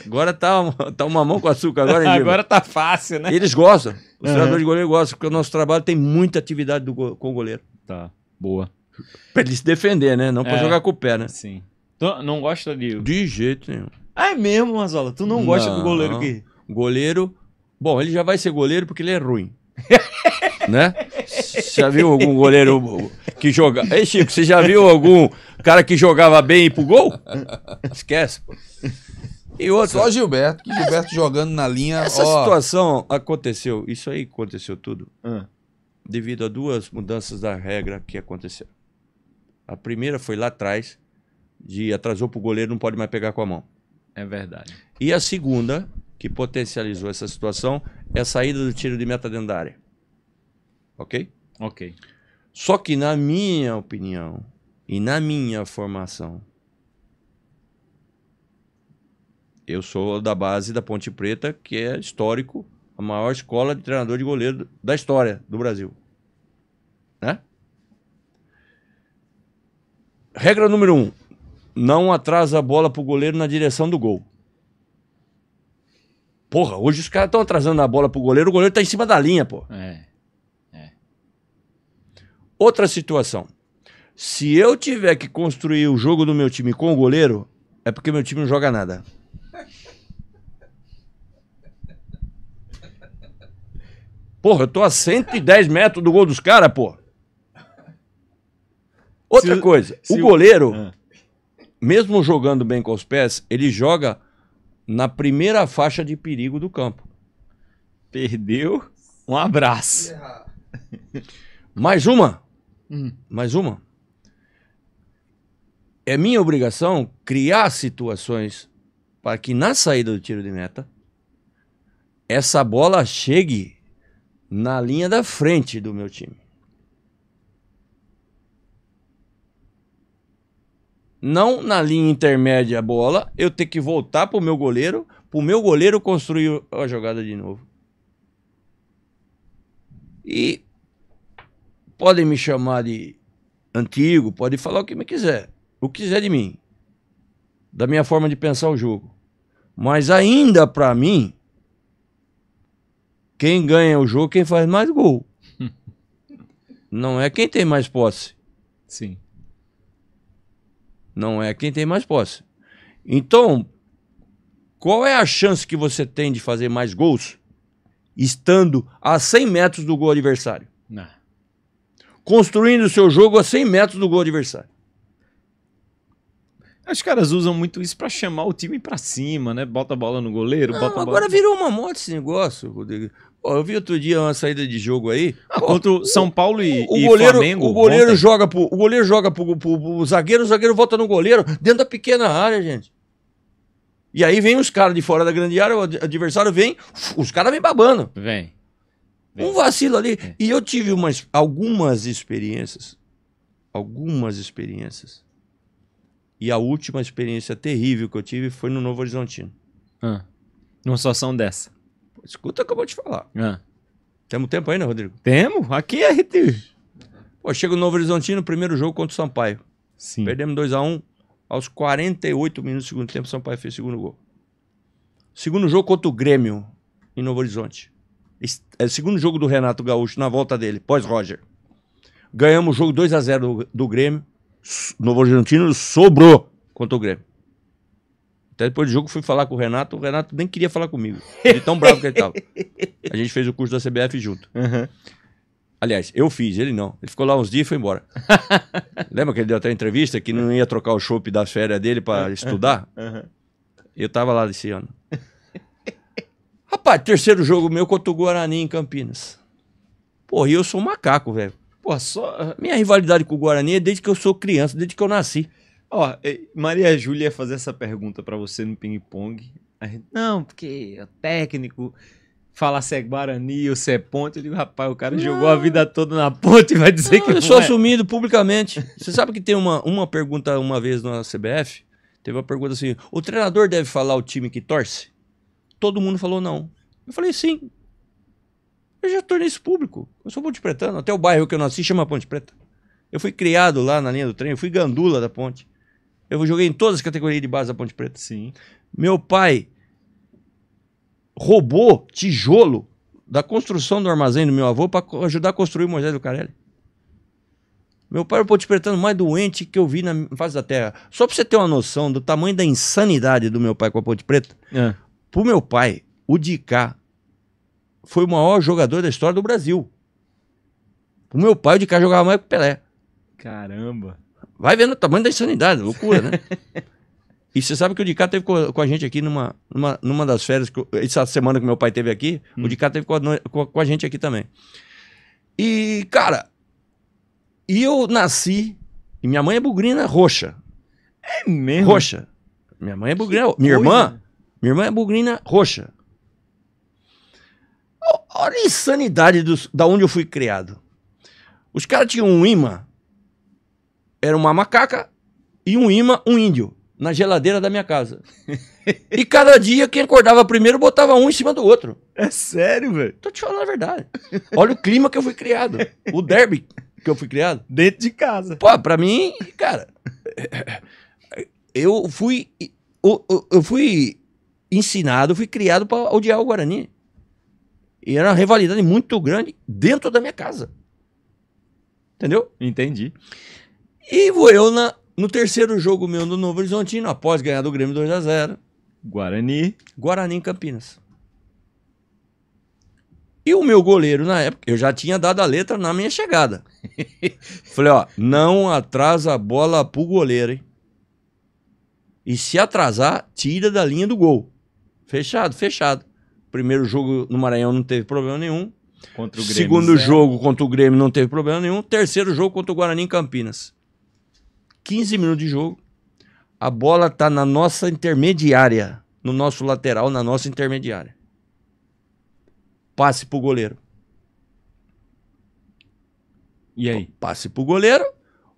agora tá, tá uma mão com açúcar agora, Agora tá fácil, né? Eles gostam. Os uhum. treinadores de goleiro gostam, porque o nosso trabalho tem muita atividade go com o goleiro. Tá, boa. Pra ele se defender, né? Não pra é. jogar com o pé, né? Sim. Tu não gosta de. De jeito nenhum. Ah, é mesmo, Mazola? Tu não gosta não. do goleiro que. Goleiro. Bom, ele já vai ser goleiro porque ele é ruim. né? você Já viu algum goleiro que joga. Ei, Chico, você já viu algum cara que jogava bem e pro gol? Esquece, pô. E outra, Só Gilberto, que Gilberto jogando na linha. Essa ó... situação aconteceu, isso aí aconteceu tudo, ah. devido a duas mudanças da regra que aconteceram. A primeira foi lá atrás, de atrasou pro goleiro, não pode mais pegar com a mão. É verdade. E a segunda, que potencializou essa situação, é a saída do tiro de meta dentro da área. Ok? Ok. Só que, na minha opinião e na minha formação, Eu sou da base da Ponte Preta, que é histórico, a maior escola de treinador de goleiro da história do Brasil. Né? Regra número um: não atrasa a bola pro goleiro na direção do gol. Porra, hoje os caras estão atrasando a bola pro goleiro, o goleiro tá em cima da linha, pô. É. é. Outra situação. Se eu tiver que construir o jogo do meu time com o goleiro, é porque meu time não joga nada. Porra, eu tô a 110 metros do gol dos caras, pô. Outra se coisa, o, o goleiro, ah. mesmo jogando bem com os pés, ele joga na primeira faixa de perigo do campo. Perdeu, um abraço. Mais uma. Hum. Mais uma. É minha obrigação criar situações para que na saída do tiro de meta essa bola chegue na linha da frente do meu time. Não na linha intermédia a bola, eu ter que voltar para o meu goleiro, para o meu goleiro construir a jogada de novo. E podem me chamar de antigo, podem falar o que me quiser, o que quiser de mim, da minha forma de pensar o jogo. Mas ainda para mim, quem ganha o jogo, quem faz mais gol. Não é quem tem mais posse. Sim. Não é quem tem mais posse. Então, qual é a chance que você tem de fazer mais gols estando a 100 metros do gol adversário? Não. Construindo o seu jogo a 100 metros do gol adversário. Os caras usam muito isso para chamar o time para cima, né? Bota a bola no goleiro, Não, bota a bola. Agora virou uma moto esse negócio, Rodrigo. Eu vi outro dia uma saída de jogo aí. Ah, Pô, contra o São Paulo e, o, o e goleiro, Flamengo. O goleiro ontem. joga, pro, o goleiro joga pro, pro, pro, zagueiro, o zagueiro volta no goleiro, dentro da pequena área, gente. E aí vem os caras de fora da grande área, o adversário vem, os caras vêm babando. Vem. vem. Um vacilo ali. É. E eu tive umas, algumas experiências. Algumas experiências e a última experiência terrível que eu tive foi no Novo Horizontino. Ah, numa situação dessa. Escuta, acabou de falar. Ah. Temos tempo ainda, né, Rodrigo? Temos. Aqui é RT. Pô, chega o Novo Horizontino, primeiro jogo contra o Sampaio. Sim. Perdemos 2x1. Um. Aos 48 minutos do segundo tempo, o Sampaio fez o segundo gol. Segundo jogo contra o Grêmio, em Novo Horizonte. É o segundo jogo do Renato Gaúcho na volta dele, pós-Roger. Ganhamos o jogo 2 a 0 do, do Grêmio. Novo Argentino sobrou contra o Grêmio. Até depois do jogo fui falar com o Renato, o Renato nem queria falar comigo, de tão bravo que ele estava. A gente fez o curso da CBF junto. Uhum. Aliás, eu fiz, ele não. Ele ficou lá uns dias e foi embora. Lembra que ele deu até entrevista que não ia trocar o chope das férias dele para estudar? Uhum. Eu tava lá desse ano. Rapaz, terceiro jogo meu contra o Guarani em Campinas. Porra, eu sou um macaco, velho. Pô, só. Ah, Minha rivalidade com o Guarani é desde que eu sou criança, desde que eu nasci. Ó, Maria Júlia ia fazer essa pergunta para você no ping-pong. Não, porque o é técnico fala se é Guarani ou se é ponte. Eu digo, rapaz, o cara não. jogou a vida toda na ponte e vai dizer não, que. Eu sou é. assumido publicamente. você sabe que tem uma, uma pergunta uma vez na CBF? Teve uma pergunta assim: o treinador deve falar o time que torce? Todo mundo falou não. Eu falei, sim, eu já tornei isso público. Eu sou ponte pretano. Até o bairro que eu nasci chama Ponte Preta. Eu fui criado lá na linha do trem, eu fui gandula da ponte. Eu joguei em todas as categorias de base da Ponte Preta. Sim. Meu pai roubou tijolo da construção do armazém do meu avô para ajudar a construir Moisés do Carelli. Meu pai era o Ponte Pretano mais doente que eu vi na face da Terra. Só para você ter uma noção do tamanho da insanidade do meu pai com a Ponte Preta, é. pro meu pai, o de cá foi o maior jogador da história do Brasil. O meu pai de cá jogava mais que o Pelé. Caramba. Vai vendo o tamanho da insanidade, loucura, né? e você sabe que o de cá teve com, a gente aqui numa, numa, numa das férias, que, essa semana que meu pai teve aqui, hum. o de cá teve com a, com a gente aqui também. E, cara, e eu nasci, e minha mãe é bugrina roxa. É mesmo? Roxa. Minha mãe é bugrina. Que minha coisa? irmã, minha irmã é bugrina roxa. Olha a insanidade do, da onde eu fui criado. Os caras tinham um imã, era uma macaca e um imã, um índio, na geladeira da minha casa. e cada dia quem acordava primeiro botava um em cima do outro. É sério, velho? Tô te falando a verdade. Olha o clima que eu fui criado. O derby que eu fui criado. Dentro de casa. Pô, pra mim, cara, eu fui, eu, eu fui ensinado, fui criado para odiar o Guarani. E era uma rivalidade muito grande dentro da minha casa. Entendeu? Entendi. E vou eu na, no terceiro jogo meu no Novo Horizontino, após ganhar do Grêmio 2 a 0 Guarani. Guarani em Campinas. E o meu goleiro, na época, eu já tinha dado a letra na minha chegada. Falei, ó, não atrasa a bola pro goleiro, hein? E se atrasar, tira da linha do gol. Fechado, fechado. Primeiro jogo no Maranhão não teve problema nenhum. Contra o Grêmio. Segundo zero. jogo contra o Grêmio não teve problema nenhum. Terceiro jogo contra o Guarani em Campinas. 15 minutos de jogo. A bola tá na nossa intermediária, no nosso lateral, na nossa intermediária. Passe pro goleiro. E aí? Passe pro goleiro.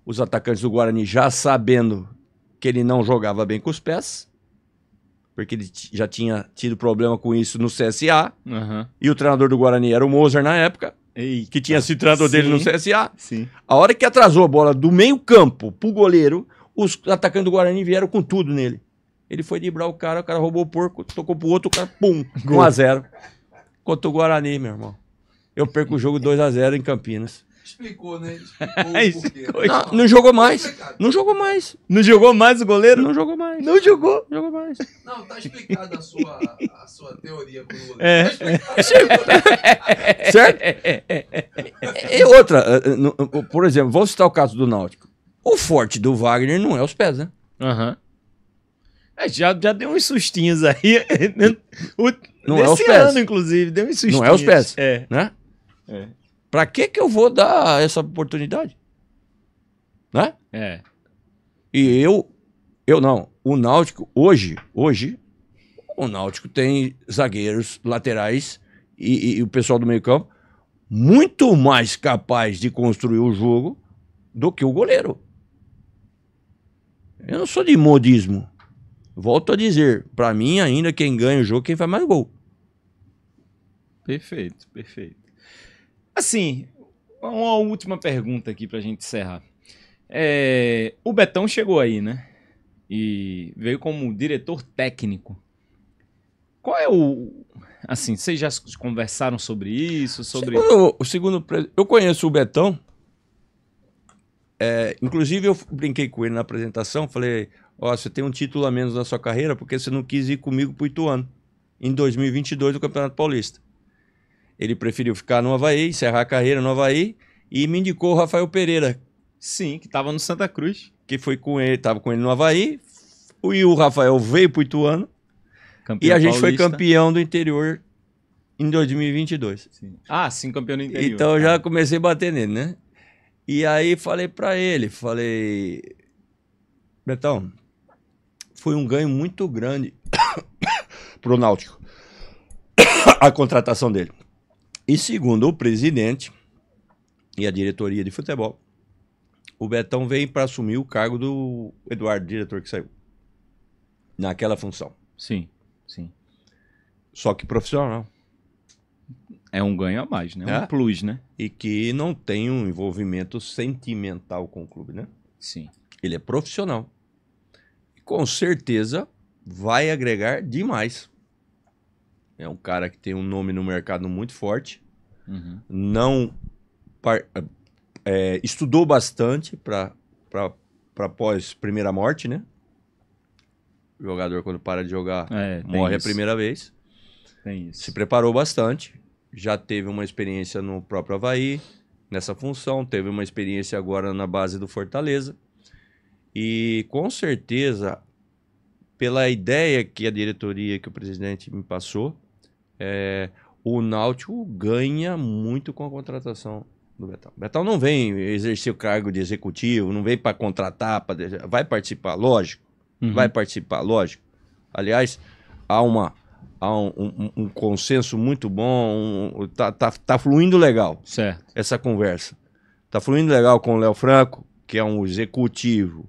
Os atacantes do Guarani já sabendo que ele não jogava bem com os pés, porque ele já tinha tido problema com isso no CSA. Uhum. E o treinador do Guarani era o Moser na época, Eita. que tinha sido treinador Sim. dele no CSA. Sim. A hora que atrasou a bola do meio-campo pro goleiro, os atacantes do Guarani vieram com tudo nele. Ele foi driblar o cara, o cara roubou o porco, tocou pro outro, o cara, pum, 1x0. Contra o Guarani, meu irmão. Eu perco o jogo 2 a 0 em Campinas. Explicou, né? Explicou não, não, jogou mais. Não jogou mais. Não jogou mais o goleiro? Não jogou mais. Não jogou. Não jogou mais. Não, tá explicada a sua, a sua teoria goleiro. É. Tá certo? E outra, eh, eh, por exemplo, vou citar o caso do Náutico. O forte do Wagner não é os pés, né? Aham. Uhum. É, já, já deu uns sustinhos aí. Né? O, não é os pés. ano, inclusive, deu uns sustinhos. Não é os pés. É. Né? É. Para que que eu vou dar essa oportunidade? Né? É. E eu, eu não. O Náutico, hoje, hoje, o Náutico tem zagueiros laterais e, e, e o pessoal do meio campo muito mais capaz de construir o jogo do que o goleiro. Eu não sou de modismo. Volto a dizer, para mim ainda quem ganha o jogo é quem faz mais gol. Perfeito, perfeito. Assim, uma última pergunta aqui pra gente encerrar. É, o Betão chegou aí, né? E veio como diretor técnico. Qual é o. Assim, vocês já conversaram sobre isso? Sobre. Segundo, o segundo. Eu conheço o Betão. É, inclusive, eu brinquei com ele na apresentação. Falei: Ó, oh, você tem um título a menos na sua carreira porque você não quis ir comigo pro Ituano em 2022 do Campeonato Paulista. Ele preferiu ficar no Havaí, encerrar a carreira no Havaí e me indicou o Rafael Pereira. Sim, que estava no Santa Cruz. Que foi com ele, estava com ele no Havaí. E o Rafael veio para o Ituano. Campeão e a gente Paulista. foi campeão do interior em 2022. Sim. Ah, sim, campeão do interior. Então eu já é. comecei a bater nele, né? E aí falei para ele, falei... Betão, foi um ganho muito grande para o Náutico. a contratação dele. E segundo o presidente e a diretoria de futebol, o Betão veio para assumir o cargo do Eduardo, diretor que saiu. Naquela função. Sim, sim. Só que profissional. É um ganho a mais, né? É. Um plus, né? E que não tem um envolvimento sentimental com o clube, né? Sim. Ele é profissional. Com certeza vai agregar demais. É um cara que tem um nome no mercado muito forte. Uhum. Não é, estudou bastante para pós primeira morte, né? O jogador quando para de jogar é, morre isso. a primeira vez. Tem isso. Se preparou bastante, já teve uma experiência no próprio Havaí nessa função, teve uma experiência agora na base do Fortaleza. E com certeza, pela ideia que a diretoria, que o presidente me passou, é, o Náutico ganha muito com a contratação do Betão. O Betão não vem exercer o cargo de executivo, não vem para contratar, pra... vai participar, lógico. Uhum. Vai participar, lógico. Aliás, há, uma, há um, um, um consenso muito bom, um, tá, tá, tá fluindo legal certo. essa conversa. Tá fluindo legal com o Léo Franco, que é um executivo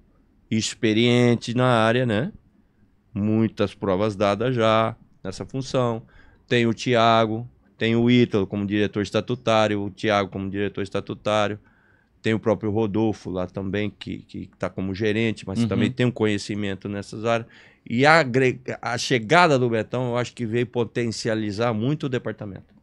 experiente na área, né? Muitas provas dadas já nessa função. Tem o Tiago, tem o Ítalo como diretor estatutário, o Tiago como diretor estatutário, tem o próprio Rodolfo lá também, que está como gerente, mas uhum. também tem um conhecimento nessas áreas. E a, a chegada do Betão, eu acho que veio potencializar muito o departamento.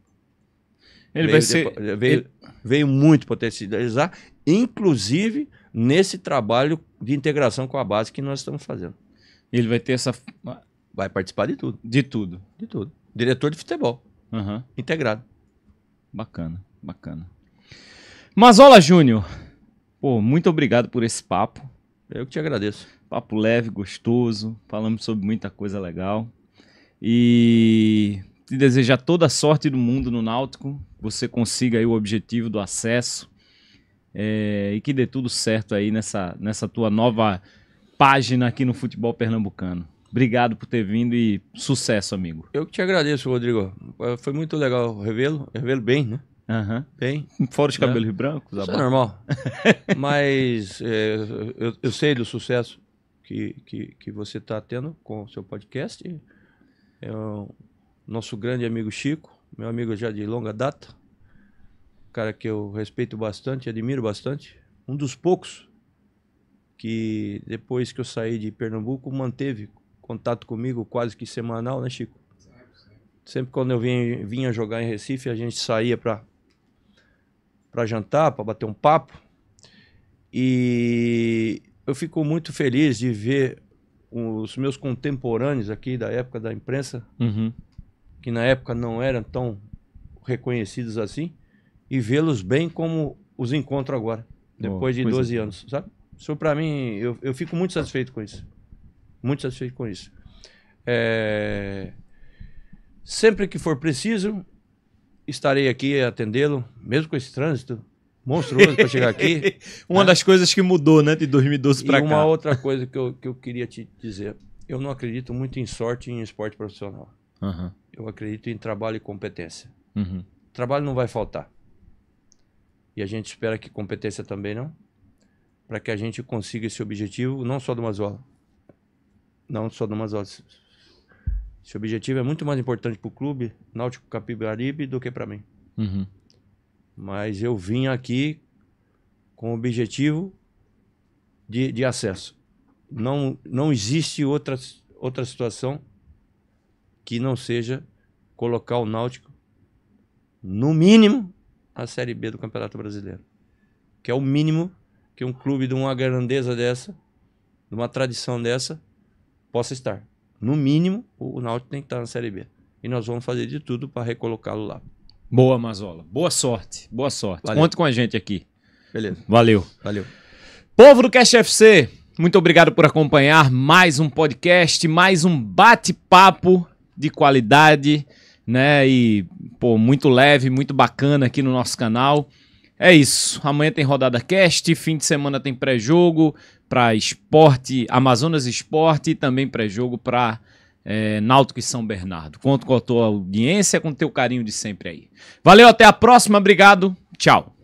Ele veio, vai ser. Veio, Ele... veio muito potencializar, inclusive nesse trabalho de integração com a base que nós estamos fazendo. Ele vai ter essa. Vai participar de tudo. De tudo. De tudo. Diretor de futebol. Uhum. Integrado. Bacana, bacana. Mazola Júnior, pô, muito obrigado por esse papo. Eu que te agradeço. Papo leve, gostoso, falamos sobre muita coisa legal. E te desejar toda a sorte do mundo no Náutico, você consiga aí o objetivo do acesso é, e que dê tudo certo aí nessa, nessa tua nova página aqui no futebol pernambucano. Obrigado por ter vindo e sucesso, amigo. Eu que te agradeço, Rodrigo. Foi muito legal revê-lo. Revê-lo bem, né? Uhum. Bem. Fora de é. cabelos né? brancos. Isso é normal. Mas é, eu, eu, sei do sucesso que, que, que você está tendo com o seu podcast. É o nosso grande amigo Chico, meu amigo já de longa data. Cara que eu respeito bastante, admiro bastante. Um dos poucos que depois que eu saí de Pernambuco manteve contato comigo quase que semanal, né, Chico? Sempre quando eu vinha, vinha jogar em Recife, a gente saía para para jantar, para bater um papo. E eu fico muito feliz de ver os meus contemporâneos aqui da época da imprensa, uhum. que na época não eram tão reconhecidos assim, e vê-los bem como os encontro agora, depois de 12 é. anos, sabe? Isso para mim, eu, eu fico muito satisfeito com isso muito satisfeito com isso. É... Sempre que for preciso, estarei aqui atendê-lo, mesmo com esse trânsito monstruoso para chegar aqui. uma né? das coisas que mudou, né, de 2012 para cá. E uma outra coisa que eu, que eu queria te dizer. Eu não acredito muito em sorte em esporte profissional. Uhum. Eu acredito em trabalho e competência. Uhum. Trabalho não vai faltar. E a gente espera que competência também não, para que a gente consiga esse objetivo, não só do Mazola, não só numa horas Esse objetivo é muito mais importante para o clube Náutico Capibaribe do que para mim. Uhum. Mas eu vim aqui com o objetivo de, de acesso. Não, não existe outra, outra situação que não seja colocar o Náutico, no mínimo, a Série B do Campeonato Brasileiro. Que é o mínimo que um clube de uma grandeza dessa, de uma tradição dessa, possa estar. No mínimo, o Náutico tem que estar na Série B. E nós vamos fazer de tudo para recolocá-lo lá. Boa, Mazola. Boa sorte. Boa sorte. Valeu. Conte com a gente aqui. Beleza. Valeu. Valeu. Povo do Cash FC, muito obrigado por acompanhar mais um podcast, mais um bate-papo de qualidade, né? E, pô, muito leve, muito bacana aqui no nosso canal. É isso. Amanhã tem rodada cast, fim de semana tem pré-jogo, para esporte, Amazonas Esporte e também pré-jogo para é, Náutico e São Bernardo. Conto com a tua audiência, com o teu carinho de sempre aí. Valeu, até a próxima, obrigado, tchau.